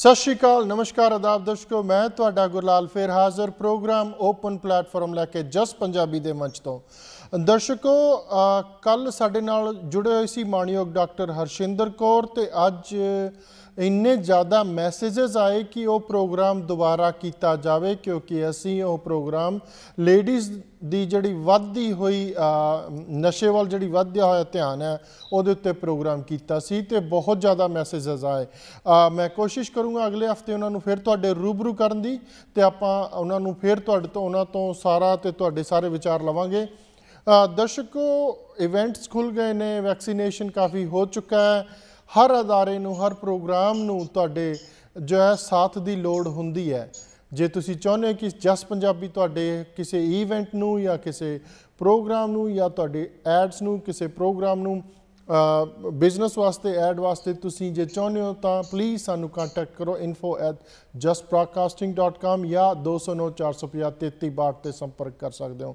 ਸਤਿ ਸ਼੍ਰੀ ਅਕਾਲ ਨਮਸਕਾਰ ਆਦਾਬ ਦਰਸ਼ਕੋ ਮੈਂ ਤੁਹਾਡਾ ਗੁਰਲਾਲ ਫੇਰ ਹਾਜ਼ਰ ਪ੍ਰੋਗਰਾਮ ਓਪਨ ਪਲੇਟਫਾਰਮ ਲੈ ਕੇ ਜਸ ਪੰਜਾਬੀ ਦੇ ਮੰਚ ਤੋਂ ਦਰਸ਼ਕੋ ਕੱਲ ਸਾਡੇ ਨਾਲ ਜੁੜੇ ਹੋਏ ਸੀ ਮਾਨਯੋਗ ਡਾਕਟਰ ਹਰਸ਼ਿੰਦਰ ਕੌਰ ਤੇ ਅੱਜ ਇੰਨੇ ਜ਼ਿਆਦਾ ਮੈਸੇजेस ਆਏ ਕਿ ਉਹ ਪ੍ਰੋਗਰਾਮ ਦੁਬਾਰਾ ਕੀਤਾ ਜਾਵੇ ਕਿਉਂਕਿ ਅਸੀਂ ਉਹ ਪ੍ਰੋਗਰਾਮ ਲੇਡੀਜ਼ ਦੀ ਜਿਹੜੀ ਵੱਧਦੀ ਹੋਈ ਨਸ਼ੇ ਵੱਲ ਜਿਹੜੀ ਵੱਧਿਆ ਹੋਇਆ ਧਿਆਨ ਹੈ ਉਹਦੇ ਉੱਤੇ ਪ੍ਰੋਗਰਾਮ ਕੀਤਾ ਸੀ ਤੇ ਬਹੁਤ ਜ਼ਿਆਦਾ ਮੈਸੇजेस ਆਏ ਮੈਂ ਕੋਸ਼ਿਸ਼ ਕਰੂੰਗਾ ਅਗਲੇ ਹਫਤੇ ਉਹਨਾਂ ਨੂੰ ਫਿਰ ਤੁਹਾਡੇ ਰੂਬਰੂ ਕਰਨ ਦੀ ਤੇ ਆਪਾਂ ਉਹਨਾਂ ਨੂੰ ਫਿਰ ਤੁਹਾਡੇ ਤੋਂ ਉਹਨਾਂ ਤੋਂ ਸਾਰਾ ਤੇ ਤੁਹਾਡੇ ਸਾਰੇ ਵਿਚਾਰ ਲਵਾਂਗੇ ਦਰਸ਼ਕੋ ਇਵੈਂਟਸ ਖੁੱਲ ਗਏ ਨੇ ਵੈਕਸੀਨੇਸ਼ਨ ਕਾਫੀ ਹੋ ਚੁੱਕਾ ਹੈ ਹਰ ਅਦਾਰੇ ਨੂੰ ਹਰ ਪ੍ਰੋਗਰਾਮ ਨੂੰ ਤੁਹਾਡੇ ਜੋ ਹੈ ਸਾਥ ਦੀ ਲੋੜ ਹੁੰਦੀ ਹੈ ਜੇ ਤੁਸੀਂ ਚਾਹੁੰਦੇ ਕਿ ਜਸ ਪੰਜਾਬੀ ਤੁਹਾਡੇ ਕਿਸੇ ਈਵੈਂਟ ਨੂੰ ਜਾਂ ਕਿਸੇ ਪ੍ਰੋਗਰਾਮ ਨੂੰ ਜਾਂ ਤੁਹਾਡੇ ਐਡਸ ਨੂੰ ਕਿਸੇ ਪ੍ਰੋਗਰਾਮ ਨੂੰ ਬਿਜ਼ਨਸ ਵਾਸਤੇ ਐਡ ਵਾਸਤੇ ਤੁਸੀਂ ਜੇ ਚਾਹੁੰਦੇ ਹੋ ਤਾਂ ਪਲੀਜ਼ ਸਾਨੂੰ ਕੰਟੈਕਟ ਕਰੋ info@justbroadcasting.com ਜਾਂ 2094505332 ਤੇ ਸੰਪਰਕ ਕਰ ਸਕਦੇ ਹੋ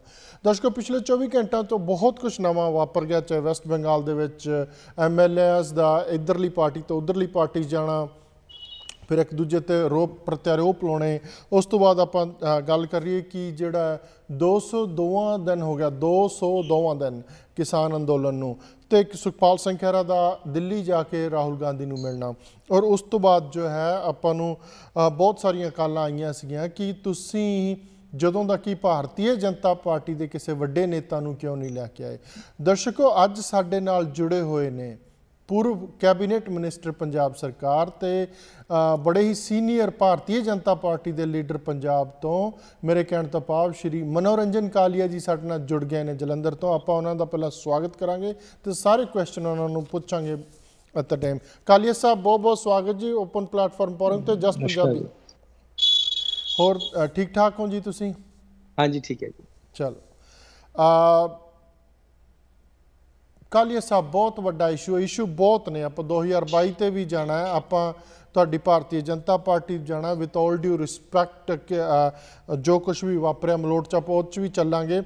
ਦਰਸ਼ਕੋ ਪਿਛਲੇ 24 ਘੰਟਿਆਂ ਤੋਂ ਬਹੁਤ ਕੁਝ ਨਵਾਂ ਵਾਪਰ ਗਿਆ ਚਾਹੇ ਵੈਸਟ ਬੰਗਾਲ ਦੇ ਵਿੱਚ ਐਮਐਲਏਸ ਦਾ ਇਧਰਲੀ ਪਾਰਟੀ ਤੋਂ ਉਧਰਲੀ ਪਾਰਟੀ ਜਾਣਾ ਫਿਰ ਇੱਕ ਦੂਜੇ ਤੇ ਰੋਪ ਪ੍ਰਤਿਆਰੋਪ ਲਾਉਣੇ ਉਸ ਤੋਂ ਬਾਅਦ ਆਪਾਂ ਗੱਲ ਕਰੀਏ ਕਿ ਜਿਹੜਾ 202 ਦਿਨ ਹੋ ਗਿਆ 202 ਦਿਨ ਕਿਸਾਨ ਅੰਦੋਲਨ ਨੂੰ ਤੇ ਸੁਖਪਾਲ ਸਿੰਘ ਖਹਿਰਾ ਦਾ ਦਿੱਲੀ ਜਾ ਕੇ ਰਾਹੁਲ ਗਾਂਧੀ ਨੂੰ ਮਿਲਣਾ ਔਰ ਉਸ ਤੋਂ ਬਾਅਦ ਜੋ ਹੈ ਆਪਾਂ ਨੂੰ ਬਹੁਤ ਸਾਰੀਆਂ ਕਾਲਾਂ ਆਈਆਂ ਸੀਗੀਆਂ ਕਿ ਤੁਸੀਂ ਜਦੋਂ ਦਾ ਕੀ ਭਾਰਤੀ ਜਨਤਾ ਪਾਰਟੀ ਦੇ ਕਿਸੇ ਵੱਡੇ ਨੇਤਾ ਨੂੰ ਕਿਉਂ ਨਹੀਂ ਲੈ ਕੇ ਆਏ ਦਰਸ਼ਕੋ ਅੱਜ ਸਾਡੇ ਨਾਲ ਜੁੜੇ ਹੋਏ ਨੇ ਪੂਰਵ ਕੈਬਨਿਟ ਮਿਨਿਸਟਰ ਪੰਜਾਬ ਸਰਕਾਰ ਤੇ ਬੜੇ ਹੀ ਸੀਨੀਅਰ ਭਾਰਤੀ ਜਨਤਾ ਪਾਰਟੀ ਦੇ ਲੀਡਰ ਪੰਜਾਬ ਤੋਂ ਮੇਰੇ ਕਹਿਣ ਤੋਂ ਪਾਪ ਸ਼੍ਰੀ ਮਨੋਰੰਜਨ ਕਾਲੀਆ ਜੀ ਸਾਡੇ ਨਾਲ ਜੁੜ ਗਏ ਨੇ ਜਲੰਧਰ ਤੋਂ ਆਪਾਂ ਉਹਨਾਂ ਦਾ ਪਹਿਲਾਂ ਸਵਾਗਤ ਕਰਾਂਗੇ ਤੇ ਸਾਰੇ ਕੁਐਸਚਨ ਉਹਨਾਂ ਨੂੰ ਪੁੱਛਾਂਗੇ ਐਟ ਟਾਈਮ ਕਾਲੀਆ ਸਾਹਿਬ ਬਹੁਤ ਬਹੁਤ ਸਵਾਗਤ ਜੀ ਓਪਨ ਪਲੇਟਫਾਰਮ ਫੋਰਮ ਤੇ ਜਸ ਪੰਜਾਬੀ ਹੋਰ ਠੀਕ ਠਾਕ ਹੋ ਜੀ ਤੁਸੀਂ ਹਾਂਜੀ ਠੀਕ ਹੈ ਜੀ ਚਲੋ ਆ ਕਾਲੀਆ ਸਾਹਿਬ ਬਹੁਤ ਵੱਡਾ ਇਸ਼ੂ ਇਸ਼ੂ ਬਹੁਤ ਨੇ ਆਪਾਂ 2022 ਤੇ ਵੀ ਜਾਣਾ ਹੈ ਆਪਾਂ ਤੁਹਾਡੀ ਭਾਰਤੀ ਜਨਤਾ ਪਾਰਟੀ ਜਾਣਾ ਵਿਦ ਆਲ ਡਿਊ ਰਿਸਪੈਕਟ ਜੋ ਕੁਝ ਵੀ ਵਾਪਰਿਆ ਮਲੋਟ ਚਪੋਤ ਵੀ ਚੱਲਾਂਗੇ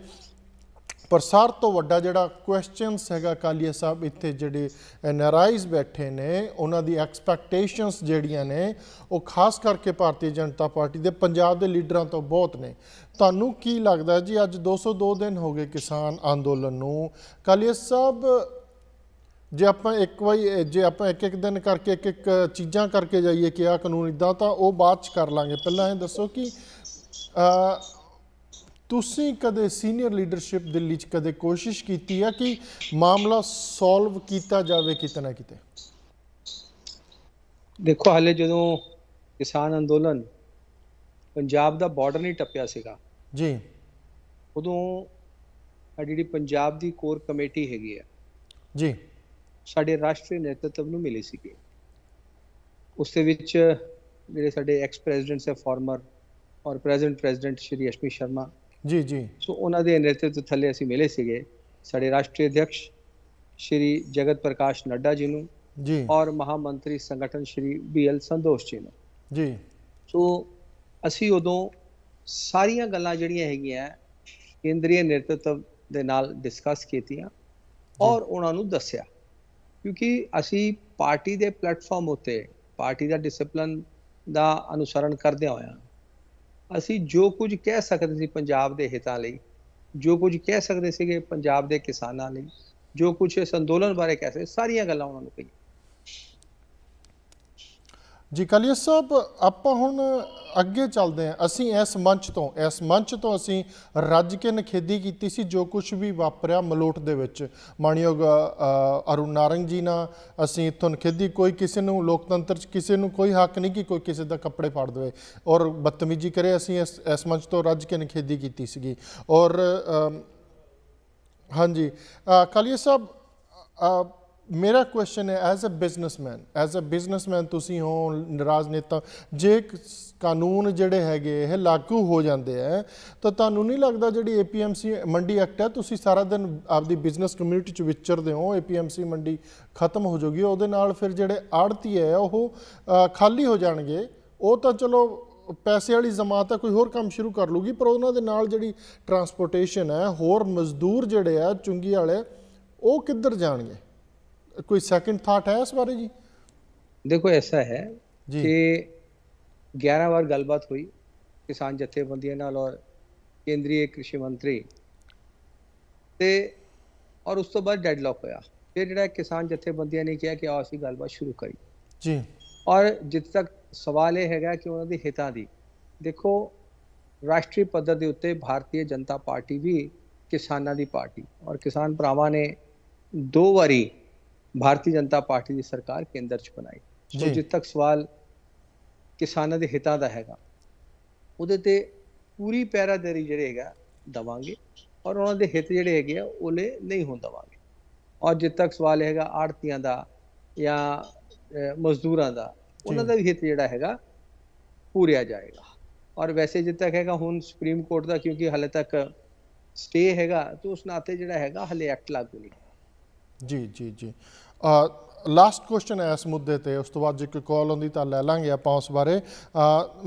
ਪਰ ਸਾਰ ਤੋਂ ਵੱਡਾ ਜਿਹੜਾ ਕੁਐਸਚਨਸ ਹੈਗਾ ਕਾਲੀਆ ਸਾਹਿਬ ਇੱਥੇ ਜਿਹੜੇ ਐਨਆਰਆਈਜ਼ ਬੈਠੇ ਨੇ ਉਹਨਾਂ ਦੀ ਐਕਸਪੈਕਟੇਸ਼ਨਸ ਜਿਹੜੀਆਂ ਨੇ ਉਹ ਖਾਸ ਕਰਕੇ ਭਾਰਤੀ ਜਨਤਾ ਪਾਰਟੀ ਦੇ ਪੰਜਾਬ ਦੇ ਲੀਡਰਾਂ ਤੋਂ ਬਹੁਤ ਨੇ ਤੁਹਾਨੂੰ ਕੀ ਲੱਗਦਾ ਜੀ ਅੱਜ 202 ਦਿਨ ਹੋ ਗਏ ਕਿਸਾਨ ਅੰਦੋਲਨ ਨੂੰ ਕਾਲੀਆ ਸਾਹਿਬ ਜੇ ਆਪਾਂ ਇੱਕ ਵਾਰੀ ਜੇ ਆਪਾਂ ਇੱਕ ਇੱਕ ਦਿਨ ਕਰਕੇ ਇੱਕ ਇੱਕ ਚੀਜ਼ਾਂ ਕਰਕੇ ਜਾਈਏ ਕਿ ਆ ਕਾਨੂੰਨ ਇਦਾਂ ਤਾਂ ਉਹ ਬਾਅਦ ਚ ਕਰ ਲਾਂਗੇ ਪਹਿਲਾਂ ਇਹ ਦੱਸੋ ਕਿ ਤੁਸੀਂ ਕਦੇ ਸੀਨੀਅਰ ਲੀਡਰਸ਼ਿਪ ਦਿੱਲੀ 'ਚ ਕਦੇ ਕੋਸ਼ਿਸ਼ ਕੀਤੀ ਆ ਕਿ ਮਾਮਲਾ ਸੋਲਵ ਕੀਤਾ ਜਾਵੇ ਕਿਤਨਾ ਕਿਤੇ ਦੇਖੋ ਹਾਲੇ ਜਦੋਂ ਕਿਸਾਨ ਅੰਦੋਲਨ ਪੰਜਾਬ ਦਾ ਬਾਰਡਰ ਨਹੀਂ ਟੱਪਿਆ ਸੀਗਾ ਜੀ ਉਦੋਂ ਜਿਹੜੀ ਪੰਜਾਬ ਦੀ ਕੋਰ ਕਮੇਟੀ ਹੈਗੀ ਆ ਜੀ ਸਾਡੇ ਰਾਸ਼ਟਰੀ ਨੇਤਤਵ ਨੂੰ ਮਿਲੀ ਸੀਗੀ ਉਸ ਦੇ ਵਿੱਚ ਜਿਹੜੇ ਸਾਡੇ ਐਕਸ ਪ੍ਰੈਜ਼ੀਡੈਂਟਸ ਹੈ former or present president Shri Ashmi Sharma ji ji ਸੋ ਉਹਨਾਂ ਦੇ ਨੇਤਰਤਵ ਤੋਂ ਥੱਲੇ ਅਸੀਂ ਮਿਲੇ ਸੀਗੇ ਸਾਡੇ ਰਾਸ਼ਟਰੀ ਅਧਿਕਸ਼ ਸ਼੍ਰੀ ਜਗਤ ਪ੍ਰਕਾਸ਼ ਨੱਡਾ ਜੀ ਨੂੰ ਜੀ ਔਰ ਮਹਾਮੰਤਰੀ ਸੰਗਠਨ ਸ਼੍ਰੀ ਬੀਐਲ ਸੰਦੋਸ਼ ਜੀ ਨੂੰ ਜੀ ਸੋ ਅਸੀਂ ਉਦੋਂ ਸਾਰੀਆਂ ਗੱਲਾਂ ਜਿਹੜੀਆਂ ਹੈਗੀਆਂ ਕੇਂਦਰੀ ਨੇਤਰਤਵ ਦੇ ਨਾਲ ਡਿਸਕਸ ਕੀਤੀਆਂ ਔਰ ਉਹਨਾਂ ਨੂੰ ਦੱਸਿਆ ਕਿਉਂਕਿ ਅਸੀਂ ਪਾਰਟੀ ਦੇ ਪਲੇਟਫਾਰਮ ਉਤੇ ਪਾਰਟੀ ਦਾ ਡਿਸਪਲਿਨ ਦਾ ਅਨੁਸਰਣ ਕਰਦੇ ਹੋਇਆ ਅਸੀਂ ਜੋ ਕੁਝ ਕਹਿ ਸਕਦੇ ਸੀ ਪੰਜਾਬ ਦੇ ਹਿੱਤਾਂ ਲਈ ਜੋ ਕੁਝ ਕਹਿ ਸਕਦੇ ਸੀਗੇ ਪੰਜਾਬ ਦੇ ਕਿਸਾਨਾਂ ਲਈ ਜੋ ਕੁਝ ਇਸ ਅੰਦੋਲਨ ਬਾਰੇ ਕਹਿ ਸਕਦੇ ਸਾਰੀਆਂ ਗੱਲਾਂ ਉਹਨਾਂ ਨੂੰ ਕਹੀਆਂ ਜੀ ਕਲੀਅਰ ਸਾਹਿਬ ਆਪਾਂ ਹੁਣ ਅੱਗੇ ਚੱਲਦੇ ਹਾਂ ਅਸੀਂ ਇਸ ਮੰਚ ਤੋਂ ਇਸ ਮੰਚ ਤੋਂ ਅਸੀਂ ਰੱਜ ਕੇ ਨਖੇਦੀ ਕੀਤੀ ਸੀ ਜੋ ਕੁਝ ਵੀ ਵਾਪਰਿਆ ਮਲੋਟ ਦੇ ਵਿੱਚ ਮਾਨਯੋਗ ਅਰੁਣ ਨਾਰੰਗ ਜੀ ਨਾਲ ਅਸੀਂ ਇਥੋਂ ਨਖੇਦੀ ਕੋਈ ਕਿਸੇ ਨੂੰ ਲੋਕਤੰਤਰ 'ਚ ਕਿਸੇ ਨੂੰ ਕੋਈ ਹੱਕ ਨਹੀਂ ਕਿ ਕੋਈ ਕਿਸੇ ਦਾ ਕੱਪੜੇ ਫਾੜ ਦੇਵੇ ਔਰ ਬਦਤਮੀਜੀ ਕਰੇ ਅਸੀਂ ਇਸ ਇਸ ਮੰਚ ਤੋਂ ਰੱਜ ਕੇ ਨਖੇਦੀ ਕੀਤੀ ਸੀਗੀ ਔਰ ਹਾਂਜੀ ਕਲੀਅਰ ਸਾਹਿਬ ਮੇਰਾ ਕੁਐਸਚਨ ਹੈ as a businessman as a businessman ਤੁਸੀਂ ਹੋ ਨਰਾਜ਼ ਨੇਤਾ ਜੇ ਕਾਨੂੰਨ ਜਿਹੜੇ ਹੈਗੇ ਇਹ ਲਾਗੂ ਹੋ ਜਾਂਦੇ ਆ ਤਾਂ ਤੁਹਾਨੂੰ ਨਹੀਂ ਲੱਗਦਾ ਜਿਹੜੀ ਏਪੀਐਮਸੀ ਮੰਡੀ ਐਕਟ ਹੈ ਤੁਸੀਂ ਸਾਰਾ ਦਿਨ ਆਪਦੀ ਬਿਜ਼ਨਸ ਕਮਿਊਨਿਟੀ ਚ ਵਿਚਰਦੇ ਹੋ ਏਪੀਐਮਸੀ ਮੰਡੀ ਖਤਮ ਹੋ ਜਾਊਗੀ ਉਹਦੇ ਨਾਲ ਫਿਰ ਜਿਹੜੇ ਆੜਤੀ ਹੈ ਉਹ ਖਾਲੀ ਹੋ ਜਾਣਗੇ ਉਹ ਤਾਂ ਚਲੋ ਪੈਸੇ ਵਾਲੀ ਜਮਾਤ ਆ ਕੋਈ ਹੋਰ ਕੰਮ ਸ਼ੁਰੂ ਕਰ ਲੂਗੀ ਪਰ ਉਹਨਾਂ ਦੇ ਨਾਲ ਜਿਹੜੀ ਟਰਾਂਸਪੋਰਟੇਸ਼ਨ ਹੈ ਹੋਰ ਮਜ਼ਦੂਰ ਜਿਹੜੇ ਆ ਚੁੰਗੀ ਵਾਲੇ ਉਹ ਕਿੱਧਰ ਜਾਣਗੇ कोई सेकंड थॉट है इस बारे जी देखो ऐसा है कि 11 बार गलबात हुई किसान जथेबंदियों और केंद्रीय कृषि मंत्री ते और उस तो बाद डेडलॉक होया फिर जरा किसान जथेबंदियों ने किया कि असी गलबात शुरू करी जी और जित तक सवाल यह है कि उन्होंने हिता दी देखो राष्ट्रीय पद्धर के उ भारतीय जनता पार्टी भी किसानों की पार्टी और किसान भरावान ने दो बारी ਭਾਰਤੀ ਜਨਤਾ ਪਾਰਟੀ ਦੀ ਸਰਕਾਰ ਕੇਂਦਰ 'ਚ ਬਣਾਈ ਸੋ ਜਿੱਦ ਤੱਕ ਸਵਾਲ ਕਿਸਾਨਾਂ ਦੇ ਹਿੱਤਾਂ ਦਾ ਹੈਗਾ ਉਹਦੇ ਤੇ ਪੂਰੀ ਪੈਰਾਦਰੀ ਜਿਹੜੇ ਹੈਗਾ ਦਵਾਂਗੇ ਔਰ ਉਹਨਾਂ ਦੇ ਹਿੱਤ ਜਿਹੜੇ ਹੈਗੇ ਆ ਉਹਲੇ ਨਹੀਂ ਹੋਣ ਦਵਾਂਗੇ ਔਰ ਜਿੱਦ ਤੱਕ ਸਵਾਲ ਹੈਗਾ ਆੜਤੀਆਂ ਦਾ ਜਾਂ ਮਜ਼ਦੂਰਾਂ ਦਾ ਉਹਨਾਂ ਦਾ ਵੀ ਹਿੱਤ ਜਿਹੜਾ ਹੈਗਾ ਪੂਰਿਆ ਜਾਏਗਾ ਔਰ ਵੈਸੇ ਜਿੱਦ ਤੱਕ ਹੈਗਾ ਹੁਣ ਸੁਪਰੀਮ ਕੋਰਟ ਦਾ ਕਿਉਂਕਿ ਹਲੇ ਤੱਕ ਸਟੇ ਹੈਗਾ ਤੋਂ ਉਸ ਨਾਤੇ ਜਿਹੜਾ ਹੈਗਾ ਹਲੇ ਐਕਟ ਲਾਗੂ ਨਹੀਂ ਜੀ ਜੀ ਜੀ ਲਾਸਟ ਕੁਐਸਚਨ ਹੈ ਇਸ ਮੁੱਦੇ ਤੇ ਉਸ ਤੋਂ ਬਾਅਦ ਜੇ ਕੋਈ ਕਾਲ ਆਉਂਦੀ ਤਾਂ ਲੈ ਲਾਂਗੇ ਆਪਾਂ ਉਸ ਬਾਰੇ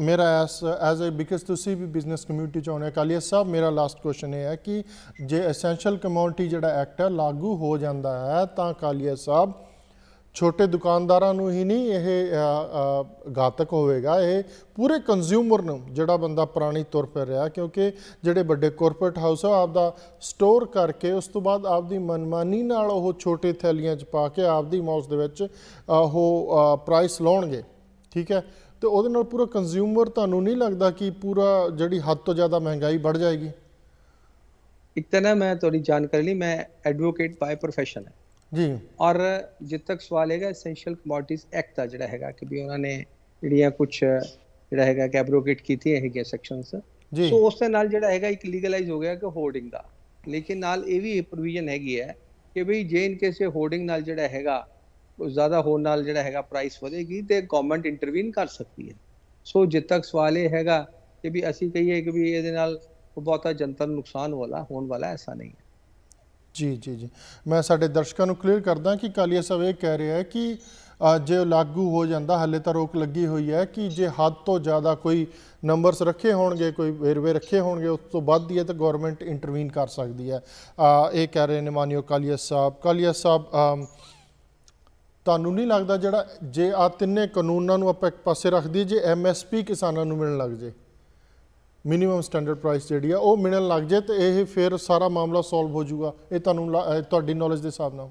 ਮੇਰਾ ਐਸ ਐਜ਼ ਅ ਬਿਕਸ ਤੁਸੀਂ ਵੀ ਬਿਜ਼ਨਸ ਕਮਿਊਨਿਟੀ ਚ ਆਉਣੇ ਕਾਲੀਆ ਸਾਹਿਬ ਮੇਰਾ ਲਾਸਟ ਕੁਐਸਚਨ ਇਹ ਹੈ ਕਿ ਜੇ ਐਸੈਂਸ਼ੀਅਲ ਕਮੋਡਿਟੀ ਜਿਹੜਾ ਐਕਟ ਹੈ ਲਾਗੂ ਹੋ ਜਾਂਦਾ ਹੈ ਤਾਂ ਕਾਲੀਆ ਸਾਹਿਬ ਛੋਟੇ ਦੁਕਾਨਦਾਰਾਂ ਨੂੰ ਹੀ ਨਹੀਂ ਇਹ ਗਾਤਕ ਹੋਵੇਗਾ ਇਹ ਪੂਰੇ ਕੰਜ਼ਿਊਮਰ ਨੂੰ ਜਿਹੜਾ ਬੰਦਾ ਪੁਰਾਣੀ ਤੁਰ ਤੇ ਰਿਹਾ ਕਿਉਂਕਿ ਜਿਹੜੇ ਵੱਡੇ ਕਾਰਪੋਰੇਟ ਹਾਊਸ ਆ ਆਪਦਾ ਸਟੋਰ ਕਰਕੇ ਉਸ ਤੋਂ ਬਾਅਦ ਆਪਦੀ ਮਨਮਾਨੀ ਨਾਲ ਉਹ ਛੋਟੇ ਥੈਲੀਆਂ 'ਚ ਪਾ ਕੇ ਆਪਦੀ ਮੌਸ ਦੇ ਵਿੱਚ ਉਹ ਪ੍ਰਾਈਸ ਲਾਉਣਗੇ ਠੀਕ ਹੈ ਤੇ ਉਹਦੇ ਨਾਲ ਪੂਰਾ ਕੰਜ਼ਿਊਮਰ ਤੁਹਾਨੂੰ ਨਹੀਂ ਲੱਗਦਾ ਕਿ ਪੂਰਾ ਜਿਹੜੀ ਹੱਦ ਤੋਂ ਜ਼ਿਆਦਾ ਮਹਿੰਗਾਈ ਵੱਧ ਜਾਏਗੀ ਇੱਕ ਤਾਂ ਮੈਂ ਤੁਹਾਡੀ ਜਾਣਕਾਰੀ ਲਈ ਮੈਂ ਐਡਵੋਕੇਟ ਬਾਈ ਪ੍ਰੋਫੈਸ਼ਨ ਹੈ ਜੀ ਔਰ ਜਿੱਤ ਤੱਕ ਸਵਾਲ ਹੈਗਾ ਐਸੈਂਸ਼ੀਅਲ ਕਮੋਡਿਟੀਜ਼ ਐਕਟ ਦਾ ਜਿਹੜਾ ਹੈਗਾ ਕਿ ਵੀ ਉਹਨਾਂ ਨੇ ਜਿਹੜੀਆਂ ਕੁਝ ਜਿਹੜਾ ਹੈਗਾ ਕਿ ਕੀਤੀ ਹੈ ਹੈਗੀਆਂ ਸੈਕਸ਼ਨਸ ਸੋ ਉਸ ਦੇ ਨਾਲ ਜਿਹੜਾ ਹੈਗਾ ਇੱਕ ਲੀਗਲਾਈਜ਼ ਹੋ ਗਿਆ ਕਿ ਹੋਲਡਿੰਗ ਦਾ ਲੇਕਿਨ ਨਾਲ ਇਹ ਵੀ ਪ੍ਰੋਵੀਜ਼ਨ ਹੈਗੀ ਹੈ ਕਿ ਵੀ ਜੇ ਇਨ ਕੇਸ ਇਹ ਨਾਲ ਜਿਹੜਾ ਹੈਗਾ ਉਸ ਜ਼ਿਆਦਾ ਹੋਣ ਨਾਲ ਜਿਹੜਾ ਹੈਗਾ ਪ੍ਰਾਈਸ ਵਧੇਗੀ ਤੇ ਗਵਰਨਮੈਂਟ ਇੰਟਰਵੀਨ ਕਰ ਸਕਦੀ ਹੈ ਸੋ ਜਿੱਤ ਤੱਕ ਸਵਾਲ ਇਹ ਹੈਗਾ ਕਿ ਵੀ ਅਸੀਂ ਕਹੀਏ ਕਿ ਵੀ ਇਹਦੇ ਨਾਲ ਬਹੁਤਾ ਜਨਤਾ ਨੂੰ ਨੁਕਸਾਨ ਵਾਲਾ ਹੋਣ ਵਾਲਾ ਐਸਾ ਨਹੀਂ ਜੀ ਜੀ ਜੀ ਮੈਂ ਸਾਡੇ ਦਰਸ਼ਕਾਂ ਨੂੰ ਕਲੀਅਰ ਕਰਦਾ ਕਿ ਕਾਲੀਆ ਸਾਹਿਬ ਇਹ ਕਹਿ ਰਿਹਾ ਹੈ ਕਿ ਜੇ ਲਾਗੂ ਹੋ ਜਾਂਦਾ ਹੱਲੇ ਤਾਂ ਰੋਕ ਲੱਗੀ ਹੋਈ ਹੈ ਕਿ ਜੇ ਹੱਦ ਤੋਂ ਜ਼ਿਆਦਾ ਕੋਈ ਨੰਬਰਸ ਰੱਖੇ ਹੋਣਗੇ ਕੋਈ ਵੇਰਵੇ ਰੱਖੇ ਹੋਣਗੇ ਉਸ ਤੋਂ ਵੱਧ ਦੀ ਹੈ ਤਾਂ ਗਵਰਨਮੈਂਟ ਇੰਟਰਵੀਨ ਕਰ ਸਕਦੀ ਹੈ ਇਹ ਕਹਿ ਰਹੇ ਨੇ ਮਾਨਿਓ ਕਾਲੀਆ ਸਾਹਿਬ ਕਾਲੀਆ ਸਾਹਿਬ ਤੁਹਾਨੂੰ ਨਹੀਂ ਲੱਗਦਾ ਜਿਹੜਾ ਜੇ ਆ ਤਿੰਨੇ ਕਾਨੂੰਨਾਂ ਨੂੰ ਆਪਾਂ ਇੱਕ ਪਾਸੇ ਰੱਖ ਦਈਏ ਜੇ ਐਮਐਸਪੀ ਕਿਸਾਨਾਂ ਨੂੰ ਮਿਲਣ ਲੱਗ ਜੇ ਮਿਨੀਮਮ ਸਟੈਂਡਰਡ ਪ੍ਰਾਈਸ ਜਿਹੜੀ ਆ ਉਹ ਮਿਲਣ ਲੱਗ ਜੇ ਤੇ ਇਹ ਫਿਰ ਸਾਰਾ ਮਾਮਲਾ ਸੋਲਵ ਹੋ ਜਾਊਗਾ ਇਹ ਤੁਹਾਨੂੰ ਤੁਹਾਡੀ ਨੌਲੇਜ ਦੇ ਹਿਸਾਬ ਨਾਲ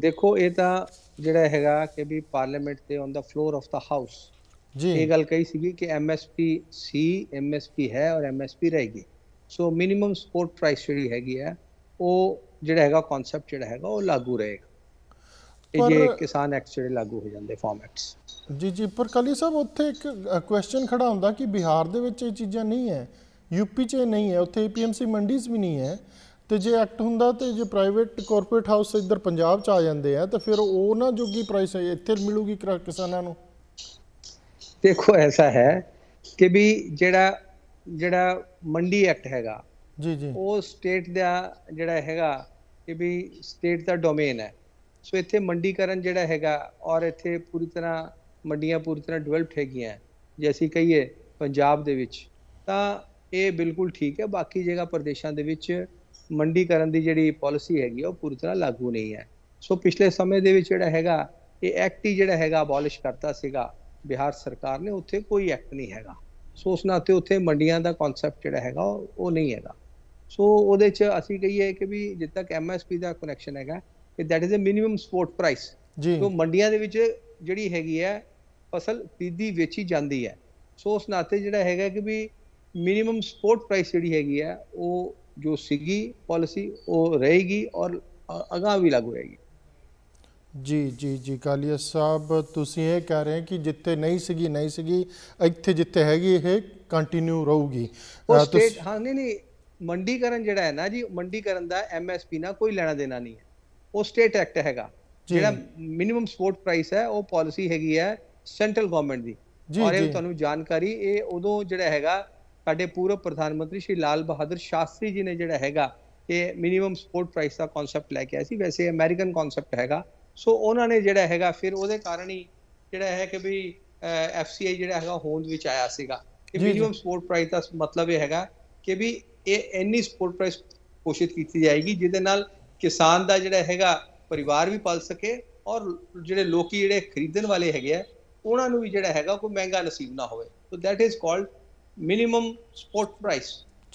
ਦੇਖੋ ਇਹ ਤਾਂ ਜਿਹੜਾ ਹੈਗਾ ਕਿ ਵੀ ਪਾਰਲੀਮੈਂਟ ਤੇ on the floor of the house ਜੀ ਇਹ ਗੱਲ ਕਹੀ ਸੀਗੀ ਕਿ ਐਮਐਸਪੀ ਸੀ ਐਮਐਸਪੀ ਹੈ ਔਰ ਐਮਐਸਪੀ ਰਹੇਗੀ ਸੋ ਮਿਨੀਮਮ ਸਪੋਰਟ ਪ੍ਰਾਈਸ ਜਿਹੜੀ ਹੈਗੀ ਆ ਉਹ ਜਿਹੜਾ ਹੈਗਾ ਕਨਸੈਪਟ ਜਿਹੜਾ ਹੈਗਾ ਉਹ ਲਾਗੂ ਰਹੇਗਾ ਇਹ ਜੇ ਕਿਸਾਨ ਐਕਟ ਜਿਹੜੇ ਲਾਗੂ ਹੋ ਜਾਂਦੇ ਫਾਰਮੈਟਸ ਜੀ ਜੀ ਪਰ ਕਲੀ ਸਾਹਿਬ ਉੱਥੇ ਇੱਕ ਕੁਐਸਚਨ ਖੜਾ ਹੁੰਦਾ ਕਿ ਬਿਹਾਰ ਦੇ ਵਿੱਚ ਇਹ ਚੀਜ਼ਾਂ ਨਹੀਂ ਹੈ ਯੂਪੀ 'ਚ ਨਹੀਂ ਹੈ ਉੱਥੇ ਪੀਐਮਸੀ ਮੰਡੀਜ਼ ਵੀ ਨਹੀਂ ਹੈ ਤੇ ਜੇ ਐਕਟ ਹੁੰਦਾ ਤੇ ਜੇ ਪ੍ਰਾਈਵੇਟ ਕਾਰਪੋਰੇਟ ਹਾਊਸ ਇੱਧਰ ਪੰਜਾਬ 'ਚ ਆ ਜਾਂਦੇ ਆ ਤਾਂ ਫਿਰ ਉਹ ਨਾ ਜੋਗੀ ਪ੍ਰਾਈਸ ਇੱਥੇ ਮਿਲੂਗੀ ਕਿਸਾਨਾਂ ਨੂੰ ਦੇਖੋ ਐਸਾ ਹੈ ਕਿ ਵੀ ਜਿਹੜਾ ਜਿਹੜਾ ਮੰਡੀ ਐਕਟ ਹੈਗਾ ਜੀ ਜੀ ਉਹ ਸਟੇਟ ਦਾ ਜਿਹੜਾ ਹੈਗਾ ਕਿ ਵੀ ਸਟੇਟ ਦਾ ਡੋਮੇਨ ਹੈ ਸੋ ਇੱਥੇ ਮੰਡੀਕਰਨ ਜਿਹੜਾ ਹੈਗਾ ਔਰ ਇੱਥੇ ਪੂਰੀ ਤਰ੍ਹਾਂ ਮੰਡੀਆਂ ਪੂਰੀ ਤਰ੍ਹਾਂ ਡਿਵੈਲਪਡ ਹੈਗੀਆਂ ਜੇ ਅਸੀਂ ਕਹੀਏ ਪੰਜਾਬ ਦੇ ਵਿੱਚ ਤਾਂ ਇਹ ਬਿਲਕੁਲ ਠੀਕ ਹੈ ਬਾਕੀ ਜਗ੍ਹਾ ਪ੍ਰਦੇਸ਼ਾਂ ਦੇ ਵਿੱਚ ਮੰਡੀਕਰਨ ਦੀ ਜਿਹੜੀ ਪਾਲਿਸੀ ਹੈਗੀ ਉਹ ਪੂਰੀ ਤਰ੍ਹਾਂ ਲਾਗੂ ਨਹੀਂ ਹੈ ਸੋ ਪਿਛਲੇ ਸਮੇਂ ਦੇ ਵਿੱਚ ਜਿਹੜਾ ਹੈਗਾ ਇਹ ਐਕਟ ਹੀ ਜਿਹੜਾ ਹੈਗਾ ਅਬੋਲਿਸ਼ ਕਰਤਾ ਸੀਗਾ ਬਿਹਾਰ ਸਰਕਾਰ ਨੇ ਉੱਥੇ ਕੋਈ ਐਕਟ ਨਹੀਂ ਹੈਗਾ ਸੋ ਉਸ ਨਾਤੇ ਉੱਥੇ ਮੰਡੀਆਂ ਦਾ ਕਨਸੈਪਟ ਜਿਹੜਾ ਹੈਗਾ ਉਹ ਨਹੀਂ ਹੈਗਾ ਸੋ ਉਹਦੇ ਚ ਅਸੀਂ ਕਹੀਏ ਕਿ ਵੀ ਜਿੱਦ ਤੱਕ ਐਮਐਸਪੀ ਦਾ ਕਨੈਕਸ਼ਨ ਹੈਗਾ ਕਿ that is a minimum support price ਜੀ ਸੋ ਮੰਡੀਆਂ ਦੇ ਵਿੱਚ ਜਿਹੜੀ ਹੈਗੀ ਹੈ ਫਸਲ ਪੀਦੀ ਵੇਚੀ ਜਾਂਦੀ ਹੈ ਸੋ ਉਸ ਨਾਤੇ ਜਿਹੜਾ ਹੈਗਾ ਕਿ ਵੀ ਮਿਨੀਮਮ ਸਪੋਰਟ ਪ੍ਰਾਈਸ ਜਿਹੜੀ ਹੈਗੀ ਹੈ ਉਹ ਜੋ ਸੀਗੀ ਪਾਲਿਸੀ ਉਹ ਰਹੇਗੀ ਔਰ ਅਗਾ ਵੀ ਲਾਗੂ ਰਹੇਗੀ ਜੀ ਜੀ ਜੀ ਕਾਲੀਆ ਸਾਹਿਬ ਤੁਸੀਂ ਇਹ ਕਹਿ ਰਹੇ ਕਿ ਜਿੱਥੇ ਨਹੀਂ ਸੀਗੀ ਨਹੀਂ ਸੀਗੀ ਇੱਥੇ ਜਿੱਥੇ ਹੈਗੀ ਇਹ ਕੰਟੀਨਿਊ ਰਹੂਗੀ ਉਹ ਸਟੇਟ ਹਾਂ ਨਹੀਂ ਨਹੀਂ ਮੰਡੀਕਰਨ ਜਿਹੜਾ ਹੈ ਨਾ ਜੀ ਮੰਡੀਕਰਨ ਦਾ ਐਮਐਸਪੀ ਨਾਲ ਕੋਈ ਲੈਣਾ ਦੇਣਾ ਨਹੀਂ ਹੈ ਉਹ ਸਟੇਟ ਐਕਟ ਹੈਗਾ ਜਿਹੜਾ ਮਿਨੀਮਮ ਸਪੋਰਟ ਪ੍ਰਾਈਸ ਹੈ ਉਹ ਪਾਲਿਸੀ ਹੈਗੀ ਹੈ ਸੈਂਟਰਲ ਗਵਰਨਮੈਂਟ ਦੀ ਔਰ ਇਹ ਤੁਹਾਨੂੰ ਜਾਣਕਾਰੀ ਇਹ ਉਦੋਂ ਜਿਹੜਾ ਹੈਗਾ ਸਾਡੇ ਪੂਰਵ ਪ੍ਰਧਾਨ ਮੰਤਰੀ ਸ਼੍ਰੀ ਲਾਲ ਬਹਾਦਰ ਸ਼ਾਸਤਰੀ ਜੀ ਨੇ ਜਿਹੜਾ ਹੈਗਾ ਇਹ ਮਿਨੀਮਮ ਸਪੋਰਟ ਪ੍ਰਾਈਸ ਦਾ ਕਨਸੈਪਟ ਲੈ ਕੇ ਆਏ ਸੀ ਵੈਸੇ ਅਮਰੀਕਨ ਕਨਸੈਪਟ ਹੈਗਾ ਸੋ ਉਹਨਾਂ ਨੇ ਜਿਹੜਾ ਹੈਗਾ ਫਿਰ ਉਹਦੇ ਕਾਰਨ ਹੀ ਜਿਹੜਾ ਹੈ ਕਿ ਵੀ ਐਫਸੀਆਈ ਜਿਹੜਾ ਹੈਗਾ ਹੋਂਦ ਵਿੱਚ ਆਇਆ ਸੀਗਾ ਕਿ ਮਿਨੀਮਮ ਸਪੋਰਟ ਪ੍ਰਾਈਸ ਦਾ ਮਤਲਬ ਇਹ ਹੈਗਾ ਕਿ ਵੀ ਇਹ ਐਨੀ ਸਪੋਰਟ ਪ੍ਰਾਈਸ ਕੋਸ਼ਿਸ਼ ਕੀਤੀ ਜਾਏਗੀ ਜਿਹਦੇ ਨਾਲ ਕਿਸਾਨ ਦਾ ਜਿਹੜਾ ਹੈਗਾ ਪਰਿਵਾਰ ਵੀ ਪਲ ਸਕੇ ਔਰ ਜਿਹੜੇ ਲੋਕੀ ਜਿਹੜੇ ਖਰੀਦਣ ਵਾਲੇ ਹੈਗੇ ਆ ਉਹਨਾਂ ਨੂੰ ਵੀ ਜਿਹੜਾ ਹੈਗਾ ਕੋਈ ਮਹਿੰਗਾ ਨਸੀਬ ਨਾ ਹੋਵੇ so that is called minimum support price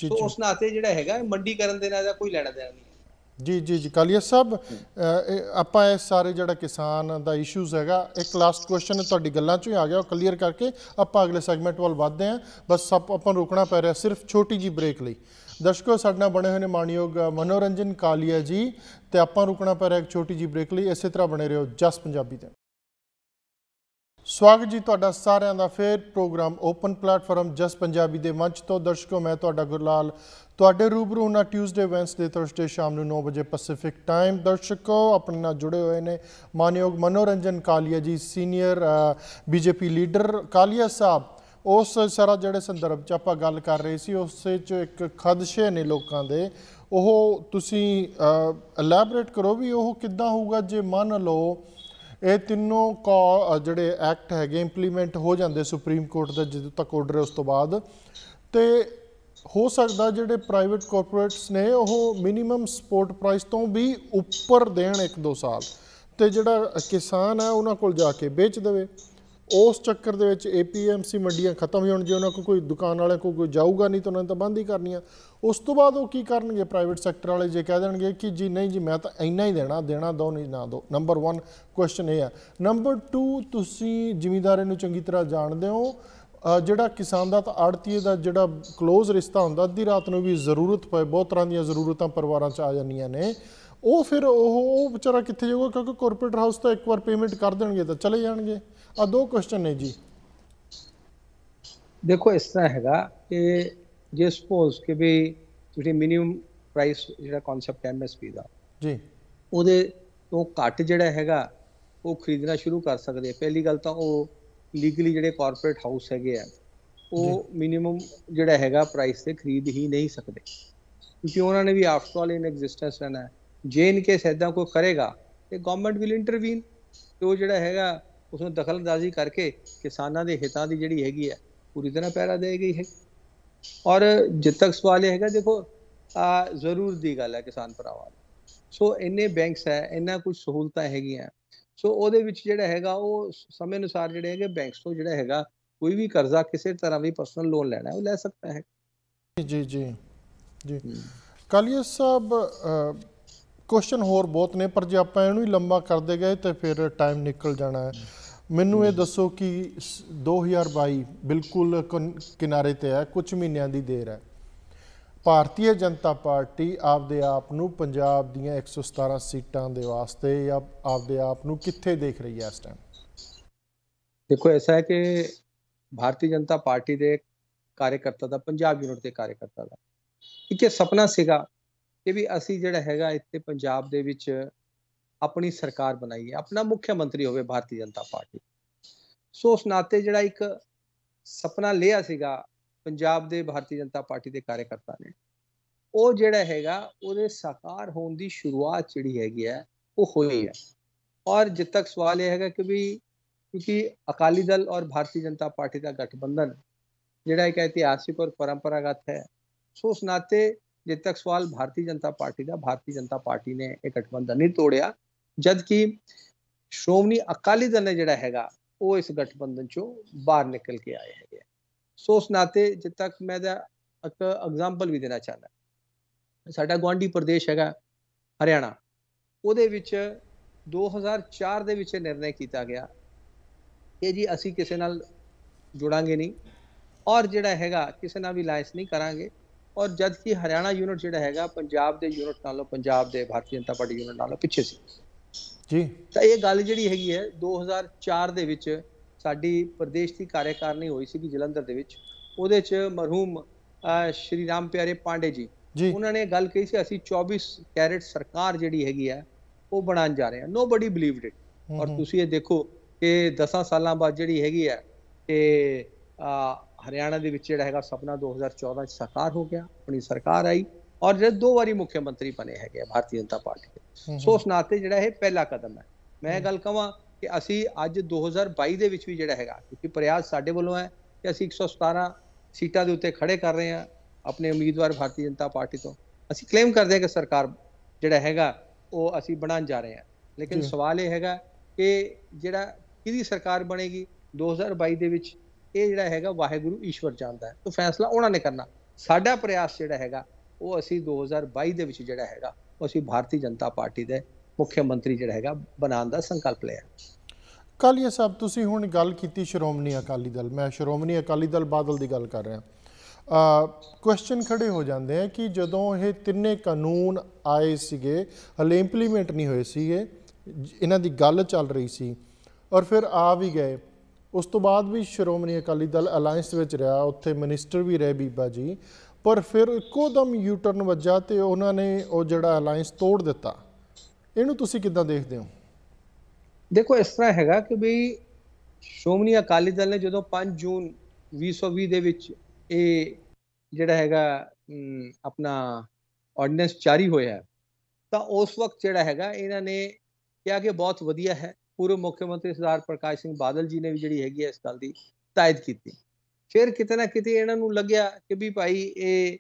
so ਉਸ ਨਾਤੇ ਜਿਹੜਾ ਹੈਗਾ ਮੰਡੀ ਕਰਨ ਦੇ ਨਾਲ ਦਾ ਕੋਈ ਲੈਣਾ ਦੇਣਾ ਨਹੀਂ ਜੀ ਜੀ ਜੀ ਕਾਲੀਆ ਸਾਹਿਬ ਆਪਾਂ ਇਹ ਸਾਰੇ ਜਿਹੜਾ ਕਿਸਾਨ ਦਾ ਇਸ਼ੂਜ਼ ਹੈਗਾ ਇੱਕ ਲਾਸਟ ਕੁਐਸਚਨ ਤੁਹਾਡੀ ਗੱਲਾਂ ਚੋਂ ਹੀ ਆ ਗਿਆ ਉਹ ਕਲੀਅਰ ਕਰਕੇ ਆਪਾਂ ਅਗਲੇ ਸੈਗਮੈਂਟ ਵੱਲ ਵਧਦੇ ਹਾਂ ਬਸ ਸਭ ਆਪਾਂ ਰੁਕਣਾ ਪੈ ਰਿਹਾ ਸਿਰਫ ਛੋਟੀ ਜੀ ਬ੍ਰੇਕ ਲਈ ਦਰਸ਼ਕੋ ਸਾਡੇ ਨਾਲ ਬਣੇ ਹੋਏ ਨੇ ਮਾਨਯੋਗ ਮਨੋਰੰਜਨ ਕਾਲੀਆ ਜੀ ਤੇ ਆਪਾਂ ਰੁਕਣਾ ਪੈ ਰਿਹਾ ਇੱਕ ਛੋਟੀ ਜੀ ਬ੍ਰੇਕ ਲਈ ਇਸੇ ਤਰ੍ਹਾਂ ਬਣੇ ਰਹੋ ਜਸ ਪੰਜਾਬੀ ਤੇ ਸਵਾਗਤ ਜੀ ਤੁਹਾਡਾ ਸਾਰਿਆਂ ਦਾ ਫੇਰ programme open platform Jus Punjabi ਦੇ ਮੰਚ ਤੋਂ ਦਰਸ਼ਕੋ ਮੈਂ ਤੁਹਾਡਾ ਗੁਰਲਾਲ ਤੁਹਾਡੇ ਰੂਬਰੂ ਨਾ ਟਿਊਜ਼ਡੇ ਵੈਂਸਡੇ ਥਰਸਡੇ ਸ਼ਾਮ ਨੂੰ 9 ਵਜੇ ਪੈਸੀਫਿਕ ਟਾਈਮ ਦਰਸ਼ਕੋ ਆਪਣੇ ਨਾਲ ਜੁੜੇ ਹੋਏ ਨੇ ਮਾਨਯੋਗ Manoranjan Kalia ji senior BJP leader Kalia Sahib ਉਸ ਸਾਰਾ ਜਿਹੜੇ ਸੰਦਰਭ 'ਚ ਆਪਾਂ ਗੱਲ ਕਰ ਰਹੇ ਸੀ ਉਸੇ 'ਚ ਇੱਕ ਖਦਸ਼ੇ ਨੇ ਲੋਕਾਂ ਦੇ ਉਹ ਤੁਸੀਂ ਐਲੈਬੋਰੇਟ ਕਰੋ ਵੀ ਉਹ ਕਿੱਦਾਂ ਹੋਊਗਾ ਜੇ ਮੰਨ ਲਓ ਇਹ ਤਿੰਨੋਂ ਜਿਹੜੇ ਐਕਟ ਹੈਗੇ ਇੰਪਲੀਮੈਂਟ ਹੋ ਜਾਂਦੇ ਸੁਪਰੀਮ ਕੋਰਟ ਦਾ ਜਦੋਂ ਤੱਕ ਆਰਡਰ ਉਸ ਤੋਂ ਬਾਅਦ ਤੇ ਹੋ ਸਕਦਾ ਜਿਹੜੇ ਪ੍ਰਾਈਵੇਟ ਕਾਰਪੋਰੇਟਸ ਨੇ ਉਹ ਮਿਨੀਮਮ ਸਪੋਰਟ ਪ੍ਰਾਈਸ ਤੋਂ ਵੀ ਉੱਪਰ ਦੇਣ 1-2 ਸਾਲ ਤੇ ਜਿਹੜਾ ਕਿਸਾਨ ਹੈ ਉਹਨਾਂ ਕੋਲ ਜਾ ਕੇ ਵੇਚ ਦੇਵੇ ਉਸ ਚੱਕਰ ਦੇ ਵਿੱਚ ਏਪੀਐਮਸੀ ਮੰਡੀਆਂ ਖਤਮ ਹੋਣ ਜੇ ਉਹਨਾਂ ਕੋਲ ਕੋਈ ਦੁਕਾਨ ਵਾਲਿਆਂ ਕੋਈ ਜਾਊਗਾ ਨਹੀਂ ਤਾਂ ਉਹਨਾਂ ਨੇ ਤਾਂ ਬੰਦ ਹੀ ਕਰਨੀਆਂ ਉਸ ਤੋਂ ਬਾਅਦ ਉਹ ਕੀ ਕਰਨਗੇ ਪ੍ਰਾਈਵੇਟ ਸੈਕਟਰ ਵਾਲੇ ਜੇ ਕਹਿ ਦੇਣਗੇ ਕਿ ਜੀ ਨਹੀਂ ਜੀ ਮੈਂ ਤਾਂ ਇੰਨਾ ਹੀ ਦੇਣਾ ਦੇਣਾ ਦੋ ਨਹੀਂ ਨਾ ਦੋ ਨੰਬਰ 1 ਕੁਐਸਚਨ ਇਹ ਆ ਨੰਬਰ 2 ਤੁਸੀਂ ਜ਼ਿਮੀਦਾਰੇ ਨੂੰ ਚੰਗੀ ਤਰ੍ਹਾਂ ਜਾਣਦੇ ਹੋ ਜਿਹੜਾ ਕਿਸਾਨ ਦਾ ਤਾਂ ਆੜਤੀਏ ਦਾ ਜਿਹੜਾ ক্লোਜ਼ ਰਿਸ਼ਤਾ ਹੁੰਦਾ ਅੱਧੀ ਰਾਤ ਨੂੰ ਵੀ ਜ਼ਰੂਰਤ ਪਏ ਬਹੁਤ ਤਰ੍ਹਾਂ ਦੀਆਂ ਜ਼ਰੂਰਤਾਂ ਪਰਿਵਾਰਾਂ 'ਚ ਆ ਜਾਂਦੀਆਂ ਨੇ ਉਹ ਫਿਰ ਉਹ ਵਿਚਾਰਾ ਕਿੱਥੇ ਜਾਊਗਾ ਕਿਉਂਕਿ ਕਾਰਪੋਰੇਟ ਹਾਊਸ ਤਾਂ ਇੱਕ ਵਾਰ ਪੇਮੈਂਟ ਕਰ ਦੇਣਗੇ ਤਾਂ ਚਲੇ ਜਾਣਗੇ ਆ ਦੋ ਕੁਐਸਚਨ ਨੇ ਜੀ ਦੇਖੋ ਇਸ ਤਰ੍ਹਾਂ ਹੈਗਾ ਕਿ ਜੇ ਸਪੋਜ਼ ਕਿ ਵੀ ਜਿਹੜੀ ਮਿਨੀਮਮ ਪ੍ਰਾਈਸ ਜਿਹੜਾ ਕਨਸੈਪਟ ਐਮਐਸਪੀ ਦਾ ਜੀ ਉਹਦੇ ਤੋਂ ਘੱਟ ਜਿਹੜਾ ਹੈਗਾ ਉਹ ਖਰੀਦਣਾ ਸ਼ੁਰੂ ਕਰ ਸਕਦੇ ਆ ਪਹਿਲੀ ਗੱਲ ਤਾਂ ਉਹ ਲੀਗਲੀ ਜਿਹੜੇ ਕਾਰਪੋਰੇਟ ਹਾਊਸ ਹੈਗੇ ਆ ਉਹ ਮਿਨੀਮਮ ਜਿਹੜਾ ਹੈਗਾ ਪ੍ਰਾਈਸ ਤੇ ਖਰੀਦ ਹੀ ਨਹੀਂ ਸਕਦੇ ਕਿਉਂਕਿ ਉਹਨਾਂ ਨੇ ਵੀ ਆਫਟਰ ਆਲ ਇਨ ਐਗਜ਼ਿਸਟੈਂਸ ਰਹਿਣਾ ਹੈ ਜੇ ਇਨ ਕੇਸ ਐਦਾਂ ਕੋਈ ਕਰੇਗਾ ਤੇ ਗਵਰਨਮੈਂਟ ਵਿਲ ਇੰਟਰਵੀਨ ਤੇ ਉਹ ਜਿਹੜਾ ਹੈਗਾ ਉਸ ਨੂੰ ਦਖਲਅੰਦਾਜ਼ੀ ਕਰਕੇ ਕਿਸਾਨਾਂ ਦੇ ਹਿੱਤਾਂ ਦੀ ਜਿਹੜੀ ਹੈਗੀ ਹੈ ਪੂਰੀ ਤਰ੍ਹਾਂ ਪਹਿਰਾ ਦੇ ਗਈ ਹੈ ਔਰ ਜਿੱਦ ਤੱਕ ਸਵਾਲ ਇਹ ਹੈਗਾ ਦੇਖੋ ਆ ਜ਼ਰੂਰ ਦੀ ਗੱਲ ਹੈ ਕਿਸਾਨ ਭਰਾਵਾਂ ਸੋ ਇੰਨੇ ਬੈਂਕਸ ਹੈ ਇੰਨਾ ਕੁਝ ਸਹੂਲਤਾਂ ਹੈਗੀਆਂ ਸੋ ਉਹਦੇ ਵਿੱਚ ਜਿਹੜਾ ਹੈਗਾ ਉਹ ਸਮੇਂ ਅਨੁਸਾਰ ਜਿਹੜੇ ਹੈਗੇ ਬੈਂਕਸ ਤੋਂ ਜਿਹੜਾ ਹੈਗਾ ਕੋਈ ਵੀ ਕਰਜ਼ਾ ਕਿਸੇ ਤਰ੍ਹਾਂ ਵੀ ਪਰਸਨਲ ਲੋਨ ਲੈਣਾ ਉਹ ਲੈ ਸਕਦਾ ਹੈ ਜੀ ਜੀ ਜੀ ਕਾਲੀਆ ਸਾਹਿਬ ਕੁਐਸਚਨ ਹੋਰ ਬਹੁਤ ਨੇ ਪਰ ਜੇ ਆਪਾਂ ਇਹਨੂੰ ਹੀ ਲੰਮਾ ਕਰਦੇ ਗਏ ਤੇ ਫਿਰ ਟਾਈਮ ਨਿਕਲ ਜਾਣਾ ਹੈ ਮੈਨੂੰ ਇਹ ਦੱਸੋ ਕਿ 2022 ਬਿਲਕੁਲ ਕਿਨਾਰੇ ਤੇ ਹੈ ਕੁਝ ਮਹੀਨਿਆਂ ਦੀ ਦੇਰ ਹੈ ਭਾਰਤੀ ਜਨਤਾ ਪਾਰਟੀ ਆਪਦੇ ਆਪ ਨੂੰ ਪੰਜਾਬ ਦੀਆਂ 117 ਸੀਟਾਂ ਦੇ ਵਾਸਤੇ ਜਾਂ ਆਪਦੇ ਆਪ ਨੂੰ ਕਿੱਥੇ ਦੇਖ ਰਹੀ ਹੈ ਇਸ ਟਾਈਮ ਦੇਖੋ ਐਸਾ ਹੈ ਕਿ ਭਾਰਤੀ ਜਨਤਾ ਪਾਰਟੀ ਦੇ ਕਾਰਜਕਰਤਾ ਦਾ ਪੰਜਾਬ ਯੂਨਿਟ ਦੇ ਕਾਰਜਕਰਤਾ ਦਾ ਇੱਕ ਇਹ ਸੁਪਨਾ ਸੀਗਾ ਕਿ ਵੀ ਅਸੀਂ ਜਿਹੜਾ ਹੈਗਾ ਇੱਥੇ ਪੰਜਾਬ ਦੇ ਵਿੱਚ ਆਪਣੀ ਸਰਕਾਰ ਬਣਾਈ ਹੈ ਆਪਣਾ ਮੁੱਖ ਮੰਤਰੀ ਹੋਵੇ ਭਾਰਤੀ ਜਨਤਾ ਪਾਰਟੀ ਸੋ ਉਸ ਨਾਤੇ ਜਿਹੜਾ ਇੱਕ ਸੁਪਨਾ ਲਿਆ ਸੀਗਾ ਪੰਜਾਬ ਦੇ ਭਾਰਤੀ ਜਨਤਾ ਪਾਰਟੀ ਦੇ ਕਾਰਜਕਰਤਾ ਨੇ ਉਹ ਜਿਹੜਾ ਹੈਗਾ ਉਹਦੇ ਸਾਕਾਰ ਹੋਣ ਦੀ ਸ਼ੁਰੂਆਤ ਜਿਹੜੀ ਹੈਗੀ ਹੈ ਉਹ ਹੋਈ ਹੈ ਔਰ ਜਿੱਤ ਤੱਕ ਸਵਾਲ ਇਹ ਹੈਗਾ ਕਿ ਵੀ ਕਿਉਂਕਿ ਅਕਾਲੀ ਦਲ ਔਰ ਭਾਰਤੀ ਜਨਤਾ ਪਾਰਟੀ ਦਾ ਗਠਬੰਧਨ ਜਿਹੜਾ ਇੱਕ ਇਤਿਹਾਸਿਕ ਔਰ ਪਰੰਪਰਾਗਤ ਹੈ ਸੋ ਉਸ ਨਾਤੇ ਜਿੱਤ ਤੱਕ ਸਵਾਲ ਭਾਰਤੀ ਜਨਤਾ ਪਾਰਟੀ ਦਾ ਭਾਰਤੀ ਜਨਤਾ ਪਾਰਟੀ ਨੇ ਇਹ ਗਠਬੰਧਨ ਨਹੀਂ ਤੋੜਿਆ ਜਦ ਕਿ ਸ਼੍ਰੋਮਣੀ ਅਕਾਲੀ ਦਲ ਨੇ ਜਿਹੜਾ ਹੈਗਾ ਉਹ ਇਸ ਗਠਬੰਧਨ ਚੋਂ ਬਾਹਰ ਨਿਕਲ ਕੇ ਆਏ ਹੈਗੇ ਸੋ ਉਸ ਨਾਤੇ ਜਿੱਦ ਤੱਕ ਮੈਂ ਦਾ ਇੱਕ ਐਗਜ਼ਾਮਪਲ ਵੀ ਦੇਣਾ ਚਾਹੁੰਦਾ ਸਾਡਾ ਗਵਾਂਢੀ ਪ੍ਰਦੇਸ਼ ਹੈਗਾ ਹਰਿਆਣਾ ਉਹਦੇ ਵਿੱਚ 2004 ਦੇ ਵਿੱਚ ਨਿਰਣਾ ਕੀਤਾ ਗਿਆ ਕਿ ਜੀ ਅਸੀਂ ਕਿਸੇ ਨਾਲ ਜੁੜਾਂਗੇ ਨਹੀਂ ਔਰ ਜਿਹੜਾ ਹੈਗਾ ਕਿਸੇ ਨਾਲ ਵੀ ਲਾਇਸ ਨਹੀਂ ਕਰਾਂਗੇ ਔਰ ਜਦ ਕਿ ਹਰਿਆਣਾ ਯੂਨਿਟ ਜਿਹੜਾ ਹੈਗਾ ਪੰਜਾਬ ਦੇ ਯੂਨਿਟ ਨਾਲੋਂ ਪੰਜਾਬ ਦੇ ਭਾਰਤੀ ਜਨਤਾ ਪਾਰਟੀ ਯੂਨਿਟ ਨਾਲੋਂ ਪਿੱਛੇ ਸੀ ਜੀ ਤਾਂ ਇਹ ਗੱਲ ਜਿਹੜੀ ਹੈਗੀ ਹੈ 2004 ਦੇ ਵਿੱਚ ਸਾਡੀ ਪ੍ਰਦੇਸ਼ ਦੀ ਕਾਰਜਕਾਰਨੀ ਹੋਈ ਸੀ ਜਲੰਧਰ ਦੇ ਵਿੱਚ ਉਹਦੇ 'ਚ ਮਰਹੂਮ ਸ਼੍ਰੀ ਰਾਮ ਪਿਆਰੇ ਪਾਂਡੇ ਜੀ ਉਹਨਾਂ ਨੇ ਗੱਲ ਕਹੀ ਸੀ ਅਸੀਂ 24 ਕੈਰਟ ਸਰਕਾਰ ਜਿਹੜੀ ਹੈਗੀ ਹੈ ਉਹ ਬਣਾਉਣ ਜਾ ਰਹੇ ਹਾਂ ਨੋਬਡੀ ਬਲੀਵਡ ਇਟ ਔਰ ਤੁਸੀਂ ਇਹ ਦੇਖੋ ਕਿ 10 ਸਾਲਾਂ ਬਾਅਦ ਜਿਹੜੀ ਹੈਗੀ ਹੈ ਤੇ ਹਰਿਆਣਾ ਦੇ ਵਿੱਚ ਜਿਹੜਾ ਹੈਗਾ ਸਪਨਾ 2014 ਚ ਸਰਕਾਰ ਹੋ ਗਿਆ ਆਪਣੀ ਸਰਕਾਰ ਆਈ ਔਰ ਜਿਹੜੇ ਦੋ ਵਾਰੀ ਮੁੱਖ ਮੰਤਰੀ ਬਣੇ ਹੈਗੇ ਭਾਰਤੀ ਜਨਤਾ ਪਾਰਟੀ ਦੇ ਸੋ ਉਸ ਤੇ ਜਿਹੜਾ ਇਹ ਪਹਿਲਾ ਕਦਮ ਹੈ ਮੈਂ ਗੱਲ ਕਹਾਂ ਕਿ ਅਸੀਂ ਅੱਜ 2022 ਦੇ ਵਿੱਚ ਵੀ ਜਿਹੜਾ ਹੈਗਾ ਕਿਉਂਕਿ ਪ੍ਰਯਾਸ ਸਾਡੇ ਵੱਲੋਂ ਹੈ ਕਿ ਅਸੀਂ 117 ਸੀਟਾਂ ਦੇ ਉੱਤੇ ਖੜੇ ਕਰ ਰਹੇ ਹਾਂ ਆਪਣੇ ਉਮੀਦਵਾਰ ਭਾਰਤੀ ਜਨਤਾ ਪਾਰਟੀ ਤੋਂ ਅਸੀਂ ਕਲੇਮ ਕਰਦੇ ਹਾਂ ਕਿ ਸਰਕਾਰ ਜਿਹੜਾ ਹੈਗਾ ਉਹ ਅਸੀਂ ਬਣਾਉਣ ਜਾ ਰਹੇ ਹਾਂ ਲੇਕਿਨ ਸਵਾਲ ਇਹ ਹੈਗਾ ਕਿ ਜਿਹੜਾ ਕਿਹਦੀ ਸਰਕਾਰ ਬਣੇਗੀ 2022 ਦੇ ਵਿੱਚ ਇਹ ਜਿਹੜਾ ਹੈਗਾ ਵਾਹਿਗੁਰੂ ਈਸ਼ਵਰ ਜਾਣਦਾ ਹੈ ਤਾਂ ਫੈਸਲਾ ਉਹਨਾਂ ਨੇ ਕਰਨਾ ਸਾਡਾ ਪ੍ਰਯਾਸ ਜਿਹੜਾ ਹੈਗਾ ਉਹ ਅਸੀਂ 2022 ਦੇ ਵਿੱਚ ਜਿਹੜਾ ਹੈਗਾ ਅਸੀਂ ਭਾਰਤੀ ਜਨਤਾ ਪਾਰਟੀ ਦੇ ਮੁੱਖ ਮੰਤਰੀ ਜਿਹੜਾ ਹੈਗਾ ਬਣਾਉਣ ਦਾ ਸੰਕਲਪ ਲਿਆ ਕਾਲੀਆ ਸਾਹਿਬ ਤੁਸੀਂ ਹੁਣ ਗੱਲ ਕੀਤੀ ਸ਼੍ਰੋਮਣੀ ਅਕਾਲੀ ਦਲ ਮੈਂ ਸ਼੍ਰੋਮਣੀ ਅਕਾਲੀ ਦਲ ਬਾਦਲ ਦੀ ਗੱਲ ਕਰ ਰਿਹਾ ਕੁਐਸਚਨ ਖੜੇ ਹੋ ਜਾਂਦੇ ਆ ਕਿ ਜਦੋਂ ਇਹ ਤਿੰਨੇ ਕਾਨੂੰਨ ਆਏ ਸੀਗੇ ਹਲੇ ਇੰਪਲੀਮੈਂਟ ਨਹੀਂ ਹੋਏ ਸੀਗੇ ਇਹਨਾਂ ਦੀ ਗੱਲ ਚੱਲ ਰਹੀ ਸੀ ਔਰ ਫਿਰ ਆ ਵੀ ਗਏ ਉਸ ਤੋਂ ਬਾਅਦ ਵੀ ਸ਼੍ਰੋਮਣੀ ਅਕਾਲੀ ਦਲ ਅਲਾਈਅੰਸ ਵਿੱਚ ਰਿਹਾ ਉੱਥੇ ਮਿਨਿਸਟਰ ਵੀ ਰਹੇ ਬੀਬਾ ਜੀ ਪਰ ਫਿਰ ਇੱਕੋਦਮ ਯੂ ਟਰਨ ਵੱਜਾ ਤੇ ਉਹਨਾਂ ਨੇ ਉਹ ਜਿਹੜਾ ਅਲਾਈਅੰਸ ਤੋੜ ਦਿੱਤਾ ਇਹਨੂੰ ਤੁਸੀਂ ਕਿੱਦਾਂ ਦੇਖਦੇ ਹੋ ਦੇਖੋ ਇਸ ਤਰ੍ਹਾਂ ਹੈਗਾ ਕਿ ਵੀ ਸ਼ੋਮਨੀ ਅਕਾਲੀ ਦਲ ਨੇ ਜਦੋਂ 5 ਜੂਨ 2020 ਦੇ ਵਿੱਚ ਇਹ ਜਿਹੜਾ ਹੈਗਾ ਆਪਣਾ ਆਰਡੀਨੈਂਸ ਜਾਰੀ ਹੋਇਆ ਤਾਂ ਉਸ ਵਕਤ ਜਿਹੜਾ ਹੈਗਾ ਇਹਨਾਂ ਨੇ ਕਿਹਾ ਕਿ ਬਹੁਤ ਵਧੀਆ ਹੈ ਪੂਰੇ ਮੁੱਖ ਮੰਤਰੀ ਸਰਦਾਰ ਪ੍ਰਕਾਸ਼ ਸਿੰਘ ਬਾਦਲ ਜੀ ਨੇ ਵੀ ਜਿਹੜੀ ਹੈਗੀ ਇਸ ਗੱਲ ਦੀ ਤਾਇਦ ਕੀਤੀ ਫਿਰ ਕਿਤੇ ਨਾ ਕਿਤੇ ਇਹਨਾਂ ਨੂੰ ਲੱਗਿਆ ਕਿ ਵੀ ਭਾਈ ਇਹ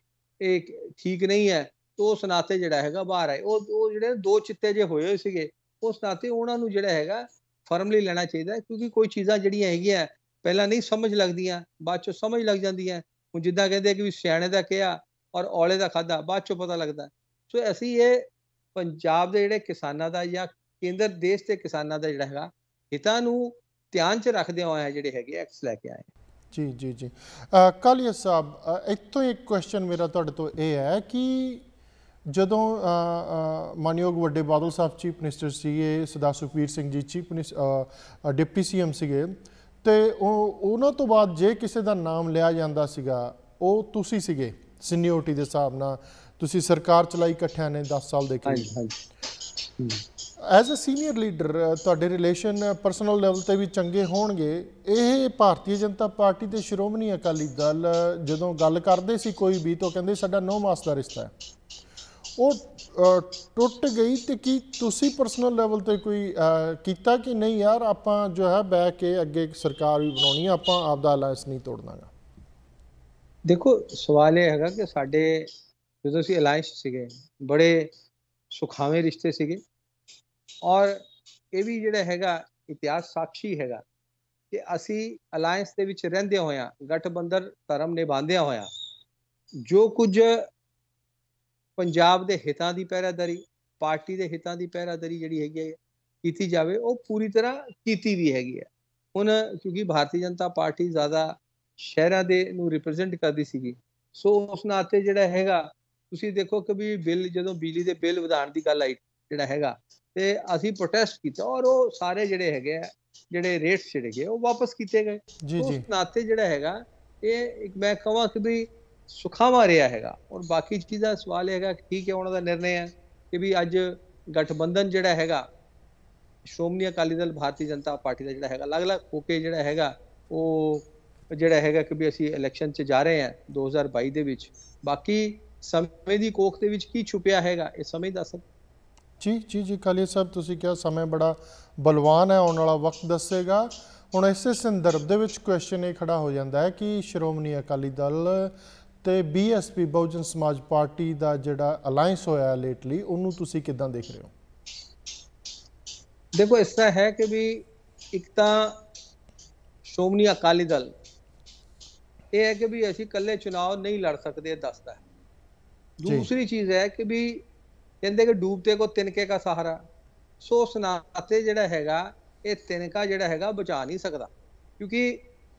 ਇਹ ਠੀਕ ਨਹੀਂ ਹੈ ਤੋ ਉਸ ਨਾਤੇ ਜਿਹੜਾ ਹੈਗਾ ਬਾਹਰ ਆਏ ਉਹ ਉਹ ਜਿਹੜੇ ਦੋ ਚਿੱਤੇ ਜੇ ਹੋਏ ਸੀਗੇ ਉਸ ਨਾਤੇ ਉਹਨਾਂ ਨੂੰ ਜਿਹੜਾ ਹੈਗਾ ਫਰਮਲੀ ਲੈਣਾ ਚਾਹੀਦਾ ਕਿਉਂਕਿ ਕੋਈ ਚੀਜ਼ਾਂ ਜਿਹੜੀਆਂ ਹੈਗੀਆਂ ਪਹਿਲਾਂ ਨਹੀਂ ਸਮਝ ਲੱਗਦੀਆਂ ਬਾਅਦ ਚੋਂ ਸਮਝ ਲੱਗ ਜਾਂਦੀਆਂ ਹੁਣ ਜਿੱਦਾਂ ਕਹਿੰਦੇ ਕਿ ਵੀ ਸਿਆਣੇ ਦਾ ਕਿਹਾ ਔਰ ਔਲੇ ਦਾ ਖਾਦਾ ਬਾਅਦ ਚੋਂ ਪਤਾ ਲੱਗਦਾ ਸੋ ਅਸੀਂ ਇਹ ਪੰਜਾਬ ਦੇ ਜਿਹੜੇ ਕਿਸਾਨਾਂ ਦਾ ਜਾਂ ਕੇਂਦਰ ਦੇਸ਼ ਦੇ ਕਿਸਾਨਾਂ ਦਾ ਜਿਹੜਾ ਹੈਗਾ ਹਿੱਤਾਂ ਨੂੰ ਧਿਆਨ 'ਚ ਰੱਖਦੇ ਹੋਏ ਜਿਹੜੇ ਹੈਗੇ ਐਕਸ ਲੈ ਕੇ ਆਏ ਜੀ ਜੀ ਜੀ ਕਾਲੀਆ ਸਾਹਿਬ ਇੱਥੋਂ ਇੱਕ ਕੁਐਸਚਨ ਮੇਰਾ ਤੁਹਾਡੇ ਤੋਂ ਇਹ ਹੈ ਕਿ ਜਦੋਂ ਮਾਨਯੋਗ ਵੱਡੇ ਬਾਦਲ ਸਾਹਿਬ ਚੀਫ ਮਿਨਿਸਟਰ ਸੀਗੇ ਸਦਾ ਸੁਖਵੀਰ ਸਿੰਘ ਜੀ ਚੀਫ ਡਿਪਟੀ ਸੀਐਮ ਸੀਗੇ ਤੇ ਉਹ ਉਹਨਾਂ ਤੋਂ ਬਾਅਦ ਜੇ ਕਿਸੇ ਦਾ ਨਾਮ ਲਿਆ ਜਾਂਦਾ ਸੀਗਾ ਉਹ ਤੁਸੀਂ ਸੀਗੇ ਸੀਨੀਅਰਟੀ ਦੇ ਹਿਸਾਬ ਨਾਲ ਤੁਸੀਂ ਸਰਕਾਰ ਚਲਾਈ ਇਕੱਠਿਆਂ ਨੇ 10 ਸਾਲ ਦੇ ਹਾਂਜੀ ਹਾਂਜੀ ਐਜ਼ ਅ ਸੀਨੀਅਰ ਲੀਡਰ ਤੁਹਾਡੇ ਰਿਲੇਸ਼ਨ ਪਰਸਨਲ ਲੈਵਲ ਤੇ ਵੀ ਚੰਗੇ ਹੋਣਗੇ ਇਹ ਭਾਰਤੀ ਜਨਤਾ ਪਾਰਟੀ ਤੇ ਸ਼੍ਰੋਮਣੀ ਅਕਾਲੀ ਦਲ uh, ਜਦੋਂ ਗੱਲ ਕਰਦੇ ਸੀ ਕੋਈ ਵੀ ਤਾਂ ਕਹਿੰਦੇ ਸਾਡਾ ਨੋ ਮਾਸ ਦਾ ਰਿਸ਼ਤਾ ਹੈ ਉਹ ਟੁੱਟ ਗਈ ਤੇ ਕੀ ਤੁਸੀਂ ਪਰਸਨਲ ਲੈਵਲ ਤੇ ਕੋਈ ਕੀਤਾ ਕਿ ਨਹੀਂ ਯਾਰ ਆਪਾਂ ਜੋ ਹੈ ਬੈ ਕੇ ਅੱਗੇ ਸਰਕਾਰ ਵੀ ਬਣਾਉਣੀ ਆ ਆਪਾਂ ਆਪ ਦਾ ਅਲਾਇੰਸ ਨਹੀਂ ਤੋੜਨਾਗਾ ਦੇਖੋ ਸਵਾਲ ਇਹ ਹੈਗਾ ਕਿ ਸਾਡੇ ਜਦੋਂ ਅਸੀਂ ਅਲਾਇੰਸ ਸੀਗੇ ਬੜੇ ਸੁਖਾਵੇਂ ਰਿਸ਼ਤੇ ਸੀਗੇ ਔਰ ਇਹ ਵੀ ਜਿਹੜਾ ਹੈਗਾ ਇਤਿਹਾਸ ਸਾਖੀ ਹੈਗਾ ਕਿ ਅਸੀਂ ਅਲਾਈਅੰਸ ਦੇ ਵਿੱਚ ਰਹਿੰਦੇ ਹੋਇਆ ਗਠਬੰਧਨ ਧਰਮ ਨਿਭਾਉਂਦਿਆਂ ਹੋਇਆ ਜੋ ਕੁਝ ਪੰਜਾਬ ਦੇ ਹਿੱਤਾਂ ਦੀ ਪਹਿਰਾਦਾਰੀ ਪਾਰਟੀ ਦੇ ਹਿੱਤਾਂ ਦੀ ਪਹਿਰਾਦਾਰੀ ਜਿਹੜੀ ਹੈਗੀ ਹੈ ਕੀਤੀ ਜਾਵੇ ਉਹ ਪੂਰੀ ਤਰ੍ਹਾਂ ਕੀਤੀ ਵੀ ਹੈਗੀ ਹੈ ਹੁਣ ਕਿਉਂਕਿ ਭਾਰਤੀ ਜਨਤਾ ਪਾਰਟੀ ਜ਼ਿਆਦਾ ਸ਼ਹਿਰਾਂ ਦੇ ਨੂੰ ਰਿਪਰੈਜ਼ੈਂਟ ਕਰਦੀ ਸੀਗੀ ਸੋ ਉਸ ਨਾਤੇ ਜਿਹੜਾ ਹੈਗਾ ਤੁਸੀਂ ਦੇਖੋ ਕਿ ਵੀ ਬਿੱਲ ਜਦੋਂ ਬਿਜਲੀ ਦੇ ਬਿੱਲ ਵਧਾਣ ਦੀ ਗੱਲ ਆਈ ਜਿਹੜਾ ਹੈਗਾ ਤੇ ਅਸੀਂ ਪ੍ਰੋਟੈਸਟ ਕੀਤਾ ਔਰ ਉਹ ਸਾਰੇ ਜਿਹੜੇ ਹੈਗੇ ਆ ਜਿਹੜੇ ਰੇਟਸ ਜਿਹੜੇ ਗਏ ਉਹ ਵਾਪਸ ਕੀਤੇ ਗਏ ਉਸ ਨਾਤੇ ਜਿਹੜਾ ਹੈਗਾ ਇਹ ਇੱਕ ਮੈਂ ਕਹਾਂ ਕਿ ਵੀ ਸੁਖਾਵਾ ਰਿਹਾ ਹੈਗਾ ਔਰ ਬਾਕੀ ਚੀਜ਼ਾਂ ਸਵਾਲ ਹੈਗਾ ਠੀਕ ਹੈ ਉਹਨਾਂ ਦਾ ਨਿਰਣੇ ਹੈ ਕਿ ਵੀ ਅੱਜ ਗਠਬੰਧਨ ਜਿਹੜਾ ਹੈਗਾ ਸ਼੍ਰੋਮਣੀ ਅਕਾਲੀ ਦਲ ਭਾਰਤੀ ਜਨਤਾ ਪਾਰਟੀ ਦਾ ਜਿਹੜਾ ਹੈਗਾ ਅਲੱਗ-ਅਲੱਗ ਹੋ ਜਿਹੜਾ ਹੈਗਾ ਉਹ ਜਿਹੜਾ ਹੈਗਾ ਕਿ ਵੀ ਅਸੀਂ ਇਲੈਕਸ਼ਨ 'ਚ ਜਾ ਰਹੇ ਹਾਂ 2022 ਦੇ ਵਿੱਚ ਬਾਕੀ ਸਮੇਂ ਦੀ ਕੋਖ ਦੇ ਵਿੱਚ ਕੀ ਛੁਪਿਆ ਹੈਗਾ ਇਹ ਸਮੇਂ ਦੱਸ ਸਕਦਾ ਜੀ ਜੀ ਜੀ ਕਾਲੀ ਸਾਹਿਬ ਤੁਸੀਂ ਕਿਹਾ ਸਮੇਂ ਬੜਾ ਬਲਵਾਨ ਹੈ ਆਉਣ ਵਾਲਾ ਵਕਤ ਦੱਸੇਗਾ ਹੁਣ ਇਸੇ ਸੰਦਰਭ ਦੇ ਵਿੱਚ ਕੁਐਸਚਨ ਇਹ ਖੜਾ ਹੋ ਜਾਂਦਾ ਹੈ ਕਿ ਸ਼੍ਰੋਮਣੀ ਅਕਾਲੀ ਦਲ ਤੇ ਬੀਐਸਪੀ ਬਹੁਜਨ ਸਮਾਜ ਪਾਰਟੀ ਦਾ ਜਿਹੜਾ ਅਲਾਈਅੰਸ ਹੋਇਆ ਲੇਟਲੀ ਉਹਨੂੰ ਤੁਸੀਂ ਕਿਦਾਂ ਦੇਖ ਰਹੇ ਹੋ ਦੇਖੋ ਇਸ ਤਰ੍ਹਾਂ ਹੈ ਕਿ ਵੀ ਇੱਕ ਤਾਂ ਸ਼੍ਰੋਮਣੀ ਅਕਾਲੀ ਦਲ ਇਹ ਹੈ ਕਿ ਵੀ ਅਸੀਂ ਇਕੱਲੇ ਚੋਣ ਨਹੀਂ ਲੜ ਸਕਦੇ ਇਹ ਦੱਸਦਾ ਹੈ ਦੂਸਰੀ ਚੀਜ਼ ਹੈ ਕਿ ਵੀ ਕਹਿੰਦੇ ਕਿ ਡੂਬਤੇ ਕੋ ਤਿਨਕੇ ਕਾ ਸਹਾਰਾ ਸੋ ਉਸ ਨਾਤੇ ਜਿਹੜਾ ਹੈਗਾ ਇਹ ਤਿਨਕਾ ਜਿਹੜਾ ਹੈਗਾ ਬਚਾ ਨਹੀਂ ਸਕਦਾ ਕਿਉਂਕਿ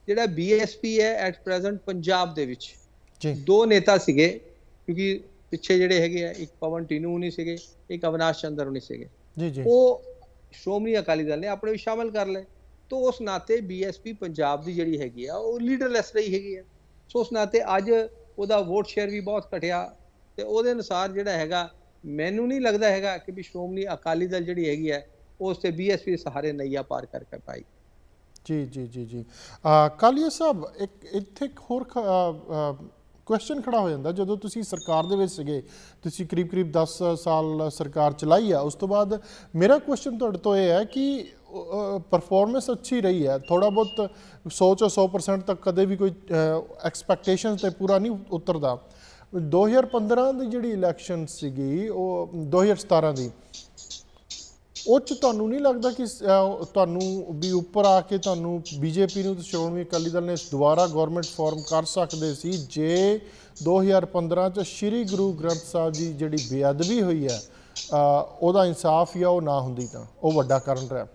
ਜਿਹੜਾ ਬੀਐਸਪੀ ਹੈ ਐਟ ਪ੍ਰੈਜ਼ੈਂਟ ਪੰਜਾਬ ਦੇ ਵਿੱਚ ਜੀ ਦੋ ਨੇਤਾ ਸੀਗੇ ਕਿਉਂਕਿ ਪਿੱਛੇ ਜਿਹੜੇ ਹੈਗੇ ਆ ਇੱਕ ਪਵਨ ਟਿਨੂ ਨਹੀਂ ਸੀਗੇ ਇੱਕ ਅਵਨਾਸ਼ ਚੰਦਰ ਨਹੀਂ ਸੀਗੇ ਜੀ ਜੀ ਉਹ ਸ਼੍ਰੋਮਣੀ ਅਕਾਲੀ ਦਲ ਨੇ ਆਪਣੇ ਵਿੱਚ ਸ਼ਾਮਲ ਕਰ ਲਏ ਤੋਂ ਉਸ ਨਾਤੇ ਬੀਐਸਪੀ ਪੰਜਾਬ ਦੀ ਜਿਹੜੀ ਹੈਗੀ ਆ ਉਹ ਲੀਡਰਲੈਸ ਰਹੀ ਹੈਗੀ ਆ ਸੋ ਉਸ ਨਾਤੇ ਅੱਜ ਉਹਦਾ ਵੋਟ ਸ਼ੇਅਰ ਵੀ ਬਹੁਤ ਘਟਿਆ ਤੇ ਉਹਦੇ ਅਨੁਸਾਰ ਜਿਹੜਾ ਹੈਗਾ ਮੈਨੂੰ ਨਹੀਂ ਲੱਗਦਾ ਹੈਗਾ ਕਿ ਵੀ ਸ਼੍ਰੋਮਣੀ ਅਕਾਲੀ ਦਲ ਜਿਹੜੀ ਹੈਗੀ ਹੈ ਉਸ ਤੇ ਬੀਐਸਪੀ ਸਹਾਰੇ ਨਈਆ ਪਾਰ ਕਰਕੇ ਪਾਈ ਜੀ ਜੀ ਜੀ ਜੀ ਕਾਲੀਆ ਸਾਹਿਬ ਇੱਕ ਇੱਥੇ ਹੋਰ ਕੁਐਸਚਨ ਖੜਾ ਹੋ ਜਾਂਦਾ ਜਦੋਂ ਤੁਸੀਂ ਸਰਕਾਰ ਦੇ ਵਿੱਚ ਸੀਗੇ ਤੁਸੀਂ ਕਰੀਬ ਕਰੀਬ 10 ਸਾਲ ਸਰਕਾਰ ਚਲਾਈ ਆ ਉਸ ਤੋਂ ਬਾਅਦ ਮੇਰਾ ਕੁਐਸਚਨ ਤੁਹਾਡੇ ਤੋਂ ਇਹ ਹੈ ਕਿ ਪਰਫਾਰਮੈਂਸ ਅੱਛੀ ਰਹੀ ਹੈ ਥੋੜਾ ਬਹੁਤ 100 ਚੋਂ 100% ਤੱਕ ਕਦੇ ਵੀ ਕੋਈ ਐਕਸਪੈਕਟੇਸ਼ਨਸ ਤੇ ਪੂਰਾ ਨਹੀਂ ਉਤਰਦਾ 2015 ਦੀ ਜਿਹੜੀ ਇਲੈਕਸ਼ਨ ਸੀਗੀ ਉਹ 2017 ਦੀ ਉਹ ਤੁਹਾਨੂੰ ਨਹੀਂ ਲੱਗਦਾ ਕਿ ਤੁਹਾਨੂੰ ਵੀ ਉੱਪਰ ਆ ਕੇ ਤੁਹਾਨੂੰ ਬੀਜੇਪੀ ਨੂੰ ਸ਼੍ਰੋਮਣੀ ਅਕਾਲੀ ਦਲ ਨੇ ਦੁਬਾਰਾ ਗਵਰਨਮੈਂਟ ਫਾਰਮ ਕਰ ਸਕਦੇ ਸੀ ਜੇ 2015 ਚ ਸ਼੍ਰੀ ਗੁਰੂ ਗ੍ਰੰਥ ਸਾਹਿਬ ਜੀ ਜਿਹੜੀ ਬੇਅਦਬੀ ਹੋਈ ਹੈ ਉਹਦਾ ਇਨਸਾਫ ਜਾਂ ਉਹ ਨਾ ਹੁੰਦੀ ਤਾਂ ਉਹ ਵੱਡਾ ਕਾਰਨ ਰਿਹਾ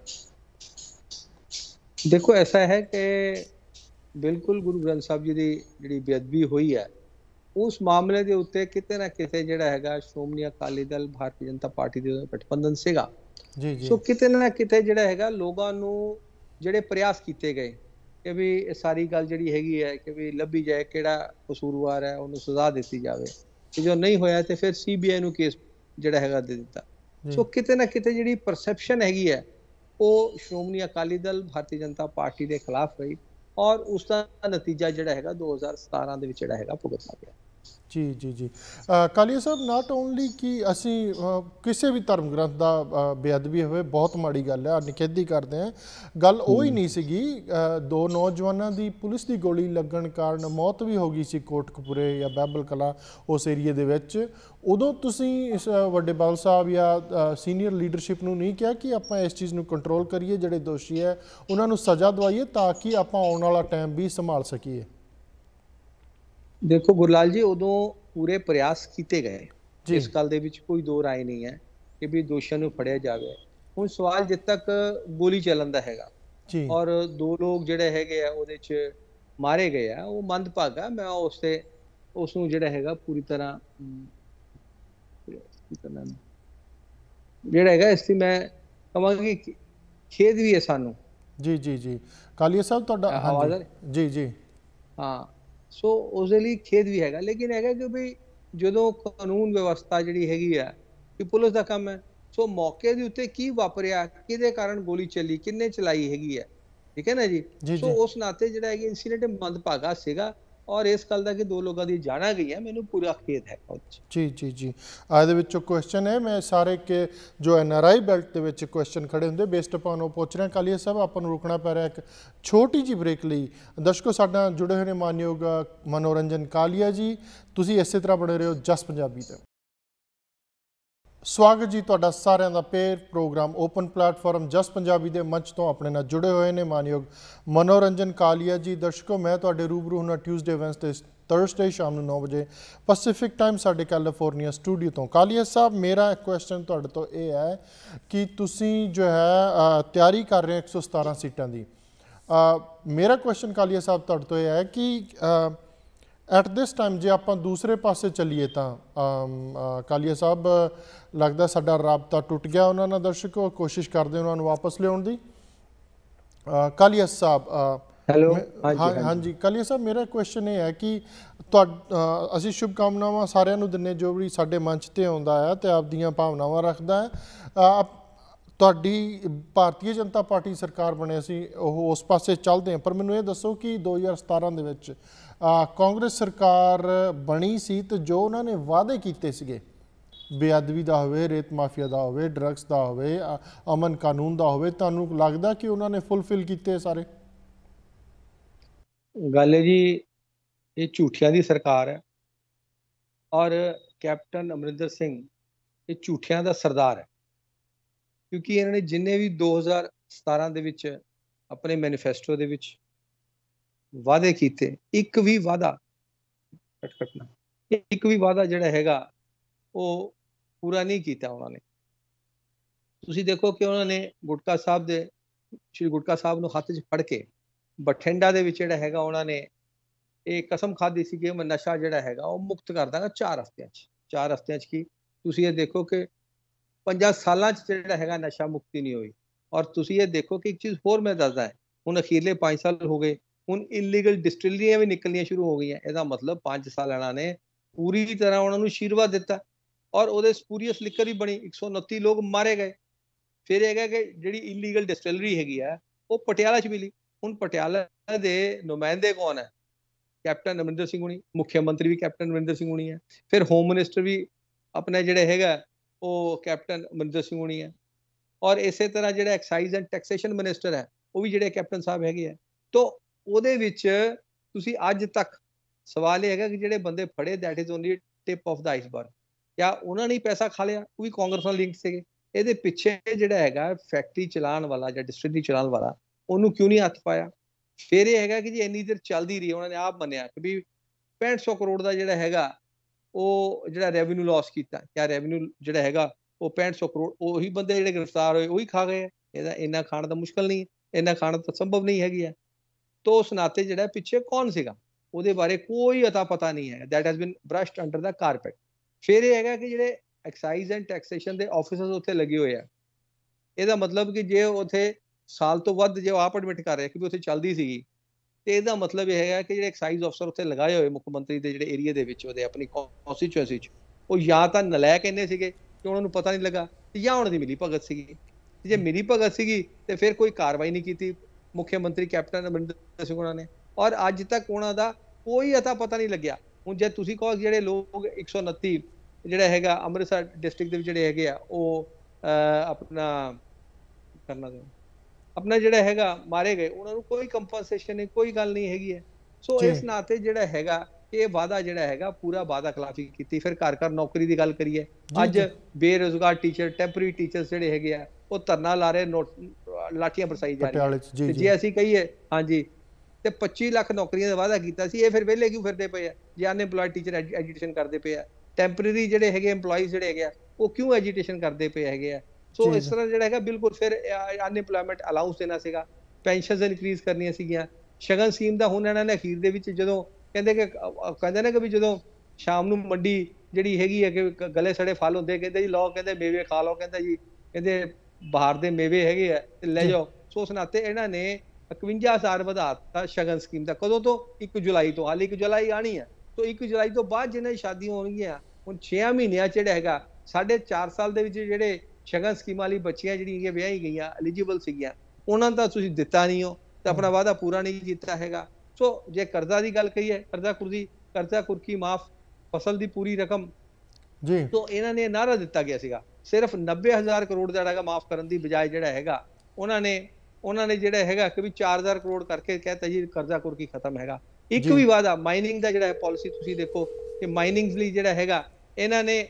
ਦੇਖੋ ਐਸਾ ਹੈ ਕਿ ਬਿਲਕੁਲ ਗੁਰੂ ਗ੍ਰੰਥ ਸਾਹਿਬ ਜੀ ਦੀ ਜਿਹੜੀ ਬੇਅਦਬੀ ਹੋਈ ਹੈ ਉਸ ਮਾਮਲੇ ਦੇ ਉੱਤੇ ਕਿਤੇ ਨਾ ਕਿਤੇ ਜਿਹੜਾ ਹੈਗਾ ਸ਼੍ਰੋਮਣੀ ਅਕਾਲੀ ਦਲ ਭਾਰਤੀ ਜਨਤਾ ਪਾਰਟੀ ਦੇ ਗਠਬੰਧਨ ਸੀਗਾ ਜੀ ਜੀ ਸੋ ਕਿਤੇ ਨਾ ਕਿਤੇ ਜਿਹੜਾ ਹੈਗਾ ਲੋਕਾਂ ਨੂੰ ਜਿਹੜੇ ਪ੍ਰਯਾਸ ਕੀਤੇ ਗਏ ਕਿ ਵੀ ਇਹ ਸਾਰੀ ਗੱਲ ਜਿਹੜੀ ਹੈਗੀ ਹੈ ਕਿ ਵੀ ਲੱਭੀ ਜਾਏ ਕਿਹੜਾ ਕਸੂਰਵਾਰ ਹੈ ਉਹਨੂੰ ਸਜ਼ਾ ਦਿੱਤੀ ਜਾਵੇ ਤੇ ਜੋ ਨਹੀਂ ਹੋਇਆ ਤੇ ਫਿਰ ਸੀਬੀਆਈ ਨੂੰ ਕੇਸ ਜਿਹੜਾ ਹੈਗਾ ਦੇ ਦਿੱਤਾ ਸੋ ਕਿਤੇ ਨਾ ਕਿਤੇ ਜਿਹੜੀ ਪਰਸੈਪਸ਼ਨ ਹੈਗੀ ਹੈ ਉਹ ਸ਼੍ਰੋਮਣੀ ਅਕਾਲੀ ਦਲ ਭਾਰਤੀ ਜਨਤਾ ਪਾਰਟੀ ਦੇ ਖਿਲਾਫ ਰਹੀ ਔਰ ਉਸ ਦਾ ਨਤੀਜਾ ਜਿਹੜਾ ਹੈਗਾ 2017 ਦੇ ਵਿੱਚ ਜਿਹੜਾ ਹੈਗਾ ਭੁਗਤਣਾ ਪਿਆ ਜੀ ਜੀ ਜੀ ਕਾਲੀਆ ਸਾਹਿਬ ਨਾਟ ਓਨਲੀ ਕਿ ਅਸੀਂ ਕਿਸੇ ਵੀ ਧਰਮ ਗ੍ਰੰਥ ਦਾ ਬੇਅਦਬੀ ਹੋਵੇ ਬਹੁਤ ਮਾੜੀ ਗੱਲ ਹੈ ਨਿਖੇਧੀ ਕਰਦੇ ਆ ਗੱਲ ਉਹ ਹੀ ਨਹੀਂ ਸੀਗੀ ਦੋ ਨੌਜਵਾਨਾਂ ਦੀ ਪੁਲਿਸ ਦੀ ਗੋਲੀ ਲੱਗਣ ਕਾਰਨ ਮੌਤ ਵੀ ਹੋ ਗਈ ਸੀ ਕੋਟਕਪੂਰੇ ਜਾਂ ਬੈਬਲ ਕਲਾ ਉਸ ਏਰੀਏ ਦੇ ਵਿੱਚ ਉਦੋਂ ਤੁਸੀਂ ਇਸ ਵੱਡੇ ਬਾਲ ਸਾਹਿਬ ਜਾਂ ਸੀਨੀਅਰ ਲੀਡਰਸ਼ਿਪ ਨੂੰ ਨਹੀਂ ਕਿਹਾ ਕਿ ਆਪਾਂ ਇਸ ਚੀਜ਼ ਨੂੰ ਕੰਟਰੋਲ ਕਰੀਏ ਜਿਹੜੇ ਦੋਸ਼ੀ ਹੈ ਉਹਨਾਂ ਨੂੰ ਸਜ਼ਾ ਦਵਾਈਏ ਤਾਂ ਕਿ ਆਪਾਂ ਆਉਣ ਵਾਲਾ ਟਾਈਮ ਵੀ ਸੰਭਾਲ ਸਕੀਏ ਦੇਖੋ ਗੁਰਲਾਲ ਜੀ ਉਦੋਂ ਪੂਰੇ ਪ੍ਰਯਾਸ ਕੀਤੇ ਗਏ ਇਸ ਗੱਲ ਦੇ ਵਿੱਚ ਕੋਈ ਦੋ رائے ਨਹੀਂ ਹੈ ਕਿ ਵੀ ਦੋਸ਼ਾਂ ਨੂੰ ਫੜਿਆ ਜਾਵੇ ਹੁਣ ਸਵਾਲ ਜਿੱਤ ਤੱਕ ਗੋਲੀ ਚੱਲਣ ਦਾ ਹੈਗਾ ਜੀ ਔਰ ਦੋ ਲੋਕ ਜਿਹੜੇ ਹੈਗੇ ਆ ਉਹਦੇ 'ਚ ਮਾਰੇ ਗਏ ਆ ਉਹ ਮੰਦ ਭਾਗਾ ਮੈਂ ਉਸ ਤੇ ਉਸ ਨੂੰ ਜਿਹੜਾ ਹੈਗਾ ਪੂਰੀ ਤਰ੍ਹਾਂ ਜਿਹੜਾ ਹੈਗਾ ਇਸ ਤੇ ਮੈਂ ਕਿ ਖੇਦ ਵੀ ਹੈ ਸਾਨੂੰ ਜੀ ਜੀ ਜੀ ਕਾਲੀਆ ਸਾਹਿਬ ਤੁਹਾਡਾ ਜੀ ਜੀ ਹਾਂ ਸੋ ਉਸ ਦੇ ਲਈ ਖੇਦ ਵੀ ਹੈਗਾ ਲੇਕਿਨ ਹੈਗਾ ਕਿ ਭਈ ਜਦੋਂ ਕਾਨੂੰਨ ਵਿਵਸਥਾ ਜਿਹੜੀ ਹੈਗੀ ਆ ਕਿ ਪੁਲਿਸ ਦਾ ਕੰਮ ਹੈ ਸੋ ਮੌਕੇ ਦੇ ਉੱਤੇ ਕੀ ਵਾਪਰਿਆ ਕਿਹਦੇ ਕਾਰਨ ਗੋਲੀ ਚੱਲੀ ਕਿੰਨੇ ਚਲਾਈ ਹੈਗੀ ਆ ਠੀਕ ਹੈ ਨਾ ਜੀ ਸੋ ਉਸ ਨਾਤੇ ਜਿਹੜਾ ਹੈ ਕਿ ਇਨਸੀਡੈਂਟ ਮੰਦਭਾਗਾ ਸੀਗਾ ਔਰ ਇਸ ਗੱਲ ਦਾ ਕਿ ਦੋ ਲੋਕਾਂ ਦੀ ਜਾਣਾ ਗਈ ਹੈ ਮੈਨੂੰ ਪੂਰਾ ਖੇਤ ਹੈ ਜੀ ਜੀ ਜੀ ਆ ਇਹਦੇ ਵਿੱਚੋਂ ਕੁਐਸਚਨ ਹੈ ਮੈਂ ਸਾਰੇ ਕਿ ਜੋ ਐਨ ਆਰ ਆਈ ਬੈਲਟ ਦੇ ਵਿੱਚ ਕੁਐਸਚਨ ਖੜੇ ਹੁੰਦੇ ਬੇਸਡ ਅਪਨ ਉਹ ਪੁੱਛ ਰਹੇ ਕਾਲੀਆ ਸਾਹਿਬ ਆਪਾਂ ਨੂੰ ਰੁਕਣਾ ਪੈ ਰਿਹਾ ਇੱਕ ਛੋਟੀ ਜੀ ਬ੍ਰੇਕ ਲਈ ਦਰਸ਼ਕੋ ਸਾਡਾ ਜੁੜੇ ਹੋਏ ਨੇ ਮਾਨਯੋਗ ਮਨੋਰੰਜਨ ਕਾਲੀਆ ਜੀ ਤੁਸੀਂ ਇਸੇ ਤਰ੍ਹਾਂ ਬਣੇ ਰਹੋ ਜਸ ਪੰਜਾਬੀ ਤੇ ਸਵਾਗਤ ਜੀ ਤੁਹਾਡਾ ਸਾਰਿਆਂ ਦਾ ਪੇਰ programme open platform Jus Punjabi ਦੇ ਮੰਚ ਤੋਂ ਆਪਣੇ ਨਾਲ ਜੁੜੇ ਹੋਏ ਨੇ ਮਾਨਯੋਗ ਮਨੋਰੰਜਨ ਕਾਲੀਆ ਜੀ ਦਰਸ਼ਕੋ ਮੈਂ ਤੁਹਾਡੇ ਰੂਬਰੂ ਹੁਣ ਟਿਊਜ਼ਡੇ ਵੈਂਸਡੇ ਥਰਸਡੇ ਸ਼ਾਮ ਨੂੰ 9 ਵਜੇ ਪੈਸੀਫਿਕ ਟਾਈਮ ਸਾਡੇ ਕੈਲੀਫੋਰਨੀਆ ਸਟੂਡੀਓ ਤੋਂ ਕਾਲੀਆ ਸਾਹਿਬ ਮੇਰਾ ਕੁਐਸਚਨ ਤੁਹਾਡੇ ਤੋਂ ਇਹ ਹੈ ਕਿ ਤੁਸੀਂ ਜੋ ਹੈ ਤਿਆਰੀ ਕਰ ਰਹੇ ਹੋ 117 ਸੀਟਾਂ ਦੀ ਮੇਰਾ ਕੁਐਸਚਨ ਕਾਲੀਆ ਸਾਹਿਬ ਤੁਹਾਡੇ ਤੋਂ ਇਹ ਹੈ ਕਿ ਐਟ ਦਿਸ ਟਾਈਮ ਜੇ ਆਪਾਂ ਦੂਸਰੇ ਪਾਸੇ ਚੱਲੀਏ ਤਾਂ ਕਾਲੀਆ ਸਾਹਿਬ ਲੱਗਦਾ ਸਾਡਾ ਰਾਬਤਾ ਟੁੱਟ ਗਿਆ ਉਹਨਾਂ ਨਾਲ ਦਰਸ਼ਕੋ ਕੋਸ਼ਿਸ਼ ਕਰਦੇ ਉਹਨਾਂ ਨੂੰ ਵਾਪਸ ਲਿਆਉਣ ਦੀ ਕਾਲੀਆ ਸਾਹਿਬ ਹੈਲੋ ਹਾਂਜੀ ਕਾਲੀਆ ਸਾਹਿਬ ਮੇਰਾ ਕੁਐਸਚਨ ਇਹ ਹੈ ਕਿ ਅਸੀਂ ਸ਼ੁਭ ਕਾਮਨਾਵਾਂ ਸਾਰਿਆਂ ਨੂੰ ਦਿੰਨੇ ਜੋ ਵੀ ਸਾਡੇ ਮੰਚ ਤੇ ਆਉਂਦਾ ਹੈ ਤੇ ਆਪਦੀਆਂ ਭਾਵਨਾਵਾਂ ਰੱਖਦਾ ਹੈ ਤੁਹਾਡੀ ਭਾਰਤੀ ਜਨਤਾ ਪਾਰਟੀ ਸਰਕਾਰ ਬਣਿਆ ਸੀ ਉਹ ਉਸ ਪਾਸੇ ਚੱਲਦੇ ਆ ਪਰ ਮੈਨੂੰ ਇਹ ਦੱਸੋ ਕਿ 2017 ਦੇ ਵਿੱਚ ਕਾਂਗਰਸ ਸਰਕਾਰ ਬਣੀ ਸੀ ਤੇ ਜੋ ਉਹਨਾਂ ਨੇ ਵਾਅਦੇ ਕੀਤੇ ਸੀਗੇ ਬੇਅਦਬੀ ਦਾ ਹੋਵੇ ਰੇਤ ਮਾਫੀਆ ਦਾ ਹੋਵੇ ਡਰੱਗਸ ਦਾ ਹੋਵੇ ਅਮਨ ਕਾਨੂੰਨ ਦਾ ਹੋਵੇ ਤੁਹਾਨੂੰ ਲੱਗਦਾ ਕਿ ਉਹਨਾਂ ਨੇ ਫੁੱਲਫਿਲ ਕੀਤੇ ਸਾਰੇ ਗੱਲ ਹੈ ਜੀ ਇਹ ਝੂਠੀਆਂ ਦੀ ਸਰਕਾਰ ਹੈ ਔਰ ਕੈਪਟਨ ਅਮਰਿੰਦਰ ਸਿੰਘ ਇਹ ਝੂਠਿਆਂ ਦਾ ਸਰਦਾਰ ਹੈ ਕਿਉਂਕਿ ਇਹਨਾਂ ਨੇ ਜਿੰਨੇ ਵੀ 2017 ਦੇ ਵਿੱਚ ਆਪਣੇ ਮੈਨੀਫੈਸਟੋ ਦੇ ਵਿੱਚ ਵਾਅਦੇ ਕੀਤੇ ਇੱਕ ਵੀ ਵਾਅਦਾ ਕਟਕਟਣਾ ਇੱਕ ਵੀ ਵਾਅਦਾ ਜਿਹੜਾ ਹੈਗਾ ਉਹ ਪੂਰਾ ਨਹੀਂ ਕੀਤਾ ਉਹਨਾਂ ਨੇ ਤੁਸੀਂ ਦੇਖੋ ਕਿ ਉਹਨਾਂ ਨੇ ਗੁਟਕਾ ਸਾਹਿਬ ਦੇ ਸ਼੍ਰੀ ਗੁਟਕਾ ਸਾਹਿਬ ਨੂੰ ਹੱਥ 'ਚ ਫੜ ਕੇ ਬਠਿੰਡਾ ਦੇ ਵਿੱਚ ਜਿਹੜਾ ਹੈਗਾ ਉਹਨਾਂ ਨੇ ਇਹ ਕਸਮ ਖਾਦੀ ਸੀ ਕਿ ਮੈਂ ਨਸ਼ਾ ਜਿਹੜਾ ਹੈਗਾ ਉਹ ਮੁਕਤ ਕਰ ਦਾਂਗਾ 4 ਹਫ਼ਤਿਆਂ 'ਚ 4 ਹਫ਼ਤਿਆਂ 'ਚ ਕੀ ਤੁਸੀਂ ਇਹ ਦੇਖੋ ਕਿ 50 ਸਾਲਾਂ 'ਚ ਜਿਹੜਾ ਹੈਗਾ ਨਸ਼ਾ ਮੁਕਤੀ ਨਹੀਂ ਹੋਈ ਔਰ ਤੁਸੀਂ ਇਹ ਦੇਖੋ ਕਿ ਇੱਕ ਚੀਜ਼ ਹੋਰ ਮੈਂ ਦੱਸਦਾ ਹੈ ਹੁਣ ਅਖੀਰਲੇ 5 ਸਾਲ ਹੋ ਗਏ ਹੁਣ ਇਲੀਗਲ ਡਿਸਟਿਲਰੀਆਂ ਵੀ ਨਿਕਲਣੀਆਂ ਸ਼ੁਰੂ ਹੋ ਗਈਆਂ ਇਹਦਾ ਮਤਲਬ 5 ਸਾਲ ਲੈਣਾ ਨੇ ਪੂਰੀ ਤਰ੍ਹਾਂ ਉਹਨਾਂ ਨੂੰ ਸ਼ੀਰਵਾ ਦਿੱਤਾ ਔਰ ਉਹਦੇ ਸਪੂਰੀਅਸ ਲਿਕਰ ਵੀ ਬਣੀ 129 ਲੋਕ ਮਾਰੇ ਗਏ ਫਿਰ ਇਹ ਹੈਗਾ ਕਿ ਜਿਹੜੀ ਇਲੀਗਲ ਡਿਸਟਿਲਰੀ ਹੈਗੀ ਆ ਉਹ ਪਟਿਆਲਾ 'ਚ ਮਿਲੀ ਹੁਣ ਪਟਿਆਲਾ ਦੇ ਨੁਮਾਇੰਦੇ ਕੌਣ ਹੈ ਕੈਪਟਨ ਅਮਰਿੰਦਰ ਸਿੰਘ ਹੁਣੀ ਮੁੱਖ ਮੰਤਰੀ ਵੀ ਕੈਪਟਨ ਅਮਰਿੰਦਰ ਸਿੰਘ ਹੁਣੀ ਹੈ ਫਿਰ ਹੋਮ ਮਿਨਿਸਟਰ ਵੀ ਆਪਣੇ ਜਿਹੜੇ ਹੈਗਾ ਉਹ ਕੈਪਟਨ ਅਮਰਿੰਦਰ ਸਿੰਘ ਹੁਣੀ ਹੈ ਔਰ ਇਸੇ ਤਰ੍ਹਾਂ ਜਿਹੜਾ ਐਕਸਾਈਜ਼ ਐਂਡ ਟੈਕਸੇਸ਼ਨ ਮਿਨਿਸਟਰ ਹੈ ਉਹ ਵੀ ਜਿਹੜੇ ਕੈਪਟਨ ਸਾਹਿਬ ਹੈਗੇ ਆ ਤੋਂ ਉਹਦੇ ਵਿੱਚ ਤੁਸੀਂ ਅੱਜ ਤੱਕ ਸਵਾਲ ਇਹ ਹੈਗਾ ਕਿ ਜਿਹੜੇ ਬੰਦੇ ਫੜੇ that is only tip of the iceberg ਕਿਆ ਉਹਨਾਂ ਨੇ ਪੈਸਾ ਖਾ ਲਿਆ ਉਹ ਵੀ ਕਾਂਗਰਸ ਨਾਲ ਲਿੰਕ ਸੀਗੇ ਇਹਦੇ ਪਿੱਛੇ ਜਿਹੜਾ ਹੈਗਾ ਫੈਕਟਰੀ ਚਲਾਉਣ ਵਾਲਾ ਜਾਂ ਡਿਸਟ੍ਰਿਕਟ ਚਲਾਉਣ ਵਾਲਾ ਉਹਨੂੰ ਕਿਉਂ ਨਹੀਂ ਹੱਥ ਪਾਇਆ ਫਿਰ ਇਹ ਹੈਗਾ ਕਿ ਜੀ ਇੰਨੀ ਦਿਨ ਚੱਲਦੀ ਰਹੀ ਉਹਨਾਂ ਨੇ ਆਪ ਮੰਨਿਆ ਕਿ ਵੀ 6500 ਕਰੋੜ ਦਾ ਜਿਹੜਾ ਹੈਗਾ ਉਹ ਜਿਹੜਾ ਰੈਵਨਿਊ ਲਾਸ ਕੀਤਾ ਕਿਆ ਰੈਵਨਿਊ ਜਿਹੜਾ ਹੈਗਾ ਉਹ 6500 ਕਰੋੜ ਉਹੀ ਬੰਦੇ ਜਿਹੜੇ ਗ੍ਰਿਫਤਾਰ ਹੋਏ ਉਹੀ ਖਾ ਗਏ ਇਹਦਾ ਇੰਨਾ ਖਾਣ ਦਾ ਮੁਸ਼ਕਲ ਨਹੀਂ ਹੈ ਇੰਨਾ ਖਾਣਾ ਤਾਂ ਸੰਭਵ ਨਹੀਂ ਹੈਗੀ ਹੈ ਤੋਂ ਉਸ ਨਾਤੇ ਜਿਹੜਾ ਪਿੱਛੇ ਕੌਣ ਸੀਗਾ ਉਹਦੇ ਬਾਰੇ ਕੋਈ ਅਤਾ ਪਤਾ ਨਹੀਂ ਹੈ that has been brushed under the carpet ਫਿਰ ਇਹ ਹੈਗਾ ਕਿ ਜਿਹੜੇ ਐਕਸਾਈਜ਼ ਐਂਡ ਟੈਕਸੇਸ਼ਨ ਦੇ ਆਫੀਸਰਸ ਉੱਥੇ ਲੱਗੇ ਹੋਏ ਆ ਇਹਦਾ ਮਤਲਬ ਕਿ ਜੇ ਉੱਥੇ ਸਾਲ ਤੋਂ ਵੱਧ ਜੇ ਆਪ ਐਡਮਿਟ ਕਰ ਰਿਹਾ ਕਿ ਵੀ ਉੱਥੇ ਚੱਲਦੀ ਸੀਗੀ ਤੇ ਇਹਦਾ ਮਤਲਬ ਇਹ ਹੈਗਾ ਕਿ ਜਿਹੜੇ ਐਕਸਾਈਜ਼ ਆਫਸਰ ਉੱਥੇ ਲਗਾਏ ਹੋਏ ਮੁੱਖ ਮੰਤਰੀ ਦੇ ਜਿਹੜੇ ਏਰੀਆ ਦੇ ਵਿੱਚ ਉਹਦੇ ਆਪਣੀ ਕਨਸਟੀਚੁਐਂਸੀ 'ਚ ਉਹ ਜਾਂ ਤਾਂ ਨਲਾਇਕ ਇੰਨੇ ਸੀਗੇ ਕਿ ਉਹਨਾਂ ਨੂੰ ਪਤਾ ਨਹੀਂ ਲੱਗਾ ਜਾਂ ਉਹਨਾਂ ਦੀ ਮਿਲੀ ਭਗਤ ਸੀਗੀ ਜੇ ਮਿਲੀ ਭਗਤ ਸੀਗੀ ਤੇ ਫਿਰ ਕੋਈ ਕਾਰਵਾਈ ਨਹੀਂ ਕੀਤੀ ਮੁੱਖ ਮੰਤਰੀ ਕੈਪਟਨ ਅਮਰਿੰਦਰ ਸਿੰਘ ਉਹਨਾਂ ਨੇ ਔਰ ਅੱਜ ਤੱਕ ਉਹਨਾਂ ਦਾ ਕੋਈ ਅਤਾ ਪਤਾ ਨਹੀਂ ਲੱਗਿਆ ਹੁਣ ਜੇ ਤੁਸੀਂ ਕਹੋ ਜਿਹੜੇ ਲੋਕ 129 ਜਿਹੜਾ ਹੈਗਾ ਅੰਮ੍ਰਿਤਸਰ ਡਿਸਟ੍ਰਿਕਟ ਦੇ ਵਿੱਚ ਜਿਹੜੇ ਹੈਗੇ ਆ ਉਹ ਆਪਣਾ ਕਰਨਾ ਦੇ ਆਪਣਾ ਜਿਹੜਾ ਹੈਗਾ ਮਾਰੇ ਗਏ ਉਹਨਾਂ ਨੂੰ ਕੋਈ ਕੰਪਨਸੇਸ਼ਨ ਨਹੀਂ ਕੋਈ ਗੱਲ ਨਹੀਂ ਹੈਗੀ ਹੈ ਸੋ ਇਸ ਨਾਤੇ ਜਿਹੜਾ ਹੈਗਾ ਇਹ ਵਾਦਾ ਜਿਹੜਾ ਹੈਗਾ ਪੂਰਾ ਵਾਦਾ ਖਿਲਾਫੀ ਕੀਤੀ ਫਿਰ ਘਰ ਘਰ ਨੌਕਰੀ ਦੀ ਗੱਲ ਕਰੀਏ ਅੱਜ ਬੇਰੋਜ਼ਗਾਰ ਟੀਚਰ ਟੈਂਪਰੇਰੀ ਟੀਚਰਸ ਜਿਹੜੇ ਹੈਗੇ ਆ ਉਹ ਧਰਨਾ ਲਾ ਰਹੇ ਲਾਠੀਆਂ ਵਰਸਾਈ ਜਾ ਰਹੀਆਂ ਤੇ ਜੇ ਅਸੀਂ ਕਹੀਏ ਹਾਂਜੀ ਤੇ 25 ਲੱਖ ਨੌਕਰੀਆਂ ਦਾ ਵਾਅਦਾ ਕੀਤਾ ਸੀ ਇਹ ਫਿਰ ਵਿਹਲੇ ਕਿਉਂ ਫਿਰਦੇ ਪਏ ਆ ਜੇ ਅਨਐਮਪਲੋਇਡ ਟੀਚਰ ਐਜੀਟੇਸ਼ਨ ਕਰਦੇ ਪਏ ਆ ਟੈਂਪਰੇਰੀ ਜਿਹੜੇ ਹੈਗੇ EMPLOYEES ਜਿਹੜੇ ਹੈਗੇ ਆ ਉਹ ਕਿਉਂ ਐਜੀਟੇਸ਼ਨ ਕਰਦੇ ਪਏ ਹੈਗੇ ਆ ਸੋ ਇਸ ਤਰ੍ਹਾਂ ਜਿਹੜਾ ਹੈਗਾ ਬਿਲਕੁਲ ਫਿਰ ਅਨਐਮਪਲੋਇਮੈਂਟ ਅਲਾਉਂਸ ਦੇਣਾ ਸੀਗਾ ਪੈਨਸ਼ਨਸ ਇਨਕਰੀਜ਼ ਕਰਨੀਆਂ ਸੀਗੀਆਂ ਸ਼ਗਨ ਸੀਮ ਦਾ ਹੁਣ ਇਹਨਾਂ ਨੇ ਅਖੀਰ ਦੇ ਵਿੱਚ ਜਦੋਂ ਕਹਿੰਦੇ ਕਿ ਕਹਿੰਦੇ ਨੇ ਕਿ ਵੀ ਜਦੋਂ ਸ਼ਾਮ ਨੂੰ ਮੰਡੀ ਜਿਹੜੀ ਹੈਗੀ ਹੈ ਕਿ ਗਲੇ ਸੜੇ ਫਲ ਹੁੰਦੇ ਕਹਿੰਦੇ ਜੀ ਲੋਕ ਕਹਿੰਦੇ ਮੇਵੇ ਖਾ ਲਓ ਕਹਿੰਦਾ ਜੀ ਕਹਿੰਦੇ ਬਾਹਰ ਦੇ ਮੇਵੇ ਹੈਗੇ ਆ ਤੇ ਲੈ ਜਾਓ ਸੋ ਸਨਾਤੇ ਇਹਨਾਂ ਨੇ 51000 ਵਧਾਤਾ ਸ਼ਗਨ ਸਕੀਮ ਦਾ ਕਦੋਂ ਤੋਂ 1 ਜੁਲਾਈ ਤੋਂ ਹਾਲੇ 1 ਜੁਲਾਈ ਆਣੀ ਹੈ ਤੋਂ 1 ਜੁਲਾਈ ਤੋਂ ਬਾਅਦ ਜਿਹਨਾਂ ਦੀ ਸ਼ਾਦੀ ਹੋਣਗੀਆਂ ਹੁਣ 6 ਮਹੀਨਿਆਂ ਚ ਜਿਹੜਾ ਹੈਗਾ 4 ਸਾਲ ਦੇ ਵਿੱਚ ਜਿਹੜੇ ਸ਼ਗਨ ਸਕੀਮਾਂ ਲਈ ਬੱਚੀਆਂ ਜਿਹੜੀਆਂ ਵਿਆਹੀ ਗਈਆਂ ਐਲੀਜੀਬਲ ਸੀਗੀਆਂ ਉਹਨਾਂ ਦਾ ਤੁਸੀਂ ਦਿੱਤਾ ਨਹੀਂ ਹੋ ਤੇ ਆਪਣਾ ਵਾਅਦਾ ਪੂਰਾ ਨਹੀਂ ਕੀਤਾ ਹੈਗਾ ਸੋ ਜੇ ਕਰਜ਼ਾ ਦੀ ਗੱਲ ਕਹੀਏ ਕਰਜ਼ਾ ਕੁਰਜ਼ੀ ਕਰਜ਼ਾ ਕੁਰਕੀ ਮਾਫ ਫਸਲ ਦੀ ਪੂਰੀ ਰਕਮ ਜੀ ਤੋਂ ਇਹਨਾਂ ਨੇ ਨਾਰਾ ਦਿੱਤਾ ਗਿਆ ਸੀਗਾ ਸਿਰਫ 90000 ਕਰੋੜ ਦਾ ਹੈਗਾ ਮਾਫ ਕਰਨ ਦੀ ਬਜਾਏ ਜਿਹੜਾ ਹੈਗਾ ਉਹਨਾਂ ਨੇ ਉਹਨਾਂ ਨੇ ਜਿਹੜਾ ਹੈਗਾ ਕਿ ਵੀ 4000 ਕਰੋੜ ਕਰਕੇ ਕਹਤਾ ਜੀ ਕਰਜ਼ਾ ਕੁਰਕੀ ਖਤਮ ਹੈਗਾ ਇੱਕ ਵੀ ਵਾਦਾ ਮਾਈਨਿੰਗ ਦਾ ਜਿਹੜਾ ਹੈ ਪਾਲਿਸੀ ਤੁਸੀਂ ਦੇਖੋ ਕਿ ਮਾਈਨਿੰਗਸ ਲਈ ਜਿਹੜਾ ਹੈਗਾ ਇਹਨਾਂ ਨੇ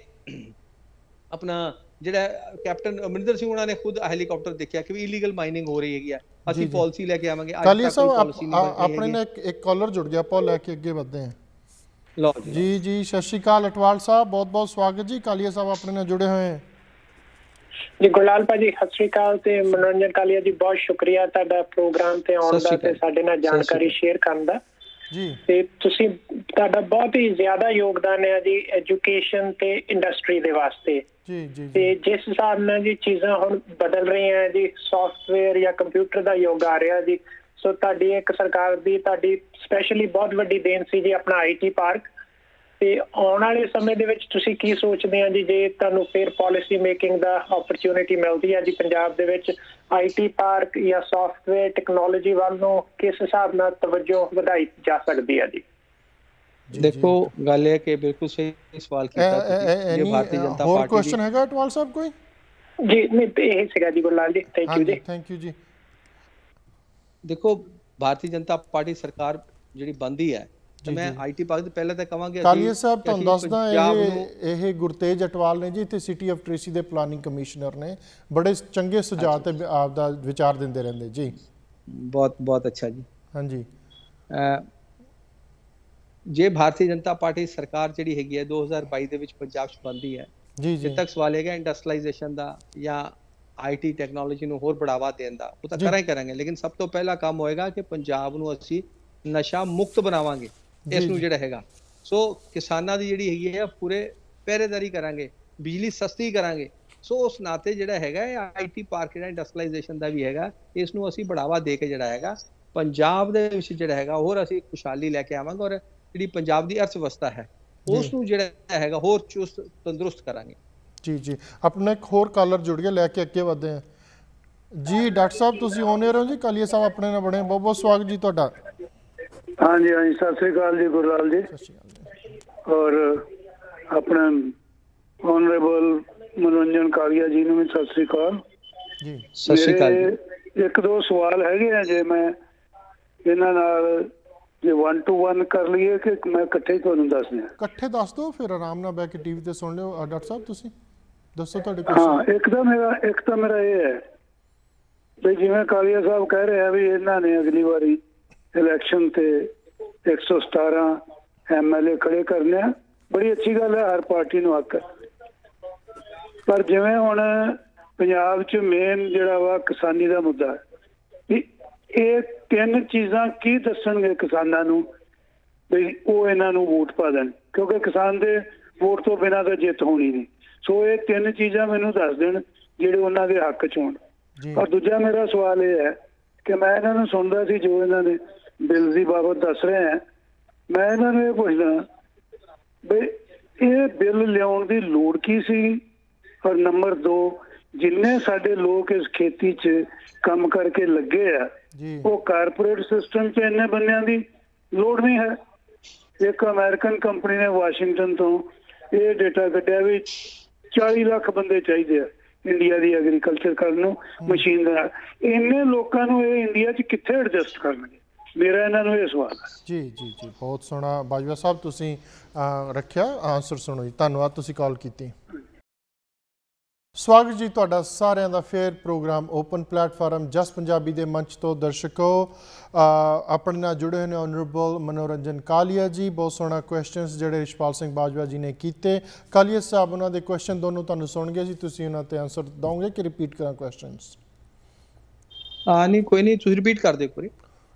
ਆਪਣਾ ਜਿਹੜਾ ਕੈਪਟਨ ਅਮਰਿੰਦਰ ਸਿੰਘ ਉਹਨਾਂ ਨੇ ਖੁਦ ਹੈਲੀਕਾਪਟਰ ਦੇਖਿਆ ਕਿ ਵੀ ਇਲੀਗਲ ਮਾਈਨਿੰਗ ਹੋ ਰਹੀ ਹੈਗੀ ਆ ਅਸੀਂ ਪਾਲਿਸੀ ਲੈ ਕੇ ਆਵਾਂਗੇ ਕਾਲੀ ਸਾਹਿਬ ਆਪਣੇ ਨਾਲ ਇੱਕ ਕਾਲਰ ਜੁੜ ਗਿਆ ਪਾ ਲੈ ਕੇ ਅੱਗੇ ਵਧਦੇ ਹਾਂ ਲਓ ਜੀ ਜੀ ਸਤਿ ਸ਼੍ਰੀ ਅਕਾਲ ਅਟਵਾਲ ਸਾਹਿਬ ਬਹੁਤ ਬਹੁਤ ਸਵਾਗਤ ਜੀ ਕਾਲੀਆ ਸਾਹਿਬ ਆਪਣੇ ਨਾਲ ਜੁੜੇ ਹੋਏ ਹਨ ਜੀ ਗੁਰਲਾਲ ਭਾਜੀ ਸਤਿ ਸ਼੍ਰੀ ਅਕਾਲ ਤੇ ਮਨੋਰੰਜਨ ਕਾਲੀਆ ਜੀ ਬਹੁਤ ਸ਼ੁਕਰੀਆ ਤੁਹਾਡਾ ਪ੍ਰੋਗਰਾਮ ਤੇ ਆਉਣ ਦਾ ਤੇ ਸਾਡੇ ਨਾਲ ਜਾਣਕਾਰੀ ਸ਼ੇਅਰ ਕਰਨ ਦਾ ਜੀ ਤੇ ਤੁਸੀਂ ਤੁਹਾਡਾ ਬਹੁਤ ਹੀ ਜ਼ਿਆਦਾ ਯੋਗਦਾਨ ਹੈ ਜੀ ਐਜੂਕੇਸ਼ਨ ਤੇ ਇੰਡਸਟਰੀ ਦੇ ਵਾਸਤੇ ਜੀ ਜੀ ਤੇ ਜਿਸ ਹਿਸਾਬ ਨਾਲ ਜੀ ਚੀਜ਼ਾਂ ਹੁਣ ਬਦਲ ਰਹੀਆਂ ਹੈ ਜੀ ਸੌਫਟਵੇਅਰ ਜਾਂ ਕੰਪਿਊਟਰ ਦਾ ਯੋਗ ਆ ਰਿਹਾ ਜੀ ਸੋ ਤੁਹਾਡੀ ਇੱਕ ਸਰਕਾਰ ਦੀ ਤੁਹਾਡੀ ਸਪੈਸ਼ਲੀ ਬਹੁਤ ਵੱਡੀ ਦੇਣ ਸੀ ਜੀ ਆਪਣਾ ਆਈਟੀ ਪਾਰਕ ਤੇ ਆਉਣ ਵਾਲੇ ਸਮੇਂ ਦੇ ਵਿੱਚ ਤੁਸੀਂ ਕੀ ਸੋਚਦੇ ਆ ਜੀ ਜੇ ਤੁਹਾਨੂੰ ਫੇਰ ਪਾਲਿਸੀ ਮੇਕਿੰਗ ਦਾ ਓਪਰਚ्युनिटी ਮਿਲਦੀ ਆ ਜੀ ਪੰਜਾਬ ਦੇ ਵਿੱਚ ਆਈਟੀ ਪਾਰਕ ਜਾਂ ਸੌਫਟਵੇਅਰ ਟੈਕਨੋਲੋਜੀ ਵੱਲ ਨੂੰ ਕਿਸ ਹਿਸਾਬ ਨਾਲ ਤਵੱਜੋ ਵਧਾਈ ਜਾ ਸਕਦੀ ਆ ਜੀ ਦੇਖੋ ਗੱਲ ਇਹ ਕਿ ਬਿਲਕੁਲ ਸਹੀ ਸਵਾਲ ਕੀਤਾ ਤੁਸੀਂ ਇਹ ਭਾਰਤੀ ਜਨਤਾ ਪਾਰਟੀ ਹੋਰ ਕੁਐਸਚਨ ਹੈਗਾ ਅਟਵਾਲ ਸਾਹਿਬ ਕੋਈ ਜੀ ਨਹੀਂ ਇਹ ਸੀਗਾ ਜੀ ਗੁਰਲਾਲ ਜੀ ਥੈਂਕ ਯੂ ਜੀ ਥੈਂਕ ਯੂ ਜੀ ਦੇਖੋ ਭਾਰਤੀ ਜਨਤਾ ਪਾਰਟੀ ਸਰਕਾਰ ਜਿਹੜੀ ਬੰਦੀ ਹੈ ਤੇ ਮੈਂ ਆਈਟੀ ਪਾਰਕ ਦੇ ਪਹਿਲਾਂ ਤਾਂ ਕਹਾਂਗੇ ਕਾਲੀਆ ਸਾਹਿਬ ਤੁਹਾਨੂੰ ਦੱਸਦਾ ਇਹ ਇਹ ਗੁਰਤੇਜ ਅਟਵਾਲ ਨੇ ਜੀ ਇੱਥੇ ਸਿਟੀ ਆਫ ਟ੍ਰੇਸੀ ਦੇ ਪਲਾਨਿੰਗ ਕਮਿਸ਼ਨਰ ਨੇ ਬੜੇ ਚੰਗੇ ਸੁਝਾਅ ਤੇ ਆਪ ਦਾ ਵਿਚਾਰ ਦਿੰਦੇ ਰਹਿੰਦੇ ਜੀ ਬਹੁਤ ਬਹੁਤ ਅੱਛਾ ਜੀ ਹਾਂਜੀ ਜੇ ਭਾਰਤੀ ਜਨਤਾ ਪਾਰਟੀ ਸਰਕਾਰ ਜਿਹੜੀ ਹੈਗੀ ਹੈ 2022 ਦੇ ਵਿੱਚ ਪੰਜਾਬ 'ਚ ਬੰਦੀ ਹੈ ਜੀ ਜੀ ਤੱਕ ਸਵਾਲ ਹੈਗਾ ਇੰਡਸਟਰੀਲਾਈਜੇਸ਼ਨ ਦਾ ਜਾਂ ਆਈਟੀ ਟੈਕਨੋਲੋਜੀ ਨੂੰ ਹੋਰ ਬੜਾਵਾ ਦੇਣ ਦਾ ਉਹ ਤਾਂ ਕਰਾਂ ਹੀ ਕਰਾਂਗੇ ਲੇਕਿਨ ਸਭ ਤੋਂ ਪਹਿਲਾ ਕੰਮ ਹੋਏਗਾ ਕਿ ਪੰਜਾਬ ਨੂੰ ਅਸੀਂ ਨਸ਼ਾ ਮੁਕਤ ਬਣਾਵਾਂਗੇ ਇਸ ਨੂੰ ਜਿਹੜਾ ਹੈਗਾ ਸੋ ਕਿਸਾਨਾਂ ਦੀ ਜਿਹੜੀ ਹੈਗੀ ਹੈ ਪੂਰੇ ਪਹਿਰੇਦਾਰੀ ਕਰਾਂਗੇ ਬਿਜਲੀ ਸਸਤੀ ਕਰਾਂਗੇ ਸੋ ਉਸ ਨਾਤੇ ਜਿਹੜਾ ਹੈਗਾ ਇਹ ਆਈਟੀ ਪਾਰਕ ਜਿਹੜਾ ਇੰਡਸਟਰੀਅਲਾਈਜੇਸ਼ਨ ਦਾ ਵੀ ਹੈਗਾ ਇਸ ਨੂੰ ਅਸੀਂ ਬੜਾਵਾ ਦੇ ਕੇ ਜਿਹੜਾ ਹੈਗਾ ਪੰਜਾਬ ਦੇ ਵਿੱਚ ਜਿਹੜਾ ਹੈਗਾ ਹੋਰ ਅਸੀਂ ਖੁਸ਼ਹਾਲੀ ਲੈ ਕੇ ਆਵਾਂਗੇ ਔਰ ਜਿਹੜੀ ਪੰਜਾਬ ਦੀ ਅਰਥ ਵਿਵਸਥਾ ਹੈ ਉਸ ਨੂੰ ਜਿਹੜਾ ਹੈਗਾ ਹੋਰ ਚੁਸਤ ਤੰਦਰੁਸਤ ਕਰਾਂਗੇ ਜੀ ਜੀ ਆਪਣਾ ਇੱਕ ਹੋਰ ਕਾਲਰ ਜੁੜ ਗਿਆ ਲੈ ਕੇ ਅੱਗੇ ਵਧਦੇ ਹਾਂ ਜੀ ਡਾਕਟਰ ਸਾਹਿਬ ਤੁਸੀਂ ਆਨਰ ਹੋ ਜੀ ਕਾਲੀਆ ਸਾਹਿਬ ਆਪਣੇ ਨਾਲ ਬਣੇ ਬਹੁਤ ਬਹੁਤ ਸਵਾਗਤ ਜੀ ਤੁਹਾਡਾ ਹਾਂਜੀ ਹਾਂਜੀ ਸਤਿ ਸ੍ਰੀ ਅਕਾਲ ਜੀ ਗੁਰਲਾਲ ਜੀ ਸਤਿ ਸ੍ਰੀ ਅਕਾਲ ਔਰ ਆਪਣਾ ਆਨਰੇਬਲ ਮਨੋਰੰਜਨ ਕਾਰਿਆ ਜੀ ਨੂੰ ਵੀ ਸਤਿ ਸ੍ਰੀ ਅਕਾਲ ਜੀ ਸਤਿ ਸ੍ਰੀ ਅਕਾਲ ਇੱਕ ਦੋ ਸਵਾਲ ਹੈਗੇ ਆ ਜੇ ਮੈਂ ਇਹਨਾਂ ਨਾਲ ਜੇ 1 ਟੂ 1 ਕਰ ਲਈਏ ਕਿ ਮੈਂ ਇਕੱਠੇ ਤੁਹਾਨੂੰ ਦੱਸ ਦਿਆਂ ਇਕੱਠੇ ਦੱਸ ਦਿਓ ਫਿਰ ਆਰਾਮ ਨਾਲ ਬੈ ਕੇ ਟੀਵੀ ਤੇ ਸੁਣ ਲਿਓ ਡਾਕਟਰ ਸਾਹਿਬ ਤੁਸੀਂ ਦੱਸੋ ਤੁਹਾਡੇ ਕੋਲ ਹਾਂ ਇੱਕ ਤਾਂ ਮੇਰਾ ਇੱਕ ਤਾਂ ਮੇਰਾ ਇਹ ਹੈ ਵੀ ਜਿਵੇਂ ਕਾਲੀਆ ਸਾਹਿਬ ਕਹਿ ਰਿਹਾ ਵੀ ਇਹਨਾਂ ਨੇ ਅਗਲੀ ਵਾਰੀ ਇਲੈਕਸ਼ਨ ਤੇ 117 ਐਮਐਲਏ ਖੜੇ ਕਰਨੇ ਆ ਬੜੀ ਅੱਛੀ ਗੱਲ ਹੈ ਹਰ ਪਾਰਟੀ ਨੂੰ ਹੱਕ ਪਰ ਜਿਵੇਂ ਹੁਣ ਪੰਜਾਬ 'ਚ ਮੇਨ ਜਿਹੜਾ ਵਾ ਕਿਸਾਨੀ ਦਾ ਮੁੱਦਾ ਹੈ ਵੀ ਇਹ ਤਿੰਨ ਚੀਜ਼ਾਂ ਕੀ ਦੱਸਣਗੇ ਕਿਸਾਨਾਂ ਨੂੰ ਵੀ ਉਹ ਇਹਨਾਂ ਨੂੰ ਵੋਟ ਪਾ ਦੇਣ ਕਿਉਂਕਿ ਕਿਸਾਨ ਦੇ ਵੋਟ ਤੋਂ ਬਿਨਾਂ ਤਾਂ ਜਿੱਤ ਹੋਣੀ ਨਹੀਂ ਸੋ ਇਹ ਤਿੰਨ ਚੀਜ਼ਾਂ ਮੈਨੂੰ ਦੱਸ ਦੇਣ ਜਿਹੜੇ ਉਹਨਾਂ ਦੇ ਹੱਕ 'ਚ ਹੋਣ ਔਰ ਦੂਜਾ ਮੇਰਾ ਸਵਾਲ ਇਹ ਹੈ ਕਿ ਮੈਂ ਇਹਨਾਂ ਨੂੰ ਸੁਣਦਾ ਸੀ ਜੋ ਇਹਨਾਂ ਨੇ ਬਿੱਲ ਦੀ ਬਾਬਤ ਦੱਸ ਰਹੇ ਆ ਮੈਂ ਇਹਨਾਂ ਨੂੰ ਇਹ ਪੁੱਛਦਾ ਵੀ ਇਹ ਬਿੱਲ ਲਿਆਉਣ ਦੀ ਲੋੜ ਕੀ ਸੀ ਔਰ ਨੰਬਰ 2 ਜਿੰਨੇ ਸਾਡੇ ਲੋਕ ਇਸ ਖੇਤੀ 'ਚ ਕੰਮ ਕਰਕੇ ਲੱਗੇ ਆ ਉਹ ਕਾਰਪੋਰੇਟ ਸਿਸਟਮ 'ਚ ਇੰਨੇ ਬੰਦਿਆਂ ਦੀ ਲੋੜ ਨਹੀਂ ਹੈ ਇੱਕ ਅਮਰੀਕਨ ਕੰਪਨੀ ਨੇ ਵਾਸ਼ਿੰਗਟਨ ਤੋਂ ਇਹ ਡਾਟਾ ਕੱਢਿਆ ਵੀ 40 ਲੱਖ ਬੰਦੇ ਚਾਹੀਦੇ ਆ ਇੰਡੀਆ ਦੀ ਐਗਰੀਕਲਚਰ ਕਰਨ ਨੂੰ ਮਸ਼ੀਨ ਦਾ ਇੰਨੇ ਲੋਕਾਂ ਨੂੰ ਇਹ ਇੰਡੀਆ 'ਚ ਕਿੱਥੇ ਐਡਜਸਟ ਕਰਨਗੇ ਮੇਰਾ ਇਹਨਾਂ ਨੂੰ ਇਹ ਸਵਾਲ ਹੈ ਜੀ ਜੀ ਜੀ ਬਹੁਤ ਸੋਹਣਾ ਬਾਜਵਾ ਸਾਹਿਬ ਤੁਸੀਂ ਰੱਖਿਆ ਆਨਸਰ ਸੁਣੋ ਜੀ ਧੰਨਵਾਦ ਤੁਸੀਂ ਕਾਲ ਕੀਤੀ ਸਵਾਗਤ ਜੀ ਤੁਹਾਡਾ ਸਾਰਿਆਂ ਦਾ ਫੇਰ programme open platform Jus Punjabi ਦੇ ਮੰਚ ਤੋਂ ਦਰਸ਼ਕੋ ਆਪਣੇ ਨਾਲ ਜੁੜੇ ਹੋਏ ਨੇ ਆਨਰੇਬਲ ਮਨੋਰੰਜਨ ਕਾਲੀਆ ਜੀ ਬਹੁਤ ਸੋਹਣਾ ਕੁਐਸਚਨਸ ਜਿਹੜੇ ਰਿਸ਼ਪਾਲ ਸਿੰਘ ਬਾਜਵਾ ਜੀ ਨੇ ਕੀਤੇ ਕਾਲੀਆ ਸਾਹਿਬ ਉਹਨਾਂ ਦੇ ਕੁਐਸਚਨ ਦੋਨੋਂ ਤੁਹਾਨੂੰ ਸੁਣਗੇ ਜੀ ਤੁਸੀਂ ਉਹਨਾਂ ਤੇ ਆਨਸਰ ਦਵੋਗੇ ਕਿ ਰਿਪੀਟ ਕਰਾਂ ਕੁਐਸਚਨਸ ਆ ਨਹੀਂ ਕੋਈ ਨਹੀਂ ਤੁਸੀਂ ਰਿਪੀਟ ਕਰ ਦਿਓ ਕੋਈ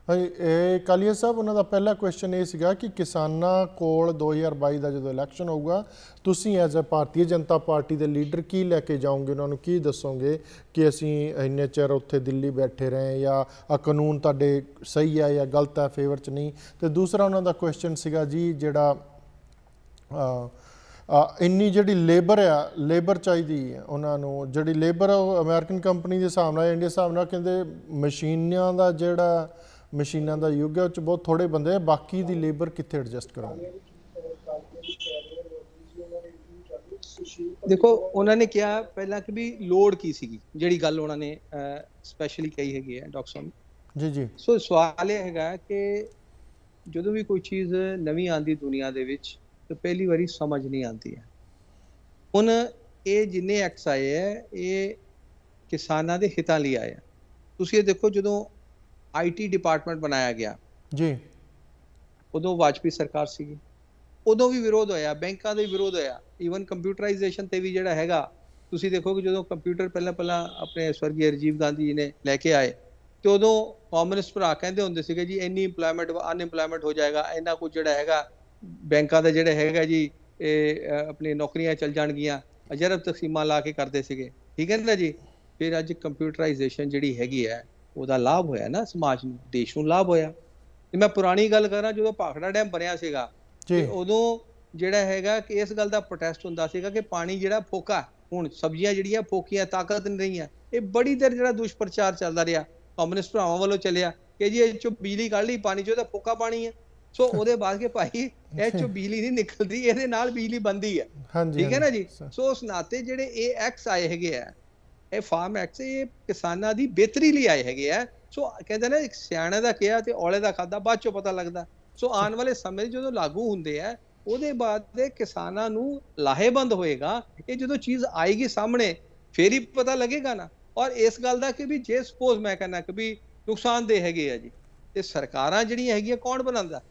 ਹਾਂਜੀ ਇਹ ਕਾਲੀਆ ਸਾਹਿਬ ਉਹਨਾਂ ਦਾ ਪਹਿਲਾ ਕੁਐਸਚਨ ਇਹ ਸੀਗਾ ਕਿ ਕਿਸਾਨਾਂ ਕੋਲ 2022 ਦਾ ਜਦੋਂ ਇਲੈਕਸ਼ਨ ਹੋਊਗਾ ਤੁਸੀਂ as uh Bharatiya Janata party ਦੇ ਲੀਡਰ ਕੀ ਲੈ ਕੇ ਜਾਓਗੇ ਉਹਨਾਂ ਨੂੰ ਕੀ ਦੱਸੋਗੇ ਕਿ ਅਸੀਂ ਇੰਨੇ ਚਿਰ ਉੱਥੇ ਦਿੱਲੀ ਬੈਠੇ ਰਹੇ ਜਾਂ ਆ ਕਾਨੂੰਨ ਤੁਹਾਡੇ ਸਹੀ ਹੈ ਜਾਂ ਗਲਤ ਹੈ ਫੇਵਰ ਚ ਨਹੀਂ ਤੇ ਦੂਸਰਾ ਉਹਨਾਂ ਦਾ ਕੁਐਸਚਨ ਸੀਗਾ ਜੀ ਜਿਹੜਾ ਇੰਨੀ ਜਿਹੜੀ ਲੇਬਰ ਆ ਲੇਬਰ ਚਾਹੀਦੀ ਹੈ ਉਹਨਾਂ ਨੂੰ ਜਿਹੜੀ ਲੇਬਰ ਅਮਰੀਕਨ ਕੰਪਨੀ ਦੇ ਹਿਸਾਬ ਨਾਲ ਇੰਡੀਆ ਹਿਸਾਬ ਨਾਲ ਕਹਿੰਦੇ ਮਸ਼ੀਨਾਂ ਦਾ ਜਿਹੜਾ ਮਸ਼ੀਨਾਂ ਦਾ ਯੁੱਗ ਹੈ ਉਹ ਚ ਬਹੁਤ ਥੋੜੇ ਬੰਦੇ ਆ ਬਾਕੀ ਦੀ ਲੇਬਰ ਕਿੱਥੇ ਐਡਜਸਟ ਕਰਾਉਣੀ ਦੇਖੋ ਉਹਨਾਂ ਨੇ ਕਿਹਾ ਪਹਿਲਾਂ ਕਿ ਵੀ ਲੋਡ ਕੀ ਸੀਗੀ ਜਿਹੜੀ ਗੱਲ ਉਹਨਾਂ ਨੇ ਸਪੈਸ਼ਲੀ ਕਹੀ ਹੈਗੀ ਹੈ ਡਾਕਟਰ ਸਾਹਿਬ ਜੀ ਜੀ ਸੋ ਸਵਾਲ ਇਹ ਹੈਗਾ ਕਿ ਜਦੋਂ ਵੀ ਕੋਈ ਚੀਜ਼ ਨਵੀਂ ਆਂਦੀ ਦੁਨੀਆ ਦੇ ਵਿੱਚ ਤਾਂ ਪਹਿਲੀ ਵਾਰੀ ਸਮਝ ਨਹੀਂ ਆਉਂਦੀ ਹੈ ਹੁਣ ਇਹ ਜਿੰਨੇ ਐਕਸ ਆਏ ਹੈ ਇਹ ਕਿਸਾਨਾਂ ਦੇ ਹਿੱਤਾਂ ਲਈ ਆਏ ਤੁਸੀਂ ਇਹ ਦੇਖੋ ਜਦੋਂ ਆਈਟੀ ਡਿਪਾਰਟਮੈਂਟ ਬਣਾਇਆ ਗਿਆ ਜੀ ਉਦੋਂ ਵਾਜਪੀ ਸਰਕਾਰ ਸੀਗੀ ਉਦੋਂ ਵੀ ਵਿਰੋਧ ਹੋਇਆ ਬੈਂਕਾਂ ਦੇ ਵਿਰੋਧ ਹੋਇਆ ਈਵਨ ਕੰਪਿਊਟਰਾਈਜੇਸ਼ਨ ਤੇ ਵੀ ਜਿਹੜਾ ਹੈਗਾ ਤੁਸੀਂ ਦੇਖੋ ਕਿ ਜਦੋਂ ਕੰਪਿਊਟਰ ਪਹਿਲਾਂ ਪਹਿਲਾਂ ਆਪਣੇ ਸਵਰਗੀ ਰਜੀਵ ਗਾਂਧੀ ਜੀ ਨੇ ਲੈ ਕੇ ਆਏ ਤੇ ਉਦੋਂ ਕਾਮਨਿਸਟ ਭਰਾ ਕਹਿੰਦੇ ਹੁੰਦੇ ਸੀਗੇ ਜੀ ਇੰਨੀ ਇੰਪਲੋਇਮੈਂਟ ਅਨਇੰਪਲੋਇਮੈਂਟ ਹੋ ਜਾਏਗਾ ਇੰਨਾ ਕੁਝ ਜਿਹੜਾ ਹੈਗਾ ਬੈਂਕਾਂ ਦਾ ਜਿਹੜਾ ਹੈਗਾ ਜੀ ਇਹ ਆਪਣੀ ਨੌਕਰੀਆਂ ਚਲ ਜਾਣਗੀਆਂ ਅਜਰਬ ਤਕਸੀਮਾਂ ਲਾ ਕੇ ਕਰਦੇ ਸੀਗੇ ਠੀਕ ਹੈ ਨਾ ਜੀ ਫਿਰ ਅੱਜ ਕੰਪਿਊਟਰਾਈਜੇਸ਼ਨ ਜਿਹੜੀ ਹੈਗੀ ਹੈ ਉਹਦਾ ਲਾਭ ਹੋਇਆ ਨਾ ਸਮਾਜ ਨੂੰ ਦੇਸ਼ ਨੂੰ ਲਾਭ ਹੋਇਆ ਤੇ ਮੈਂ ਪੁਰਾਣੀ ਗੱਲ ਕਰਾਂ ਜਦੋਂ ਭਾਖੜਾ ਡੈਮ ਬਣਿਆ ਸੀਗਾ ਤੇ ਉਦੋਂ ਜਿਹੜਾ ਹੈਗਾ ਕਿ ਇਸ ਗੱਲ ਦਾ ਪ੍ਰੋਟੈਸਟ ਹੁੰਦਾ ਸੀਗਾ ਕਿ ਪਾਣੀ ਜਿਹੜਾ ਫੋਕਾ ਹੁਣ ਸਬਜ਼ੀਆਂ ਜਿਹੜੀਆਂ ਫੋਕੀਆਂ ਤਾਕਤ ਨਹੀਂ ਰਹੀਆਂ ਇਹ ਬੜੀ ਦਰ ਜਿਹੜਾ ਦੁਸ਼ਪ੍ਰਚਾਰ ਚੱਲਦਾ ਰਿਹਾ ਕਮਿਊਨਿਸਟ ਭਰਾਵਾਂ ਵੱਲੋਂ ਚੱਲਿਆ ਕਿ ਜੀ ਇਹ ਚੋਂ ਬਿਜਲੀ ਕੱਢ ਲਈ ਪਾਣੀ ਚੋਂ ਤਾਂ ਫੋਕਾ ਪਾਣੀ ਹੈ ਸੋ ਉਹਦੇ ਬਾਅਦ ਕੇ ਭਾਈ ਇਹ ਚੋਂ ਬਿਜਲੀ ਨਹੀਂ ਨਿਕਲਦੀ ਇਹਦੇ ਨਾਲ ਬਿਜਲੀ ਬੰਦੀ ਹੈ ਠੀਕ ਹੈ ਨਾ ਜੀ ਸੋ ਉਸ ਨਾਤੇ ਜਿਹੜੇ ਇਹ ਐਕਸ ਆਏ ਹੈਗੇ ਆ ਇਹ ਫਾਰਮ ਐਕਟ ਇਹ ਕਿਸਾਨਾਂ ਦੀ ਬਿਹਤਰੀ ਲਈ ਆਏ ਹੈਗੇ ਆ ਸੋ ਕਹਿੰਦੇ ਨੇ ਸਿਆਣੇ ਦਾ ਕਿਹਾ ਤੇ ਔਲੇ ਦਾ ਖਾਦਾ ਬਾਅਦ ਚੋਂ ਪਤਾ ਲੱਗਦਾ ਸੋ ਆਉਣ ਵਾਲੇ ਸਮੇਂ ਜਦੋਂ ਲਾਗੂ ਹੁੰਦੇ ਆ ਉਹਦੇ ਬਾਅਦ ਦੇ ਕਿਸਾਨਾਂ ਨੂੰ ਲਾਹੇਬੰਦ ਹੋਏਗਾ ਇਹ ਜਦੋਂ ਚੀਜ਼ ਆਏਗੀ ਸਾਹਮਣੇ ਫੇਰ ਹੀ ਪਤਾ ਲੱਗੇਗਾ ਨਾ ਔਰ ਇਸ ਗੱਲ ਦਾ ਕਿ ਵੀ ਜੇ ਸਪੋਜ਼ ਮੈਂ ਕਹਿੰਦਾ ਕਿ ਵੀ ਨੁਕਸਾਨ ਦੇ ਹੈਗੇ ਆ ਜੀ ਤੇ ਸਰਕਾਰਾਂ ਜਿਹੜੀਆਂ ਹੈਗੀਆਂ ਕੌਣ ਬਣਾਉਂਦਾ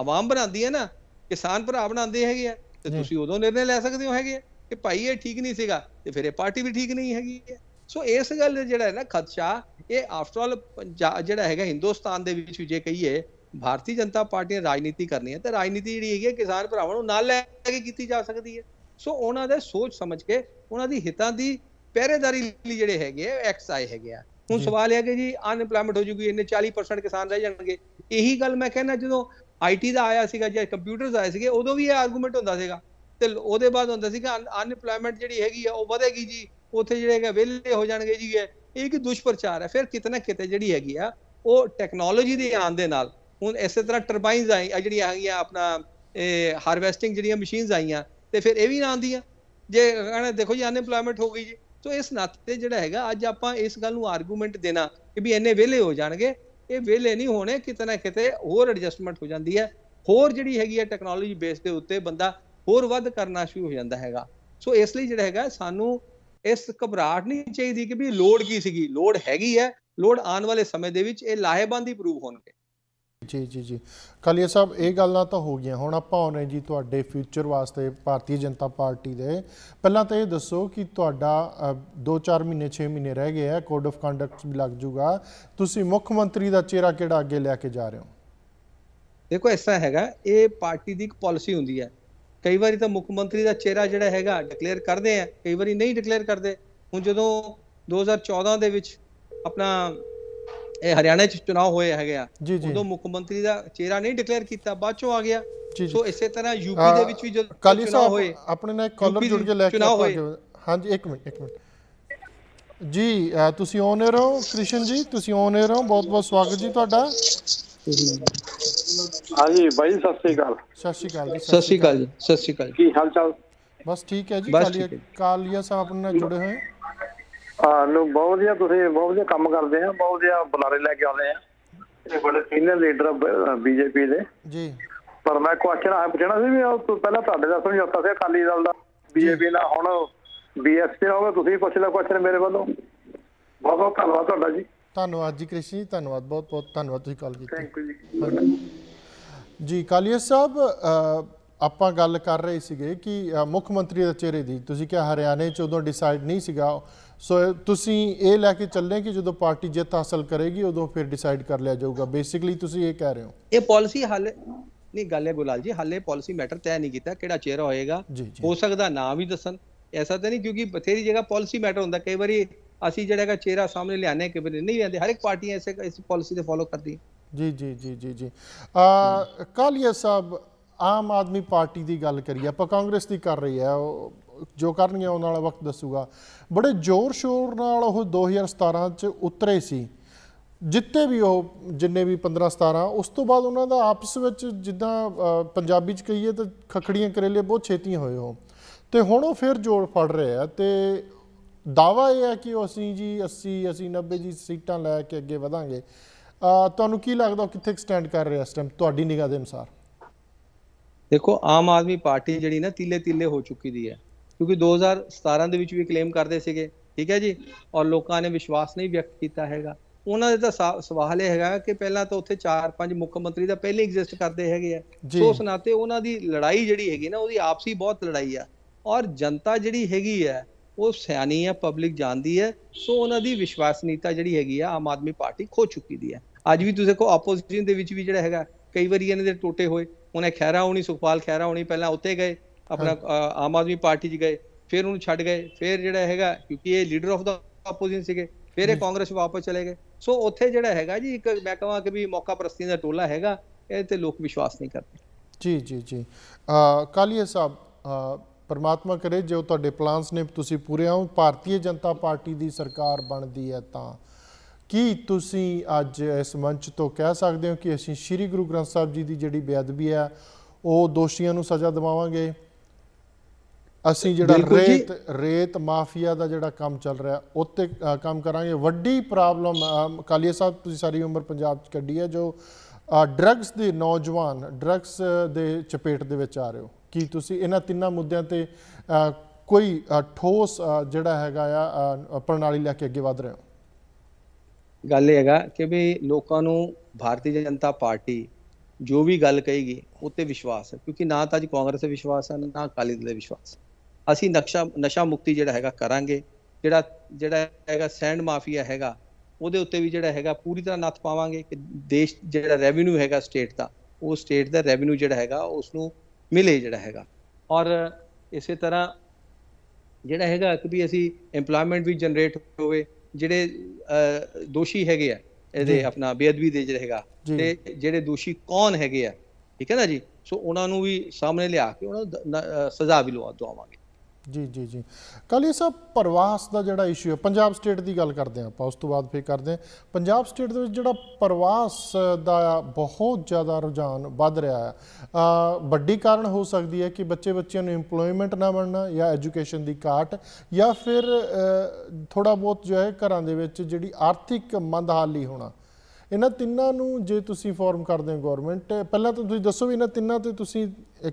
ਆਵਾਮ ਬਣਾਉਂਦੀ ਹੈ ਨਾ ਕਿਸਾਨ ਭਰਾ ਬਣਾਉਂਦੇ ਹੈਗੇ ਆ ਤੇ ਤੁਸੀਂ ਉਦੋਂ ਨਿਰਣੇ ਲੈ ਸਕਦੇ ਹੋ ਹੈਗੇ ਆ ਕਿ ਭਾਈ ਇਹ ਠੀਕ ਨਹੀਂ ਸੀਗਾ ਤੇ ਫਿਰ ਇਹ ਪਾਰਟੀ ਵੀ ਠੀਕ ਨਹੀਂ ਹੈਗੀ ਸੋ ਇਸ ਗੱਲ ਜਿਹੜਾ ਹੈ ਨਾ ਖਦਸ਼ਾ ਇਹ ਆਫਟਰ ਆਲ ਜਿਹੜਾ ਹੈਗਾ ਹਿੰਦੁਸਤਾਨ ਦੇ ਵਿੱਚ ਜੇ ਕਹੀਏ ਭਾਰਤੀ ਜਨਤਾ ਪਾਰਟੀ ਨੇ ਰਾਜਨੀਤੀ ਕਰਨੀ ਹੈ ਤੇ ਰਾਜਨੀਤੀ ਜਿਹੜੀ ਹੈਗੀ ਕਿਸਾਨ ਭਰਾਵਾਂ ਨੂੰ ਨਾਲ ਲੈ ਕੇ ਕੀਤੀ ਜਾ ਸਕਦੀ ਹੈ ਸੋ ਉਹਨਾਂ ਦੇ ਸੋਚ ਸਮਝ ਕੇ ਉਹਨਾਂ ਦੀ ਹਿੱਤਾਂ ਦੀ ਪਹਿਰੇਦਾਰੀ ਲਈ ਜਿਹੜੇ ਹੈਗੇ ਐਕਸ ਆਏ ਹੈਗੇ ਆ ਹੁਣ ਸਵਾਲ ਇਹ ਹੈ ਕਿ ਜੀ ਅਨਪਲਾਇਮੈਂਟ ਹੋ ਜੂਗੀ ਇੰਨੇ 40% ਕਿਸਾਨ ਰਹਿ ਜਾਣਗੇ ਇਹੀ ਗੱਲ ਮੈਂ ਕਹਿੰਦਾ ਜਦੋਂ ਆਈਟੀ ਦਾ ਆਇਆ ਸੀਗਾ ਜਾਂ ਕੰਪਿਊਟਰਸ ਆਏ ਸੀਗੇ ਉਦੋਂ ਵੀ ਇਹ ਆਰਗੂਮੈਂਟ ਹੁੰਦਾ ਸੀਗਾ ਤੇ ਉਹਦੇ ਬਾਅਦ ਹੁੰਦਾ ਸੀ ਕਿ ਅਨਪਲੋਇਮੈਂਟ ਜਿਹੜੀ ਹੈਗੀ ਆ ਉਹ ਵਧੇਗੀ ਜੀ ਉੱਥੇ ਜਿਹੜੇ ਹੈਗੇ ਵਿਹਲੇ ਹੋ ਜਾਣਗੇ ਜੀ ਇਹ ਇੱਕ ਦੁਸ਼ਪ੍ਰਚਾਰ ਹੈ ਫਿਰ ਕਿਤਨਾ ਕਿਤੇ ਜਿਹੜੀ ਹੈਗੀ ਆ ਉਹ ਟੈਕਨੋਲੋਜੀ ਦੇ ਆਉਣ ਦੇ ਨਾਲ ਹੁਣ ਇਸੇ ਤਰ੍ਹਾਂ ਟਰਬਾਈਨਸ ਆਈ ਜਿਹੜੀਆਂ ਹੈਗੀਆਂ ਆਪਣਾ ਇਹ ਹਾਰਵੈਸਟਿੰਗ ਜਿਹੜੀਆਂ ਮਸ਼ੀਨਸ ਆਈਆਂ ਤੇ ਫਿਰ ਇਹ ਵੀ ਨਾ ਆਂਦੀਆਂ ਜੇ ਕਹਿੰਦੇ ਦੇਖੋ ਜੀ ਅਨਪਲੋਇਮੈਂਟ ਹੋ ਗਈ ਜੀ ਸੋ ਇਸ ਨਾਤੇ ਜਿਹੜਾ ਹੈਗਾ ਅੱਜ ਆਪਾਂ ਇਸ ਗੱਲ ਨੂੰ ਆਰਗੂਮੈਂਟ ਦੇਣਾ ਕਿ ਵੀ ਇੰਨੇ ਵਿਹਲੇ ਹੋ ਜਾਣਗੇ ਇਹ ਵਿਹਲੇ ਨਹੀਂ ਹੋਣੇ ਕਿਤੇ ਨਾ ਕਿਤੇ ਹੋਰ ਐਡਜਸਟਮੈਂਟ ਹੋ ਜਾਂਦੀ ਹੈ ਹੋਰ ਜਿਹੜੀ ਹੈਗੀ ਹੈ ਟੈਕਨੋਲੋਜੀ ਬੇਸ ਦੇ ਉੱਤੇ ਬੰਦਾ ਹੋਰ ਵੱਧ ਕਰਨਾ ਸ਼ੁਰੂ ਹੋ ਜਾਂਦਾ ਹੈਗਾ ਸੋ ਇਸ ਲਈ ਜਿਹੜਾ ਹੈਗਾ ਸਾਨੂੰ ਇਸ ਘਬਰਾਹਟ ਨਹੀਂ ਚਾਹੀਦੀ ਕਿ ਵੀ ਲੋੜ ਕੀ ਸੀਗੀ ਲੋੜ ਹੈਗੀ ਹੈ ਲੋੜ ਆਉਣ ਵਾਲੇ ਸਮੇਂ ਦੇ ਵਿੱਚ ਇਹ ਲਾਹੇਬੰਦੀ ਪ੍ਰੂਫ ਪ੍ਰੂਵ ਹੋਣਗੇ ਜੀ ਜੀ ਜੀ ਕਾਲੀਆ ਸਾਹਿਬ ਇਹ ਗੱਲਾਂ ਤਾਂ ਹੋ ਗਈਆਂ ਹੁਣ ਆਪਾਂ ਆਉਣੇ ਜੀ ਤੁਹਾਡੇ ਫਿਊਚਰ ਵਾਸਤੇ ਭਾਰਤੀ ਜਨਤਾ ਪਾਰਟੀ ਦੇ ਪਹਿਲਾਂ ਤਾਂ ਇਹ ਦੱਸੋ ਕਿ ਤੁਹਾਡਾ 2-4 ਮਹੀਨੇ 6 ਮਹੀਨੇ ਰਹਿ ਗਏ ਆ ਕੋਡ ਆਫ ਕੰਡਕਟ ਵੀ ਲੱਗ ਜੂਗਾ ਤੁਸੀਂ ਮੁੱਖ ਮੰਤਰੀ ਦਾ ਚਿਹਰਾ ਕਿਹੜਾ ਅੱਗੇ ਲੈ ਕੇ ਜਾ ਰਹੇ ਹੋ ਦੇਖੋ ਐਸਾ ਹੈਗਾ ਇਹ ਪਾਰਟੀ ਦੀ ਇੱਕ ਪਾਲਿਸੀ ਹੁੰਦੀ ਹੈ ਕਈ ਵਾਰੀ ਤਾਂ ਮੁੱਖ ਮੰਤਰੀ ਦਾ ਚਿਹਰਾ ਜਿਹੜਾ ਹੈਗਾ ਡਿਕਲੇਅਰ ਕਰਦੇ ਆ ਕਈ ਵਾਰੀ ਨਹੀਂ ਡਿਕਲੇਅਰ ਕਰਦੇ ਹੁਣ ਜਦੋਂ 2014 ਦੇ ਵਿੱਚ ਆਪਣਾ ਇਹ ਹਰਿਆਣਾ 'ਚ ਚੋਣ ਹੋਏ ਹੈਗੇ ਆ ਉਦੋਂ ਮੁੱਖ ਮੰਤਰੀ ਦਾ ਚਿਹਰਾ ਨਹੀਂ ਡਿਕਲੇਅਰ ਕੀਤਾ ਬਾਅਦ 'ਚੋਂ ਆ ਗਿਆ ਸੋ ਇਸੇ ਤਰ੍ਹਾਂ ਯੂਪੀ ਦੇ ਵਿੱਚ ਵੀ ਜਦੋਂ ਚੋਣ ਹੋਏ ਆਪਣੇ ਨਾਲ ਕਾਲਰ ਜੁੜ ਕੇ ਲੈ ਕੇ ਆਵਾਂਗੇ ਹਾਂਜੀ 1 ਮਿੰਟ 1 ਮਿੰਟ ਜੀ ਤੁਸੀਂ ਔਨ 에ਅਰ ਹੋ ਕ੍ਰਿਸ਼ਨ ਜੀ ਤੁਸੀਂ ਔਨ 에ਅਰ ਹੋ ਬਹੁਤ ਬਹੁਤ ਸਵਾਗਤ ਜੀ ਤੁਹਾਡਾ ਹਾਂਜੀ ਬਾਈ ਸਤਿ ਸ੍ਰੀ ਅਕਾਲ ਸਤਿ ਸ਼੍ਰੀ ਅਕਾਲ ਜੀ ਸਤਿ ਸ਼੍ਰੀ ਅਕਾਲ ਜੀ ਸਤਿ ਸ਼੍ਰੀ ਅਕਾਲ ਕੀ ਹਾਲ ਚਾਲ ਬਸ ਠੀਕ ਹੈ ਜੀ ਕਾਲੀਆ ਕਾਲੀਆ ਸਾਹਿਬ ਨਾਲ ਜੁੜੇ ਹੋਏ ਹਾਂ ਲੋ ਬਹੁਤ ਵਧੀਆ ਤੁਸੀਂ ਬਹੁਤ ਵਧੀਆ ਕੰਮ ਕਰਦੇ ਆ ਬਹੁਤ ਵਧੀਆ ਬੁਲਾਰੇ ਲੈ ਕੇ ਆਉਂਦੇ ਆ ਇਹ ਬੜੇ ਸੀਨੀਅਰ ਲੀਡਰ ਬੀਜੇਪੀ ਦੇ ਜੀ ਪਰ ਮੈਂ ਕੁਐਸਚਨ ਆ ਪੁੱਛਣਾ ਸੀ ਵੀ ਉਹ ਤੋਂ ਪਹਿਲਾਂ ਤੁਹਾਡੇ ਦਾ ਸਮਝੌਤਾ ਸੀ ਅਕਾਲੀ ਦਲ ਦਾ ਬੀਜੇਪੀ ਨਾਲ ਹੁਣ ਬੀਐਸਪੀ ਨਾਲ ਹੋ ਤੁਸੀਂ ਪੁੱਛ ਲਿਆ ਕੁਐਸਚਨ ਮੇਰੇ ਵੱਲੋਂ ਬਹੁਤ ਬਹੁਤ ਧੰਨਵਾਦ ਤੁਹਾਡਾ ਜੀ ਧੰਨਵਾਦ ਜੀ ਕ੍ਰਿਸ਼ਨ ਜੀ ਧੰਨਵਾਦ ਬਹੁਤ ਬਹੁਤ ਧੰਨਵਾਦ ਤੁਸੀਂ ਕਾਲ ਕੀਤੀ ਥੈਂਕ ਯੂ ਜੀ ਜੀ ਕਾਲੀਆ ਸਾਹਿਬ ਆਪਾਂ ਗੱਲ ਕਰ ਰਹੇ ਸੀਗੇ ਕਿ ਮੁੱਖ ਮੰਤਰੀ ਦੇ ਚਿਹਰੇ ਦੀ ਤੁਸੀਂ ਕਿਹਾ ਹਰਿਆਣੇ ਚ ਉਦੋਂ ਡਿਸਾਈਡ ਨਹੀਂ ਸੀਗਾ ਸੋ ਤੁਸੀਂ ਇਹ ਲੈ ਕੇ ਚੱਲਦੇ ਕਿ ਜਦੋਂ ਪਾਰਟੀ ਜਿੱਤ ਹਾਸਲ ਕਰੇਗੀ ਉਦੋਂ ਫਿਰ ਡਿਸਾਈਡ ਕਰ ਲਿਆ ਜਾਊਗਾ ਬੇਸਿਕਲੀ ਤੁਸੀਂ ਇਹ ਕਹਿ ਰਹੇ ਹੋ ਇਹ ਪਾਲਿਸੀ ਹਾਲੇ ਨਹੀਂ ਗੱਲ ਹੈ ਗੁਲਾਲ ਜੀ ਹਾਲੇ ਪਾਲਿਸੀ ਮੈਟਰ ਤੈਅ ਨਹੀਂ ਕੀਤਾ ਕਿਹੜਾ ਚਿਹਰਾ ਹੋਏਗਾ ਹੋ ਸਕਦਾ ਨਾਂ ਵੀ ਦੱਸਣ ਐਸਾ ਤਾਂ ਨਹੀਂ ਕਿਉਂਕਿ ਬਥੇਰੀ ਜਗ੍ਹਾ ਪਾਲਿਸੀ ਮੈਟਰ ਹੁੰਦਾ ਕਈ ਵਾਰੀ ਅਸੀਂ ਜਿਹੜਾ ਹੈਗਾ ਚਿਹਰਾ ਸਾਹਮਣੇ ਲਿਆਣੇ ਕਿ ਨਹੀਂ ਲਿਆਂਦੇ ਹਰ ਇੱਕ ਪਾਰਟੀ ਐਸੇ ਇਸ ਪਾਲਿਸੀ ਦੇ ਫੋਲੋ ਕਰਦੀ ਹੈ ਜੀ ਜੀ ਜੀ ਜੀ ਜੀ ਆ ਕਾਲੀਆ ਸਾਹਿਬ ਆਮ ਆਦਮੀ ਪਾਰਟੀ ਦੀ ਗੱਲ ਕਰੀ ਆਪਾਂ ਕਾਂਗਰਸ ਦੀ ਕਰ ਰਹੀ ਹੈ ਜੋ ਕਰਨਗੇ ਉਹਨਾਂ ਵਾਲਾ ਵਕਤ ਦੱਸੂਗਾ ਬੜੇ ਜ਼ੋਰ ਸ਼ੋਰ ਨਾਲ ਉਹ 2017 ਚ ਉਤਰੇ ਸੀ ਜਿੱਤੇ ਵੀ ਉਹ ਜਿੰਨੇ ਵੀ 15 17 ਉਸ ਤੋਂ ਬਾਅਦ ਉਹਨਾਂ ਦਾ ਆਪਸ ਵਿੱਚ ਜਿੱਦਾਂ ਪੰਜਾਬੀ ਚ ਕਹੀਏ ਤਾਂ ਖਖੜੀਆਂ ਕਰੇਲੇ ਬਹੁਤ ਛੇਤੀਆਂ ਹੋਏ ਹੋ ਤੇ ਹੁਣ ਉਹ ਫਿਰ ਜੋੜ ਫੜ ਰਹੇ ਆ ਤੇ ਦਾਵਾ ਇਹ ਹੈ ਕਿ ਅਸੀਂ ਜੀ 80 ਅਸੀਂ 90 ਜੀ ਸੀਟਾਂ ਲੈ ਕੇ ਅੱਗੇ ਵਧਾਂਗੇ ਤੁਹਾਨੂੰ ਕੀ ਲੱਗਦਾ ਕਿੱਥੇ ਐਕਸਟੈਂਡ ਕਰ ਰਿਹਾ ਇਸ ਟਾਈਮ ਤੁਹਾਡੀ ਨਿਗਾਹ ਦੇ ਅਨੁਸਾਰ ਦੇਖੋ ਆਮ ਆਦਮੀ ਪਾਰਟੀ ਜਿਹੜੀ ਨਾ ਤੀਲੇ ਤੀਲੇ ਹੋ ਚੁੱਕੀ ਦੀ ਹੈ ਕਿਉਂਕਿ 2017 ਦੇ ਵਿੱਚ ਵੀ ਕਲੇਮ ਕਰਦੇ ਸੀਗੇ ਠੀਕ ਹੈ ਜੀ ਔਰ ਲੋਕਾਂ ਨੇ ਵਿਸ਼ਵਾਸ ਨਹੀਂ ਵਿਅਕਤ ਕੀਤਾ ਹੈਗਾ ਉਹਨਾਂ ਦੇ ਤਾਂ ਸਵਾਲ ਇਹ ਹੈਗਾ ਕਿ ਪਹਿਲਾਂ ਤਾਂ ਉੱਥੇ 4-5 ਮੁੱਖ ਮੰਤਰੀ ਤਾਂ ਪਹਿਲੇ ਐਗਜ਼ਿਸਟ ਕਰਦੇ ਹੈਗੇ ਆ ਸੋ ਸੁਣਾਤੇ ਉਹਨਾਂ ਦੀ ਲੜਾਈ ਜਿਹੜੀ ਹੈਗੀ ਨਾ ਉਹਦੀ ਆਪਸੀ ਬਹੁਤ ਲੜਾਈ ਆ ਔਰ ਜਨਤਾ ਜਿਹੜੀ ਹੈਗੀ ਆ ਉਹ ਸਿਆਣੀ ਆ ਪਬਲਿਕ ਜਾਣਦੀ ਹੈ ਸੋ ਉਹਨਾਂ ਦੀ ਵਿਸ਼ਵਾਸਨੀਤਾ ਜਿਹੜੀ ਹੈਗੀ ਆ ਆਮ ਆਦਮੀ ਪਾਰਟੀ ਖੋ ਚੁੱਕੀ ਦੀ ਹੈ ਅੱਜ ਵੀ ਤੁਸੀਂ ਕੋ ਆਪੋਜੀਸ਼ਨ ਦੇ ਵਿੱਚ ਵੀ ਜਿਹੜਾ ਹੈਗਾ ਕਈ ਵਾਰੀ ਇਹਨਾਂ ਦੇ ਟੋਟੇ ਹੋਏ ਉਹਨੇ ਖੈਰਾ ਹੋਣੀ ਸੁਖਪਾਲ ਖੈਰਾ ਹੋਣੀ ਪਹਿਲਾਂ ਉੱਤੇ ਗਏ ਆਪਣਾ ਆਮ ਆਦਮੀ ਪਾਰਟੀ 'ਚ ਗਏ ਫਿਰ ਉਹਨੂੰ ਛੱਡ ਗਏ ਫਿਰ ਜਿਹੜਾ ਹੈਗਾ ਕਿਉਂਕਿ ਇਹ ਲੀਡਰ ਆਫ ਦਾ ਆਪੋਜੀਸ਼ਨ ਸੀਗੇ ਫਿਰ ਇਹ ਕਾਂਗਰਸ ਵਾਪਸ ਚਲੇ ਗਏ ਸੋ ਉੱਥੇ ਜਿਹੜਾ ਹੈਗਾ ਜੀ ਇੱਕ ਮੈਂ ਕਹਾਂ ਕਿ ਵੀ ਮੌਕਾ ਪ੍ਰਸਤੀ ਦਾ ਟੋਲਾ ਹੈਗਾ ਇਹ ਤੇ ਲੋਕ ਵਿਸ਼ਵਾਸ ਨਹੀਂ ਕਰਦੇ ਜੀ ਜੀ ਜੀ ਕਾਲੀਆ ਸਾਹਿਬ ਪਰਮਾਤਮਾ ਕਰੇ ਜੋ ਤੁਹਾਡੇ ਪਲਾਨਸ ਨੇ ਤੁਸੀਂ ਪੂਰੇ ਆਓ ਭਾਰਤੀ ਜਨਤਾ ਪਾਰਟੀ ਦੀ ਸਰਕਾਰ ਬਣਦੀ ਹੈ ਤਾਂ ਕੀ ਤੁਸੀਂ ਅੱਜ ਇਸ ਮੰਚ ਤੋਂ ਕਹਿ ਸਕਦੇ ਹੋ ਕਿ ਅਸੀਂ ਸ੍ਰੀ ਗੁਰੂ ਗ੍ਰੰਥ ਸਾਹਿਬ ਜੀ ਦੀ ਜਿਹੜੀ ਬੇਅਦਬੀ ਹੈ ਉਹ ਦੋਸ਼ੀਆਂ ਨੂੰ ਸਜ਼ਾ ਦਿਵਾਵਾਂਗੇ ਅਸੀਂ ਜਿਹੜਾ ਰੇਤ ਰੇਤ ਮਾਫੀਆ ਦਾ ਜਿਹੜਾ ਕੰਮ ਚੱਲ ਰਿਹਾ ਉੱਤੇ ਕੰਮ ਕਰਾਂਗੇ ਵੱਡੀ ਪ੍ਰੋਬਲਮ ਕਾਲੀਆ ਸਾਹਿਬ ਤੁਸੀਂ ਸਾਰੀ ਉਮਰ ਪੰਜਾਬ ਚ ਕੱਢੀ ਹੈ ਜੋ ਡਰੱਗਸ ਦੇ ਨੌਜਵਾਨ ਡਰੱਗਸ ਦੇ ਚਪੇਟ ਦੇ ਵਿੱਚ ਆ ਰਹੇ ਹੋ ਕੀ ਤੁਸੀਂ ਇਹਨਾਂ ਤਿੰਨਾਂ ਮੁੱਦਿਆਂ ਤੇ ਕੋਈ ਠੋਸ ਜਿਹੜਾ ਹੈਗਾ ਆ ਪ੍ਰਣਾਲੀ ਲੈ ਕੇ ਅੱਗੇ ਵਧ ਰਹੇ ਹੋ ਗੱਲ ਇਹ ਹੈਗਾ ਕਿ ਵੀ ਲੋਕਾਂ ਨੂੰ ਭਾਰਤੀ ਜਨਤਾ ਪਾਰਟੀ ਜੋ ਵੀ ਗੱਲ ਕਹੇਗੀ ਉੱਤੇ ਵਿਸ਼ਵਾਸ ਹੈ ਕਿਉਂਕਿ ਨਾ ਤਾਂ ਅੱਜ ਕਾਂਗਰਸ ਤੇ ਵਿਸ਼ਵਾਸ ਹੈ ਨਾ ਅਕਾਲੀ ਦਲ ਤੇ ਵਿਸ਼ਵਾਸ ਅਸੀਂ ਨਕਸ਼ਾ ਨਸ਼ਾ ਮੁਕਤੀ ਜਿਹੜਾ ਹੈਗਾ ਕਰਾਂਗੇ ਜਿਹੜਾ ਜਿਹੜਾ ਹੈਗਾ ਸੈਂਡ ਮਾਫੀਆ ਹੈਗਾ ਉਹਦੇ ਉੱਤੇ ਵੀ ਜਿਹੜਾ ਹੈਗਾ ਪੂਰੀ ਤਰ੍ਹਾਂ ਨੱਥ ਪਾਵਾਂਗੇ ਕਿ ਦੇਸ਼ ਜਿਹੜਾ ਰੈਵਨਿਊ ਹੈਗਾ ਸਟੇਟ ਦਾ ਉਹ ਸਟੇਟ ਦਾ ਰੈਵਨਿਊ ਜਿਹੜਾ ਹੈਗਾ ਉਸ ਨੂੰ ਮਿਲੇ ਜਿਹੜਾ ਹੈਗਾ ਔਰ ਇਸੇ ਤਰ੍ਹਾਂ ਜਿਹੜਾ ਹੈਗਾ ਕਿ ਵੀ ਅਸੀਂ এমਪਲੋਇਮੈਂਟ ਵੀ ਜਨਰੇਟ ਹੋਵੇ ਜਿਹੜੇ ਦੋਸ਼ੀ ਹੈਗੇ ਆ ਇਹਦੇ ਆਪਣਾ ਬੇਅਦਬੀ ਦੇ ਜਿਹੜਾ ਹੈਗਾ ਤੇ ਜਿਹੜੇ ਦੋਸ਼ੀ ਕੌਣ ਹੈਗੇ ਆ ਠੀਕ ਹੈ ਨਾ ਜੀ ਸੋ ਉਹਨਾਂ ਨੂੰ ਵੀ ਸਾਹਮਣੇ ਲਿਆ ਕੇ ਉਹਨਾਂ ਨੂੰ ਸਜ਼ਾ ਵੀ ਲਵਾ ਦਵਾਵਾਂਗੇ ਜੀ ਜੀ ਜੀ ਕਾਲੀ ਸਾਹਿਬ ਪ੍ਰਵਾਸ ਦਾ ਜਿਹੜਾ ਇਸ਼ੂ ਹੈ ਪੰਜਾਬ ਸਟੇਟ ਦੀ ਗੱਲ ਕਰਦੇ ਆ ਆਪਾਂ ਉਸ ਤੋਂ ਬਾਅਦ ਫੇਰ ਕਰਦੇ ਆ ਪੰਜਾਬ ਸਟੇਟ ਦੇ ਵਿੱਚ ਜਿਹੜਾ ਪ੍ਰਵਾਸ ਦਾ ਬਹੁਤ ਜ਼ਿਆਦਾ ਰੁਝਾਨ ਵੱਧ ਰਿਹਾ ਹੈ ਆ ਵੱਡੀ ਕਾਰਨ ਹੋ ਸਕਦੀ ਹੈ ਕਿ ਬੱਚੇ ਬੱਚਿਆਂ ਨੂੰ ਏਮਪਲੋਇਮੈਂਟ ਨਾ ਮਿਲਣਾ ਜਾਂ ਐਜੂਕੇਸ਼ਨ ਦੀ ਘਾਟ ਜਾਂ ਫਿਰ ਥੋੜਾ ਬਹੁਤ ਜੋ ਹੈ ਘਰਾਂ ਦੇ ਵਿੱਚ ਜਿਹੜੀ ਆਰਥਿਕ ਮੰਦਹਾਲੀ ਹੋਣਾ ਇਹਨਾਂ ਤਿੰਨਾਂ ਨੂੰ ਜੇ ਤੁਸੀਂ ਫਾਰਮ ਕਰਦੇ ਹੋ ਗਵਰਨਮੈਂਟ ਪਹਿਲਾਂ ਤਾਂ ਤੁਸੀਂ ਦੱਸੋ ਵੀ ਇਹਨਾਂ ਤਿੰਨਾਂ ਤੇ ਤੁਸੀਂ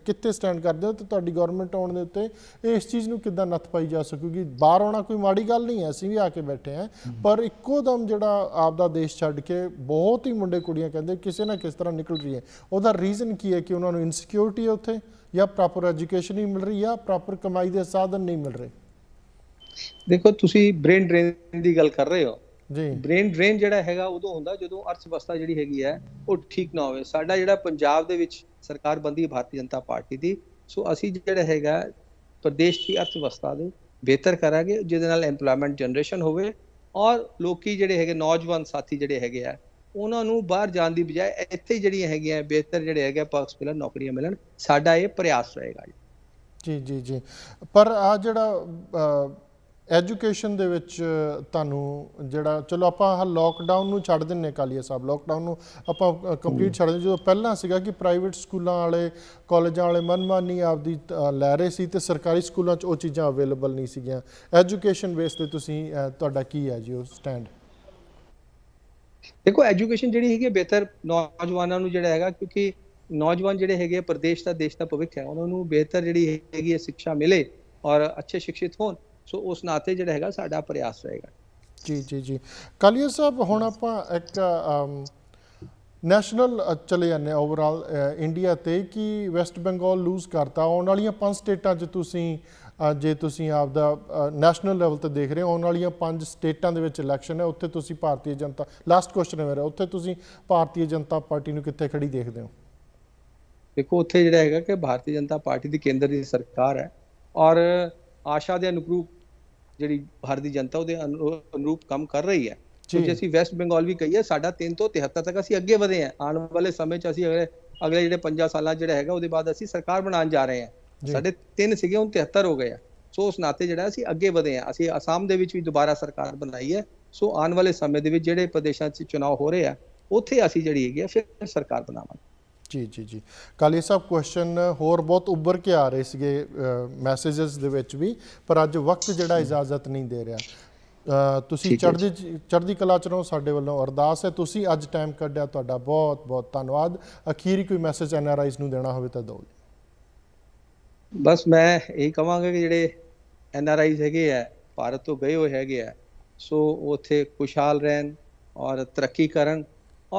ਕਿੱਥੇ ਸਟੈਂਡ ਕਰਦੇ ਹੋ ਤੇ ਤੁਹਾਡੀ ਗਵਰਨਮੈਂਟ ਆਉਣ ਦੇ ਉੱਤੇ ਇਸ ਚੀਜ਼ ਨੂੰ ਕਿੱਦਾਂ ਨੱਥ ਪਾਈ ਜਾ ਸਕੂਗੀ ਬਾਹਰ ਆਉਣਾ ਕੋਈ ਮਾੜੀ ਗੱਲ ਨਹੀਂ ਹੈ ਅਸੀਂ ਵੀ ਆ ਕੇ ਬੈਠੇ ਆ ਪਰ ਇੱਕੋ ਦਮ ਜਿਹੜਾ ਆਪ ਦਾ ਦੇਸ਼ ਛੱਡ ਕੇ ਬਹੁਤ ਹੀ ਮੁੰਡੇ ਕੁੜੀਆਂ ਕਹਿੰਦੇ ਕਿਸੇ ਨਾ ਕਿਸ ਤਰ੍ਹਾਂ ਨਿਕਲ ਰਹੀ ਹੈ ਉਹਦਾ ਰੀਜ਼ਨ ਕੀ ਹੈ ਕਿ ਉਹਨਾਂ ਨੂੰ ਇਨਸਿਕਿਉਰਿਟੀ ਹੈ ਉੱਥੇ ਜਾਂ ਪ੍ਰੋਪਰ ਐਜੂਕੇਸ਼ਨ ਨਹੀਂ ਮਿਲ ਰਹੀ ਜਾਂ ਪ੍ਰੋਪਰ ਕਮਾਈ ਦੇ ਸਾਧਨ ਨਹੀਂ ਮਿਲ ਰਹੇ ਦੇਖੋ ਤੁਸੀਂ ਬ੍ਰੇਨ ਡਰੇਨ ਦੀ ਗੱਲ ਕਰ ਰਹੇ ਹੋ ਜੀ ਬ੍ਰੇਨ ਡਰੇਨ ਜਿਹੜਾ ਹੈਗਾ ਉਦੋਂ ਹੁੰਦਾ ਜਦੋਂ ਅਰਥ ਜਿਹੜੀ ਹੈਗੀ ਹੈ ਉਹ ਠੀਕ ਨਾ ਹੋਵੇ ਸਾਡਾ ਜਿਹੜਾ ਪੰਜਾਬ ਦੇ ਵਿੱਚ ਸਰਕਾਰ ਬੰਦੀ ਭਾਰਤੀ ਜਨਤਾ ਪਾਰਟੀ ਦੀ ਸੋ ਅਸੀਂ ਜਿਹੜਾ ਹੈਗਾ ਪ੍ਰਦੇਸ਼ ਦੀ ਅਰਥ ਦੇ ਬਿਹਤਰ ਕਰਾਂਗੇ ਜਿਹਦੇ ਨਾਲ ਐਮਪਲੋਇਮੈਂਟ ਜਨਰੇਸ਼ਨ ਹੋਵੇ ਔਰ ਲੋਕੀ ਜਿਹੜੇ ਹੈਗੇ ਨੌਜਵਾਨ ਸਾਥੀ ਜਿਹੜੇ ਹੈਗੇ ਆ ਉਹਨਾਂ ਨੂੰ ਬਾਹਰ ਜਾਣ ਦੀ ਬਜਾਏ ਇੱਥੇ ਜਿਹੜੀਆਂ ਹੈਗੀਆਂ ਬਿਹਤਰ ਜਿਹੜੇ ਹੈਗੇ ਪਾਕਸ ਮਿਲਣ ਨੌਕਰੀਆਂ ਮਿਲਣ ਸਾਡਾ ਇਹ ਪ੍ਰਯਾਸ ਰਹੇਗਾ ਜੀ ਜੀ ਜੀ ਪਰ ਆ ਜਿਹੜਾ ਐਜੂਕੇਸ਼ਨ ਦੇ ਵਿੱਚ ਤੁਹਾਨੂੰ ਜਿਹੜਾ ਚਲੋ ਆਪਾਂ ਲੋਕਡਾਊਨ ਨੂੰ ਛੱਡ ਦਿੰਨੇ ਕਾਲੀਆ ਸਾਹਿਬ ਲੋਕਡਾਊਨ ਨੂੰ ਆਪਾਂ ਕੰਪਲੀਟ ਛੱਡ ਦਿੰਦੇ ਜਦੋਂ ਪਹਿਲਾਂ ਸੀਗਾ ਕਿ ਪ੍ਰਾਈਵੇਟ ਸਕੂਲਾਂ ਵਾਲੇ ਕਾਲਜਾਂ ਵਾਲੇ ਮਨਮਾਨੀ ਆਪਦੀ ਲੈ ਰਹੇ ਸੀ ਤੇ ਸਰਕਾਰੀ ਸਕੂਲਾਂ 'ਚ ਉਹ ਚੀਜ਼ਾਂ ਅਵੇਲੇਬਲ ਨਹੀਂ ਸੀਗੀਆਂ ਐਜੂਕੇਸ਼ਨ ਬੇਸ ਤੇ ਤੁਸੀਂ ਤੁਹਾਡਾ ਕੀ ਹੈ ਜੀ ਉਹ ਸਟੈਂਡ ਦੇਖੋ ਐਜੂਕੇਸ਼ਨ ਜਿਹੜੀ ਹੈਗੀ ਬਿਹਤਰ ਨੌਜਵਾਨਾਂ ਨੂੰ ਜਿਹੜਾ ਹੈਗਾ ਕਿਉਂਕਿ ਨੌਜਵਾਨ ਜਿਹੜੇ ਹੈਗੇ ਪ੍ਰਦੇਸ਼ ਦਾ ਦੇਸ਼ ਦਾ ਭਵਿੱਖ ਹੈ ਉਹਨਾਂ ਨੂੰ ਬਿਹਤਰ ਜਿਹੜੀ ਹੈਗੀ ਹੈ ਸਿੱਖਿਆ ਮਿਲੇ ਔਰ ਅੱਛੇ ਸਿੱਖਿਤ ਹੋਣ ਸੋ ਉਸ ਨਾਤੇ ਜਿਹੜਾ ਹੈਗਾ ਸਾਡਾ ਪ੍ਰਯਾਸ ਰਹੇਗਾ ਜੀ ਜੀ ਜੀ ਕਾਲੀਆ ਸਾਹਿਬ ਹੁਣ ਆਪਾਂ ਇੱਕ ਨੈਸ਼ਨਲ ਚਲੇ ਜਾਂਦੇ ਓਵਰਆਲ ਇੰਡੀਆ ਤੇ ਕਿ ਵੈਸਟ ਬੰਗਾਲ ਲੂਜ਼ ਕਰਤਾ ਆਉਣ ਵਾਲੀਆਂ ਪੰਜ ਸਟੇਟਾਂ 'ਚ ਤੁਸੀਂ ਜੇ ਤੁਸੀਂ ਆਪ ਦਾ ਨੈਸ਼ਨਲ ਲੈਵਲ ਤੇ ਦੇਖ ਰਹੇ ਹੋ ਆਉਣ ਵਾਲੀਆਂ ਪੰਜ ਸਟੇਟਾਂ ਦੇ ਵਿੱਚ ਇਲੈਕਸ਼ਨ ਹੈ ਉੱਥੇ ਤੁਸੀਂ ਭਾਰਤੀ ਜਨਤਾ ਲਾਸਟ ਕੁਐਸਚਨ ਹੈ ਮੇਰਾ ਉੱਥੇ ਤੁਸੀਂ ਭਾਰਤੀ ਜਨਤਾ ਪਾਰਟੀ ਨੂੰ ਕਿੱਥੇ ਖੜੀ ਦੇਖਦੇ ਹੋ ਦੇਖੋ ਉੱਥੇ ਜਿਹੜਾ ਹੈਗਾ ਕਿ ਭਾਰਤੀ ਜਨਤਾ ਪਾਰਟੀ ਦੀ ਕੇਂਦਰ ਦੀ ਸਰਕਾਰ ਹੈ ਔਰ ਆਸ਼ਾ ਦੇ ਅਨੁਰੂਪ ਜਿਹੜੀ ਭਾਰਤ ਦੀ ਜਨਤਾ ਉਹਦੇ ਅਨੁਰੂਪ ਕੰਮ ਕਰ ਰਹੀ ਹੈ ਜੇ ਅਸੀਂ ਵੈਸਟ ਬੰਗਾਲ ਵੀ ਕਹੀਏ ਸਾਡਾ 3 ਤੋਂ 73 ਤੱਕ ਅਸੀਂ ਅੱਗੇ ਵਧੇ ਆ ਆਉਣ ਵਾਲੇ ਸਮੇਂ 'ਚ ਅਸੀਂ ਅਗਲੇ ਅਗਲੇ ਜਿਹੜੇ 5 ਸਾਲਾਂ ਜਿਹੜਾ ਹੈਗਾ ਉਹਦੇ ਬਾਅਦ ਅਸੀਂ ਸਰਕਾਰ ਬਣਾਉਣ ਜਾ ਰਹੇ ਹਾਂ ਸਾਡੇ 3 ਸੀਗੇ ਹੁਣ 73 ਹੋ ਗਏ ਆ ਸੋ ਉਸ ਨਾਤੇ ਜਿਹੜਾ ਅਸੀਂ ਅੱਗੇ ਵਧੇ ਆ ਅਸੀਂ ਅਸਾਮ ਦੇ ਵਿੱਚ ਵੀ ਦੁਬਾਰਾ ਸਰਕਾਰ ਬਣਾਈ ਹੈ ਸੋ ਆਉਣ ਵਾਲੇ ਸਮੇਂ ਦੇ ਵਿੱਚ ਜਿਹੜੇ ਪ੍ਰਦੇਸ਼ਾਂ 'ਚ ਚੋਣ ਹੋ ਰਹੇ ਆ ਉੱਥੇ ਅਸੀਂ ਜਿਹੜੀ ਹੈਗੀ ਆ ਫਿਰ ਸਰਕਾਰ ਬਣਾਵਾਂਗੇ ਜੀ ਜੀ ਜੀ ਕਾਲੀ ਸਾਹਿਬ ਕੁਐਸਚਨ ਹੋਰ ਬਹੁਤ ਉੱਭਰ ਕੇ ਆ ਰਹੇ ਸੀਗੇ ਮੈਸੇजेस ਦੇ ਵਿੱਚ ਵੀ ਪਰ ਅੱਜ ਵਕਤ ਜਿਹੜਾ ਇਜਾਜ਼ਤ ਨਹੀਂ ਦੇ ਰਿਹਾ ਤੁਸੀਂ ਚੜ੍ਹਦੀ ਚੜ੍ਹਦੀ ਕਲਾ ਚ ਰਹੋ ਸਾਡੇ ਵੱਲੋਂ ਅਰਦਾਸ ਹੈ ਤੁਸੀਂ ਅੱਜ ਟਾਈਮ ਕੱਢਿਆ ਤੁਹਾਡਾ ਬਹੁਤ ਬਹੁਤ ਧੰਨਵਾਦ ਅਖੀਰੀ ਕੋਈ ਮੈਸੇਜ ਐਨ ਆਰ ਆਈਜ਼ ਨੂੰ ਦੇਣਾ ਹੋਵੇ ਤਾਂ ਦਿਓ ਬਸ ਮੈਂ ਇਹ ਕਹਾਂਗਾ ਕਿ ਜਿਹੜੇ ਐਨ ਆਰ ਆਈਜ਼ ਹੈਗੇ ਆ ਭਾਰਤ ਤੋਂ ਗਏ ਹੋਏ ਹੈਗੇ ਆ ਸੋ ਉਥੇ ਖੁਸ਼ਹਾਲ ਰਹਿਣ ਔਰ ਤਰੱਕੀ ਕਰਨ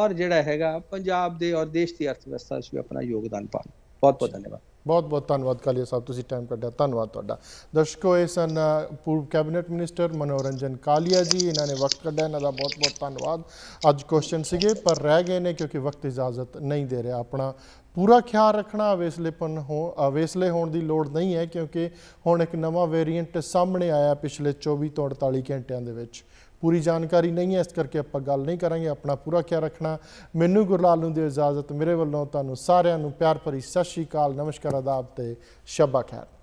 ਔਰ ਜਿਹੜਾ ਹੈਗਾ ਪੰਜਾਬ ਦੇ ਔਰ ਦੇਸ਼ ਦੀ ਅਰਥਵਿਵਸਥਾ 'ਚ ਵੀ ਆਪਣਾ ਯੋਗਦਾਨ ਪਾ ਬਹੁਤ ਬਹੁਤ ਧੰਨਵਾਦ ਬਹੁਤ ਬਹੁਤ ਧੰਨਵਾਦ ਕਾਲੀਆ ਸਾਹਿਬ ਤੁਸੀਂ ਟਾਈਮ ਕੱਢਿਆ ਧੰਨਵਾਦ ਤੁਹਾਡਾ ਦਰਸ਼ਕੋ ਇਹ ਸਨ ਪੂਰਵ ਕੈਬਨਿਟ ਮਿਨਿਸਟਰ ਮਨੋਰੰਜਨ ਕਾਲੀਆ ਜੀ ਇਹਨਾਂ ਨੇ ਵਕਤ ਕੱਢਿਆ ਇਹਨਾਂ ਦਾ ਬਹੁਤ ਬਹੁਤ ਧੰਨਵਾਦ ਅੱਜ ਕੁਐਸਚਨ ਸੀਗੇ ਪਰ ਰਹਿ ਗਏ ਨੇ ਕਿਉਂਕਿ ਵਕਤ ਇਜਾਜ਼ਤ ਨਹੀਂ ਦੇ ਰਿਹਾ ਆਪਣਾ ਪੂਰਾ ਖਿਆਲ ਰੱਖਣਾ ਅਵੇਸਲੇਪਨ ਹੋ ਅਵੇਸਲੇ ਹੋਣ ਦੀ ਲੋੜ ਨਹੀਂ ਹੈ ਕਿਉਂਕਿ ਹੁਣ ਇੱਕ ਨਵਾਂ ਵੇਰੀਐਂਟ ਸਾਹਮਣੇ ਆਇਆ ਪਿਛਲੇ 24 ਤੋਂ 48 ਘੰਟਿਆਂ ਦੇ ਵਿੱਚ ਪੂਰੀ ਜਾਣਕਾਰੀ ਨਹੀਂ ਹੈ ਇਸ ਕਰਕੇ ਆਪਾਂ ਗੱਲ ਨਹੀਂ ਕਰਾਂਗੇ ਆਪਣਾ ਪੂਰਾ ਖਿਆਲ ਰੱਖਣਾ ਮੈਨੂੰ ਗੁਰਲਾਲ ਨੂੰ ਦੇ ਇਜਾਜ਼ਤ ਮੇਰੇ ਵੱਲੋਂ ਤੁਹਾਨੂੰ ਸਾਰਿਆਂ ਨੂੰ ਪਿਆਰ ਭਰੀ ਸਤਿ ਸ਼੍ਰੀ ਅਕਾਲ ਨਮਸਕਾਰ ਆਦਾਬ ਤੇ ਸ਼ਬਾ ਖੈਰ